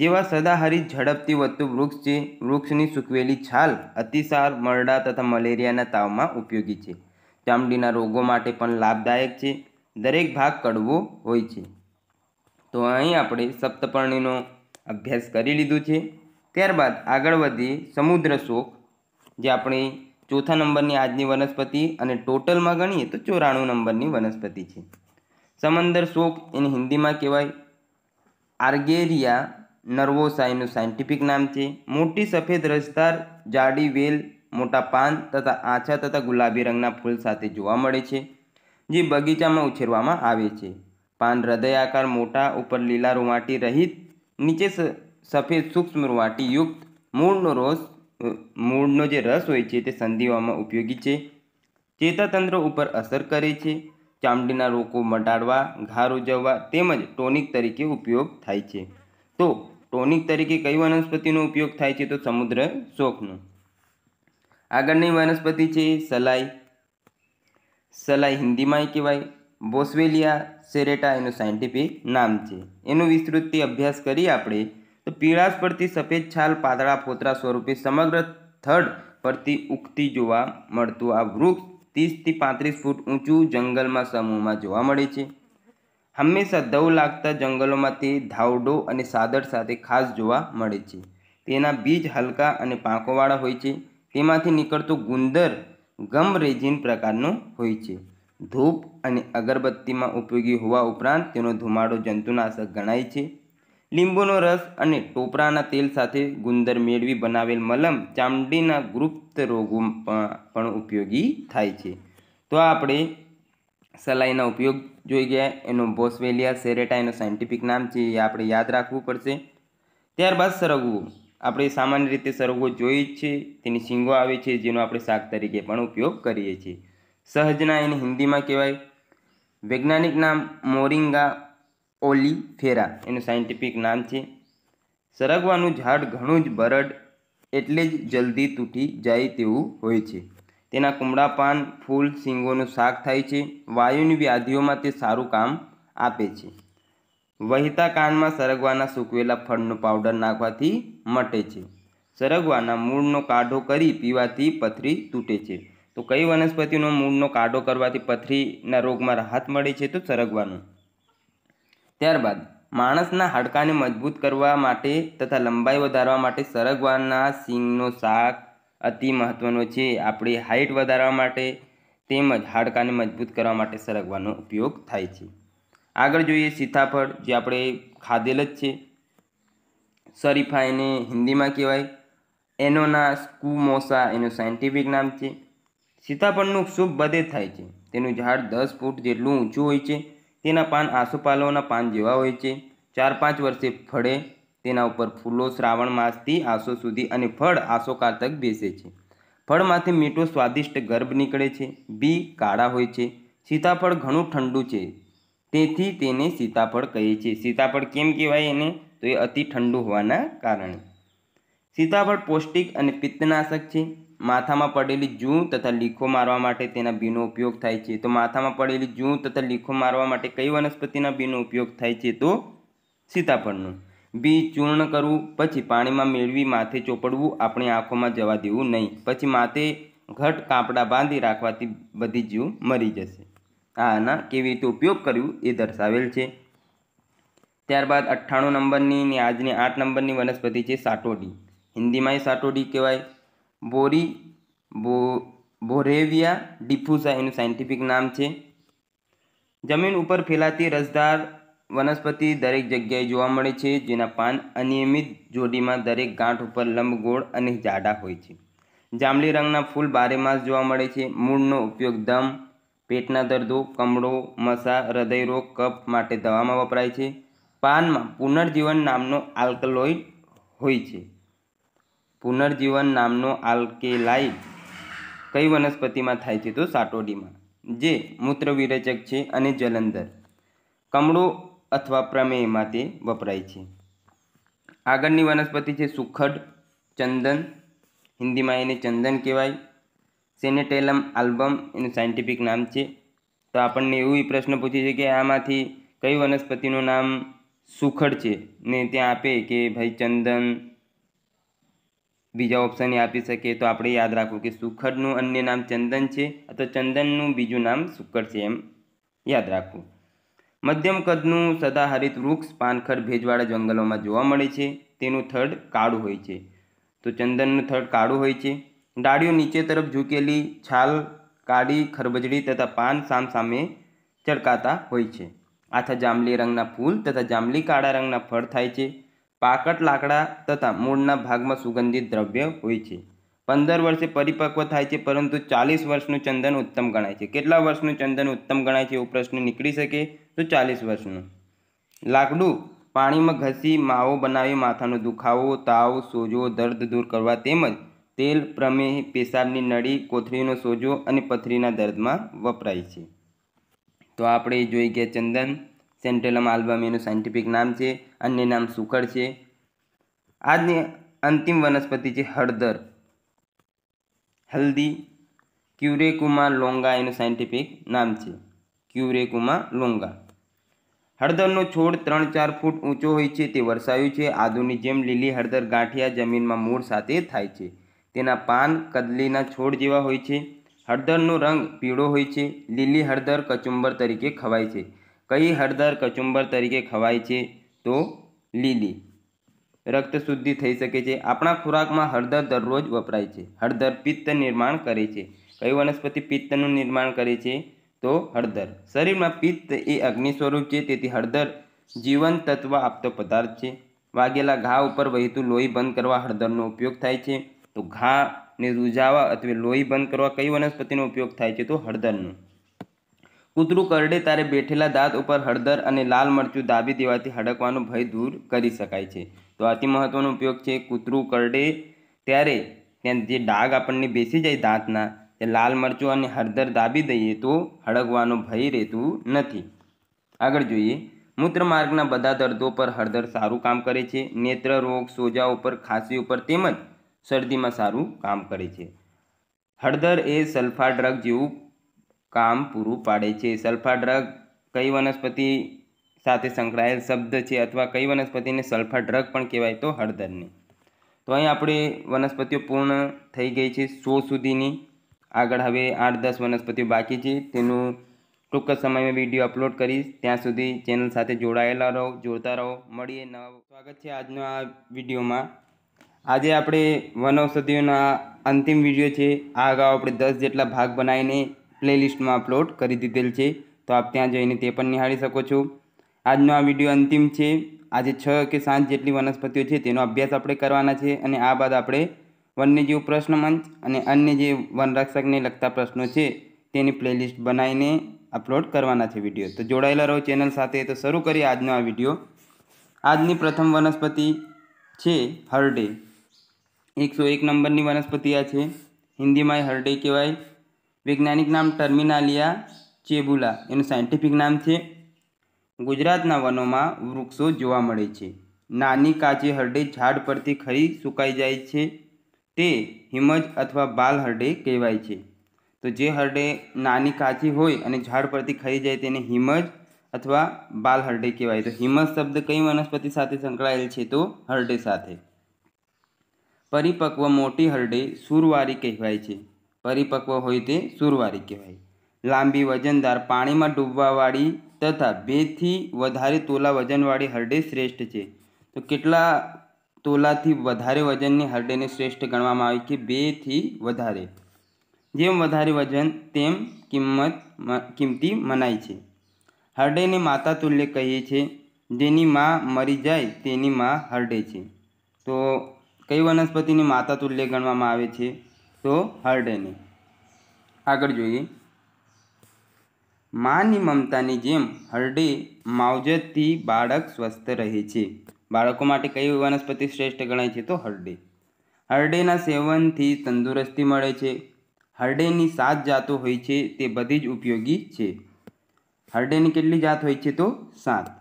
જેવા સદાહરિત ઝડપથી વધતું વૃક્ષ છે વૃક્ષની સૂકવેલી છાલ અતિસાર મરડા તથા મલેરિયાના તાવમાં ઉપયોગી છે ચામડીના રોગો માટે પણ લાભદાયક છે દરેક ભાગ કડવો હોય છે તો અહીં આપણે સપ્તપર્ણીનો અભ્યાસ કરી લીધું છે ત્યારબાદ આગળ વધીએ સમુદ્ર શોક જે આપણી ચોથા નંબરની આજની વનસ્પતિ અને ટોટલમાં ગણીએ તો ચોરાણું નંબરની વનસ્પતિ છે સમંદર શોક એને હિન્દીમાં કહેવાય આર્ગેરિયા નર્વોસા એનું સાયન્ટિફિક નામ છે મોટી સફેદ રસદાર જાડી વેલ મોટા પાન તથા આછા તથા ગુલાબી રંગના ફૂલ સાથે જોવા મળે છે જે બગીચામાં ઉછેરવામાં આવે છે પાન હૃદય આકાર મોટા ઉપર લીલા રૂમાટી રહિત નીચે સફેદ સૂક્ષ્મ વાટીયુક્ત મૂળનો રસ મૂળનો જે રસ હોય છે તે સંધિવામાં ઉપયોગી છે ચેતાતંત્ર ઉપર અસર કરે છે ચામડીના રોગો મટાડવા ઘાર ઉજવવા તેમજ ટોનિક તરીકે ઉપયોગ થાય છે તો ટોનિક તરીકે કઈ વનસ્પતિનો ઉપયોગ થાય છે તો સમુદ્ર શોખનો આગળની વનસ્પતિ છે સલાઈ સલાઈ હિન્દીમાં કહેવાય બોસવેલિયા સેરેટા એનું સાયન્ટિફિક નામ છે એનો વિસ્તૃતથી અભ્યાસ કરી આપણે તો પીળાશ પરથી સફેદ છાલ પાતળા ફોતરા સ્વરૂપે સમગ્ર થડ પરથી ઉગતી જોવા મળતું આ વૃક્ષ ત્રીસથી પાંત્રીસ ફૂટ ઊંચું જંગલમાં સમૂહમાં જોવા મળે છે હંમેશા દવ લાગતા જંગલોમાંથી ધાવડો અને સાદર સાથે ખાસ જોવા મળે છે તેના બીજ હલકા અને પાંખોવાળા હોય છે તેમાંથી નીકળતો ગુંદર ગમ રેજિન પ્રકારનો હોય છે ધૂપ અને અગરબત્તીમાં ઉપયોગી હોવા ઉપરાંત તેનો ધુમાડો જંતુનાશક ગણાય છે લીંબુનો રસ અને ટોપરાના તેલ સાથે ગુંદર મેળવી બનાવેલ મલમ ચામડીના ગુપ્ત રોગો પણ ઉપયોગી થાય છે તો આપણે સલાઈના ઉપયોગ જોઈ ગયા એનો બોસવેલિયા સેરેટા એનું સાયન્ટિફિક નામ છે એ આપણે યાદ રાખવું પડશે ત્યારબાદ સરગવો આપણે સામાન્ય રીતે સરગવો જોઈએ છે તેની શીંગો આવે છે જેનો આપણે શાક તરીકે પણ ઉપયોગ કરીએ છીએ સહજના એને હિન્દીમાં કહેવાય વૈજ્ઞાનિક નામ મોરિંગા ઓલિફેરા એનું સાયન્ટિફિક નામ છે સરગવાનું ઝાડ ઘણું જ બરડ એટલે જ જલ્દી તૂટી જાય તેવું હોય છે તેના કુમળા પાન ફૂલ શીંગોનું શાક થાય છે વાયુની વ્યાધિઓમાં તે સારું કામ આપે છે વહેતા કાનમાં સરગવાના સૂકવેલા ફળનો પાવડર નાખવાથી મટે છે સરગવાના મૂળનો કાઢો કરી પીવાથી પથરી તૂટે છે તો કઈ વનસ્પતિનો મૂળનો કાઢો કરવાથી પથરીના રોગમાં રાહત મળે છે તો સરગવાનું ત્યારબાદ માણસના હાડકાને મજબૂત કરવા માટે તથા લંબાઈ વધારવા માટે સરગવાના સિંગનો શાક અતિ મહત્ત્વનો છે આપણી હાઇટ વધારવા માટે તેમજ હાડકાને મજબૂત કરવા માટે સરગવાનો ઉપયોગ થાય છે આગળ જોઈએ સીતાફળ જે આપણે ખાધેલ જ છે શરીફા એને હિન્દીમાં કહેવાય એનોના સ્કુમોસા એનું સાયન્ટિફિક નામ છે સીતાફળનું શુભ બધે થાય છે તેનું ઝાડ દસ ફૂટ જેટલું ઊંચું હોય છે તેના પાન આસોપાલવના પાન જેવા હોય છે ચાર પાંચ વર્ષે ફળે તેના ઉપર ફૂલો શ્રાવણ માસથી આસો સુધી અને ફળ આસોકાળ તક બેસે છે ફળમાંથી મીઠો સ્વાદિષ્ટ ગર્ભ નીકળે છે બી કાળા હોય છે સીતાફળ ઘણું ઠંડુ છે તેથી તેને સીતાફળ કહે છે સીતાફળ કેમ કહેવાય એને તો એ અતિ ઠંડુ હોવાના કારણે સીતાફળ પૌષ્ટિક અને પિત્તનાશક છે માથામાં પડેલી જૂ તથા લીખો મારવા માટે તેના બીનો ઉપયોગ થાય છે તો માથામાં પડેલી જૂ તથા લીખો મારવા માટે કઈ વનસ્પતિના બીનો ઉપયોગ થાય છે તો સીતાફળનું બી ચૂર્ણ કરવું પછી પાણીમાં મેળવી માથે ચોપડવું આપણે આંખોમાં જવા દેવું નહીં પછી માથે ઘટ કાપડા બાંધી રાખવાથી બધી જીવ મરી જશે આના કેવી રીતે ઉપયોગ કર્યું એ દર્શાવેલ છે ત્યારબાદ અઠ્ઠાણું નંબરની ને આજની આઠ નંબરની વનસ્પતિ છે સાટોડી હિન્દીમાં એ સાટોડી કહેવાય બોરી બો બોરેવિયા ડિફુસા એનું સાયન્ટિફિક નામ છે જમીન ઉપર ફેલાતી રસદાર વનસ્પતિ દરેક જગ્યાએ જોવા મળે છે જેના પાન અનિયમિત જોડીમાં દરેક ગાંઠ ઉપર લંબગોળ અને જાડા હોય છે જાંબલી રંગના ફૂલ બારેમાસ જોવા મળે છે મૂળનો ઉપયોગ દમ પેટના દર્દો કમળો મસા હૃદયરોગ કફ માટે દવામાં વપરાય છે પાનમાં પુનર્જીવન નામનો આલ્કલોઇડ હોય છે પુનર્જીવન નામનો આલ્કેલાઇડ કઈ વનસ્પતિમાં થાય છે તો સાટોડીમાં જે મૂત્રવિરચક છે અને જલંધર કમળો અથવા પ્રમેય માટે વપરાય છે આગળની વનસ્પતિ છે સુખડ ચંદન હિન્દીમાં એને ચંદન કહેવાય સેનેટેલમ આલ્બમ એનું સાયન્ટિફિક નામ છે તો આપણને એવું એ પ્રશ્ન પૂછે છે કે આમાંથી કઈ વનસ્પતિનું નામ સુખડ છે ને ત્યાં આપે કે ભાઈ ચંદન બીજા ઓપ્શન એ આપી શકીએ તો આપણે યાદ રાખવું કે સુખડનું અન્ય નામ ચંદન છે અથવા ચંદનનું બીજું નામ સુખડ છે એમ યાદ રાખવું મધ્યમ કદનું સદાહરિત વૃક્ષ પાનખર ભેજવાળા જંગલોમાં જોવા મળે છે તેનું થડ કાળું હોય છે તો ચંદનનું થડ કાળું હોય છે ડાળીઓ નીચે તરફ ઝૂકેલી છાલ કાળી ખરબજડી તથા પાન સામ સામે ચળકાતા હોય છે આથા જાંબલી રંગના ફૂલ તથા જાંબલી કાળા રંગના ફળ થાય છે પાકટ લાકડા તથા મૂળના ભાગમાં સુગંધિત દ્રવ્ય હોય છે પંદર વર્ષે પરિપક્વ થાય છે પરંતુ ચાલીસ વર્ષનું ચંદન ઉત્તમ ગણાય છે કેટલા વર્ષનું ચંદન ઉત્તમ ગણાય છે એવો પ્રશ્ન નીકળી શકે તો ચાલીસ વર્ષનું લાકડું પાણીમાં ઘસી માવો બનાવી માથાનો દુખાવો તાવ સોજો દર્દ દૂર કરવા તેમજ તેલ પ્રમેહ પેશાબની નળી કોથળીનો સોજો અને પથરીના દર્દમાં વપરાય છે તો આપણે જોઈ ગયા ચંદન સેન્ટેલમ આલ્બમ એનું સાયન્ટિફિક નામ છે અન્ય નામ સુકળ છે આજની અંતિમ વનસ્પતિ છે હળદર હલ્દી ક્યુરેકુમા લોંગા એનું સાયન્ટિફિક નામ છે ક્યુરેકુમા લોંગા હળદરનો છોડ ત્રણ ચાર ફૂટ ઊંચો હોય છે તે વરસાયું છે આદુની જેમ લીલી હળદર ગાંઠિયા જમીનમાં મૂળ સાથે થાય છે તેના પાન કદલીના છોડ જેવા હોય છે હળદરનો રંગ પીળો હોય છે લીલી હળદર કચુંબર તરીકે ખવાય છે કઈ હળદર કચુંબર તરીકે ખવાય છે તો લીલી રક્ત શુદ્ધિ થઈ શકે છે આપણા ખોરાકમાં હળદર દરરોજ વપરાય છે હળદર પિત્ત નિર્માણ કરે છે કઈ વનસ્પતિ પિત્તનું નિર્માણ કરે છે તો હળદર શરીરમાં પિત્ત એ અગ્નિ સ્વરૂપ છે તેથી હળદર જીવન તત્વ આપતો પદાર્થ છે વાગેલા ઘા ઉપર વહેતું લોહી બંધ કરવા હળદરનો ઉપયોગ થાય છે તો ઘાને રૂઝાવા અથવા લોહી બંધ કરવા કઈ વનસ્પતિનો ઉપયોગ થાય છે તો હળદરનો કૂતરું કરડે ત્યારે બેઠેલા દાંત ઉપર હળદર અને લાલ મરચું દાબી દેવાથી હડકવાનો ભય દૂર કરી શકાય છે તો અતિ મહત્ત્વનો ઉપયોગ છે કૂતરું કરડે ત્યારે ત્યાં જે ડાઘ આપણને બેસી જાય દાંતના તે લાલ મરચું અને હળદર દાબી દઈએ તો હડકવાનો ભય રહેતું નથી આગળ જોઈએ મૂત્રમાર્ગના બધા દર્દો પર હળદર સારું કામ કરે છે નેત્ર રોગ સોજા ઉપર ખાંસી ઉપર તેમજ શરદીમાં સારું કામ કરે છે હળદર એ સલ્ફા ડ્રગ જેવું કામ પૂરું પાડે છે સલ્ફા ડ્રગ કઈ વનસ્પતિ સાથે સંકળાયેલ શબ્દ છે અથવા કઈ વનસ્પતિને સલ્ફા ડ્રગ પણ કહેવાય તો હળદરને તો અહીં આપણે વનસ્પતિઓ પૂર્ણ થઈ ગઈ છે સો સુધીની આગળ હવે આઠ દસ વનસ્પતિઓ બાકી છે તેનું ટૂંક સમયમાં વિડીયો અપલોડ કરીશ ત્યાં સુધી ચેનલ સાથે જોડાયેલા રહો જોતા રહો મળીએ નવા સ્વાગત છે આજનો આ વિડીયોમાં આજે આપણે વનૌષધિઓના અંતિમ વિડીયો છે આ અગાઉ આપણે દસ જેટલા ભાગ બનાવીને પ્લેલિસ્ટમાં અપલોડ કરી દીધેલ છે તો આપ ત્યાં જઈને તે પણ નિહાળી શકો છો આજનો આ વિડીયો અંતિમ છે આજે છ કે સાત જેટલી વનસ્પતિઓ છે તેનો અભ્યાસ આપણે કરવાના છે અને આ બાદ આપણે વન્યજીવ પ્રશ્ન મંચ અને અન્ય જે વનરક્ષકને લગતા પ્રશ્નો છે તેની પ્લેલિસ્ટ બનાવીને અપલોડ કરવાના છે વિડીયો તો જોડાયેલા રહો ચેનલ સાથે તો શરૂ કરીએ આજનો આ વિડીયો આજની પ્રથમ વનસ્પતિ છે હરડે એકસો એક નંબરની વનસ્પતિ આ છે હિન્દીમાં હરડે કહેવાય વૈજ્ઞાનિક નામ ટર્મિનાલિયા ચેબુલા એનું સાયન્ટિફિક નામ છે ગુજરાતના વનોમાં વૃક્ષો જોવા મળે છે નાની કાચી હરડે ઝાડ પરથી ખરી સુકાઈ જાય છે તે હિમજ અથવા બાલ હરડે કહેવાય છે તો જે હરડે નાની કાચી હોય અને ઝાડ પરથી ખરી જાય તેને હિમજ અથવા બાલ હરડે કહેવાય તો હિમજ શબ્દ કઈ વનસ્પતિ સાથે સંકળાયેલ છે તો હરડે સાથે પરિપક્વ મોટી હરડે સુરવારી કહેવાય છે પરિપક્વ હોય તે સુરવારી કહેવાય લાંબી વજનદાર પાણીમાં ડૂબવાવાળી તથા બેથી વધારે તોલા વજનવાળી હરડે શ્રેષ્ઠ છે તો કેટલા તોલાથી વધારે વજનની હરડેને શ્રેષ્ઠ ગણવામાં આવી કે બેથી વધારે જેમ વધારે વજન તેમ કિંમત કિંમતી મનાય છે હરડેને માતા તુલ્ય કહીએ છીએ જેની માં મરી જાય તેની માં હરડે છે તો કઈ વનસ્પતિને માતા તુલ્ય ગણવામાં આવે છે તો હરડે આગળ જોઈએ માની મમતાની જેમ હરડે માવજતથી બાળક સ્વસ્થ રહે છે બાળકો માટે કઈ વનસ્પતિ શ્રેષ્ઠ ગણાય છે તો હરડે હરડેના સેવનથી તંદુરસ્તી મળે છે હરડેની સાત જાતો હોય છે તે બધી જ ઉપયોગી છે હરડેની કેટલી જાત હોય છે તો સાત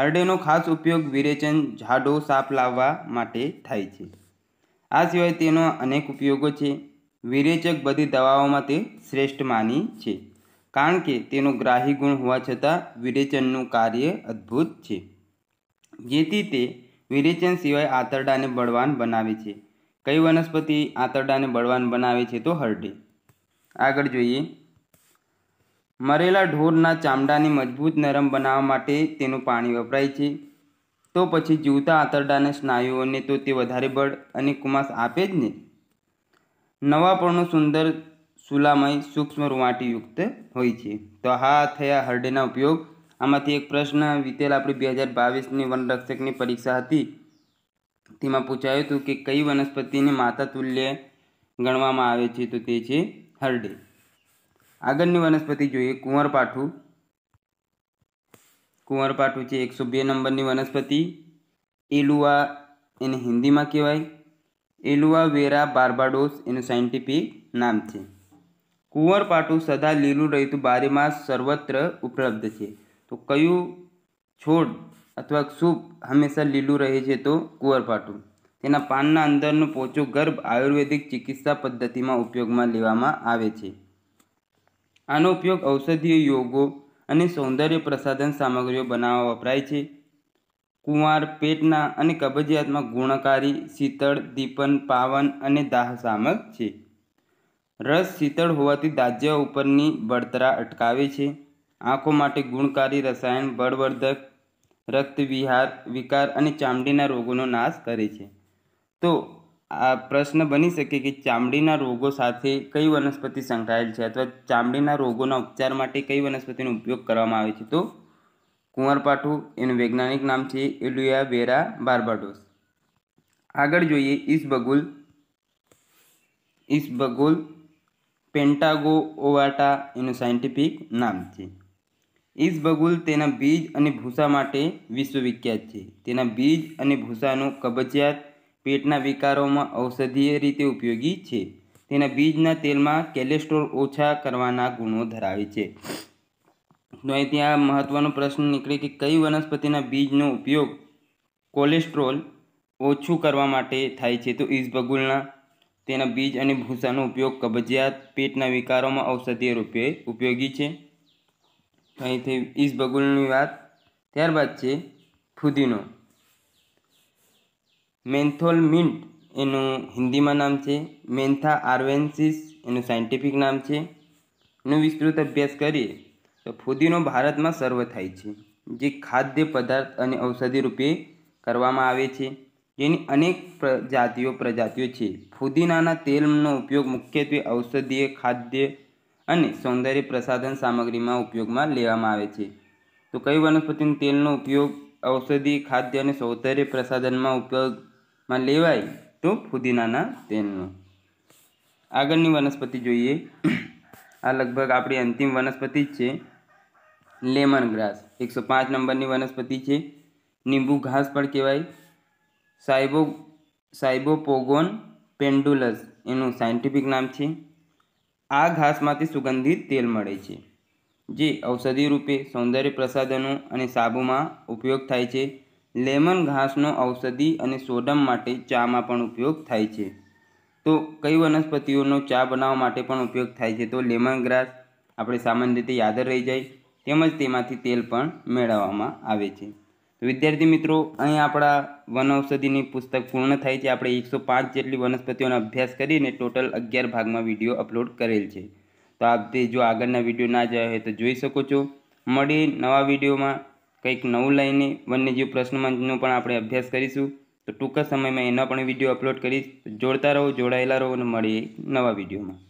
હરડેનો ખાસ ઉપયોગ વિરેચન ઝાડો સાપ લાવવા માટે થાય છે આ સિવાય તેનો અનેક ઉપયોગો છે વિરેચક બધી દવાઓમાં તે શ્રેષ્ઠ માની છે કારણ કે તેનો ગ્રાહી ગુણ હોવા છતાં વિરેચનનું કાર્ય અદ્ભુત છે જેથી તે વિરેચન સિવાય આંતરડાને બળવાન બનાવે છે કઈ વનસ્પતિ આંતરડાને બળવાન બનાવે છે તો હરડી આગળ જોઈએ મરેલા ઢોરના ચામડાને મજબૂત નરમ બનાવવા માટે તેનું પાણી વપરાય છે તો પછી જીવતા આંતરડાના સ્નાયુઓને તો તે વધારે બળ અને કુમાસ આપે જ ને નવા સુંદર સુલામય સૂક્ષ્મ રૂંવાટીયુક્ત હોય છે તો હા થયા હરડેના ઉપયોગ આમાંથી એક પ્રશ્ન વિતેલ આપણી બે હજાર બાવીસની વનરક્ષકની પરીક્ષા હતી તેમાં પૂછાયું હતું કે કઈ વનસ્પતિને માતા તુલ્ય ગણવામાં આવે છે તો તે છે હરડે આગળની વનસ્પતિ જોઈએ કુંવરપાઠું કુંવરપાઠું છે એકસો બે નંબરની વનસ્પતિ એલુઆ એને હિન્દીમાં કહેવાય એલુઆવેરા બાર્બાડોસ એનું સાયન્ટિફિક નામ છે કુંવરપાટું સદા લીલું રહેતું બારેમાસ સર્વત્ર ઉપલબ્ધ છે તો કયું છોડ અથવા સૂપ હંમેશા લીલું રહે છે તો કુંવરપાટું તેના પાનના અંદરનો પોચો ગર્ભ આયુર્વેદિક ચિકિત્સા પદ્ધતિમાં ઉપયોગમાં લેવામાં આવે છે આનો ઉપયોગ ઔષધીય યોગો અને સૌંદર્ય પ્રસાધન સામગ્રીઓ બનાવવા વપરાય છે કુંવાર પેટના અને કબજિયાતમાં ગુણકારી શીતળ દીપન પાવન અને દાહ છે રસ શીતળ હોવાથી દાજ્ય ઉપરની બળતરા અટકાવે છે આંખો માટે ગુણકારી રસાયણ બળવર્ધક રક્તવિહાર વિકાર અને ચામડીના રોગોનો નાશ કરે છે તો આ પ્રશ્ન બની શકે કે ચામડીના રોગો સાથે કઈ વનસ્પતિ સંકળાયેલ છે અથવા ચામડીના રોગોના ઉપચાર માટે કઈ વનસ્પતિનો ઉપયોગ કરવામાં આવે છે તો કુંવરપાઠું એનું વૈજ્ઞાનિક નામ છે એલુયા વેરા બાર્બાડોસ આગળ જોઈએ ઇસબગુલ ઇસબગુલ પેન્ટાગો ઓવાટા એનું સાયન્ટિફિક નામ છે ઈસબગુલ તેના બીજ અને ભૂસા માટે વિશ્વવિખ્યાત છે તેના બીજ અને ભૂસાનું કબજિયાત પેટના વિકારોમાં ઔષધીય રીતે ઉપયોગી છે તેના બીજના તેલમાં કેલેસ્ટ્રોલ ઓછા કરવાના ગુણો ધરાવે છે તો અહીં ત્યાં મહત્ત્વનો પ્રશ્ન નીકળે કે કઈ વનસ્પતિના બીજનો ઉપયોગ કોલેસ્ટ્રોલ ઓછું કરવા માટે થાય છે તો ઈસબગુલના તેના બીજ અને ભૂસાનો ઉપયોગ કબજિયાત પેટના વિકારોમાં ઔષધીય રૂપે ઉપયોગી છે અહીંથી ઈસબગુલની વાત ત્યારબાદ છે ફુદીનો મેન્થોલ મિન્ટ એનું હિન્દીમાં નામ છે મેન્થા આર્વેન્સિસ એનું સાયન્ટિફિક નામ છે એનો વિસ્તૃત અભ્યાસ કરીએ તો ફુદીનો ભારતમાં સર્વ થાય છે જે ખાદ્ય પદાર્થ અને ઔષધિ રૂપે કરવામાં આવે છે જેની અનેક પ્રજાતિઓ પ્રજાતિઓ છે ફુદીનાના તેલનો ઉપયોગ મુખ્યત્વે ઔષધીય ખાદ્ય અને સૌંદર્ય પ્રસાધન સામગ્રીમાં ઉપયોગમાં લેવામાં આવે છે તો કઈ વનસ્પતિના તેલનો ઉપયોગ ઔષધિ ખાદ્ય અને સૌંદર્ય પ્રસાધનમાં ઉપયોગમાં લેવાય તો ફુદીનાના તેલનો આગળની વનસ્પતિ જોઈએ આ લગભગ આપણી અંતિમ વનસ્પતિ જ છે લેમન ગ્રાસ એકસો પાંચ નંબરની વનસ્પતિ છે લીંબુ ઘાસ પણ કહેવાય સાયબો સાયબોપોગોન પેન્ડુલસ એનું સાયન્ટિફિક નામ છે આ ઘાસમાંથી સુગંધિત તેલ મળે છે જે ઔષધિ રૂપે સૌંદર્ય પ્રસાધનો અને સાબુમાં ઉપયોગ થાય છે લેમન ઘાસનો ઔષધિ અને સોડમ માટે ચામાં પણ ઉપયોગ થાય છે તો કઈ વનસ્પતિઓનો ચા બનાવવા માટે પણ ઉપયોગ થાય છે તો લેમન ગ્રાસ આપણે સામાન્ય રીતે યાદ રહી જાય તેમજ તેમાંથી તેલ પણ મેળવવામાં આવે છે વિદ્યાર્થી મિત્રો અહીં આપણા વનૌષધિની પુસ્તક પૂર્ણ થાય છે આપણે એકસો પાંચ જેટલી વનસ્પતિઓનો અભ્યાસ કરીને ટોટલ અગિયાર ભાગમાં વિડીયો અપલોડ કરેલ છે તો આપ જો આગળના વિડીયો ના જોયા હોય તો જોઈ શકો છો મળી નવા વિડીયોમાં કંઈક નવું લઈને વન્યજીવ પ્રશ્નમાંનો પણ આપણે અભ્યાસ કરીશું તો ટૂંક સમયમાં એનો પણ વિડીયો અપલોડ કરીશ જોડતા રહો જોડાયેલા રહો અને મળીએ નવા વિડીયોમાં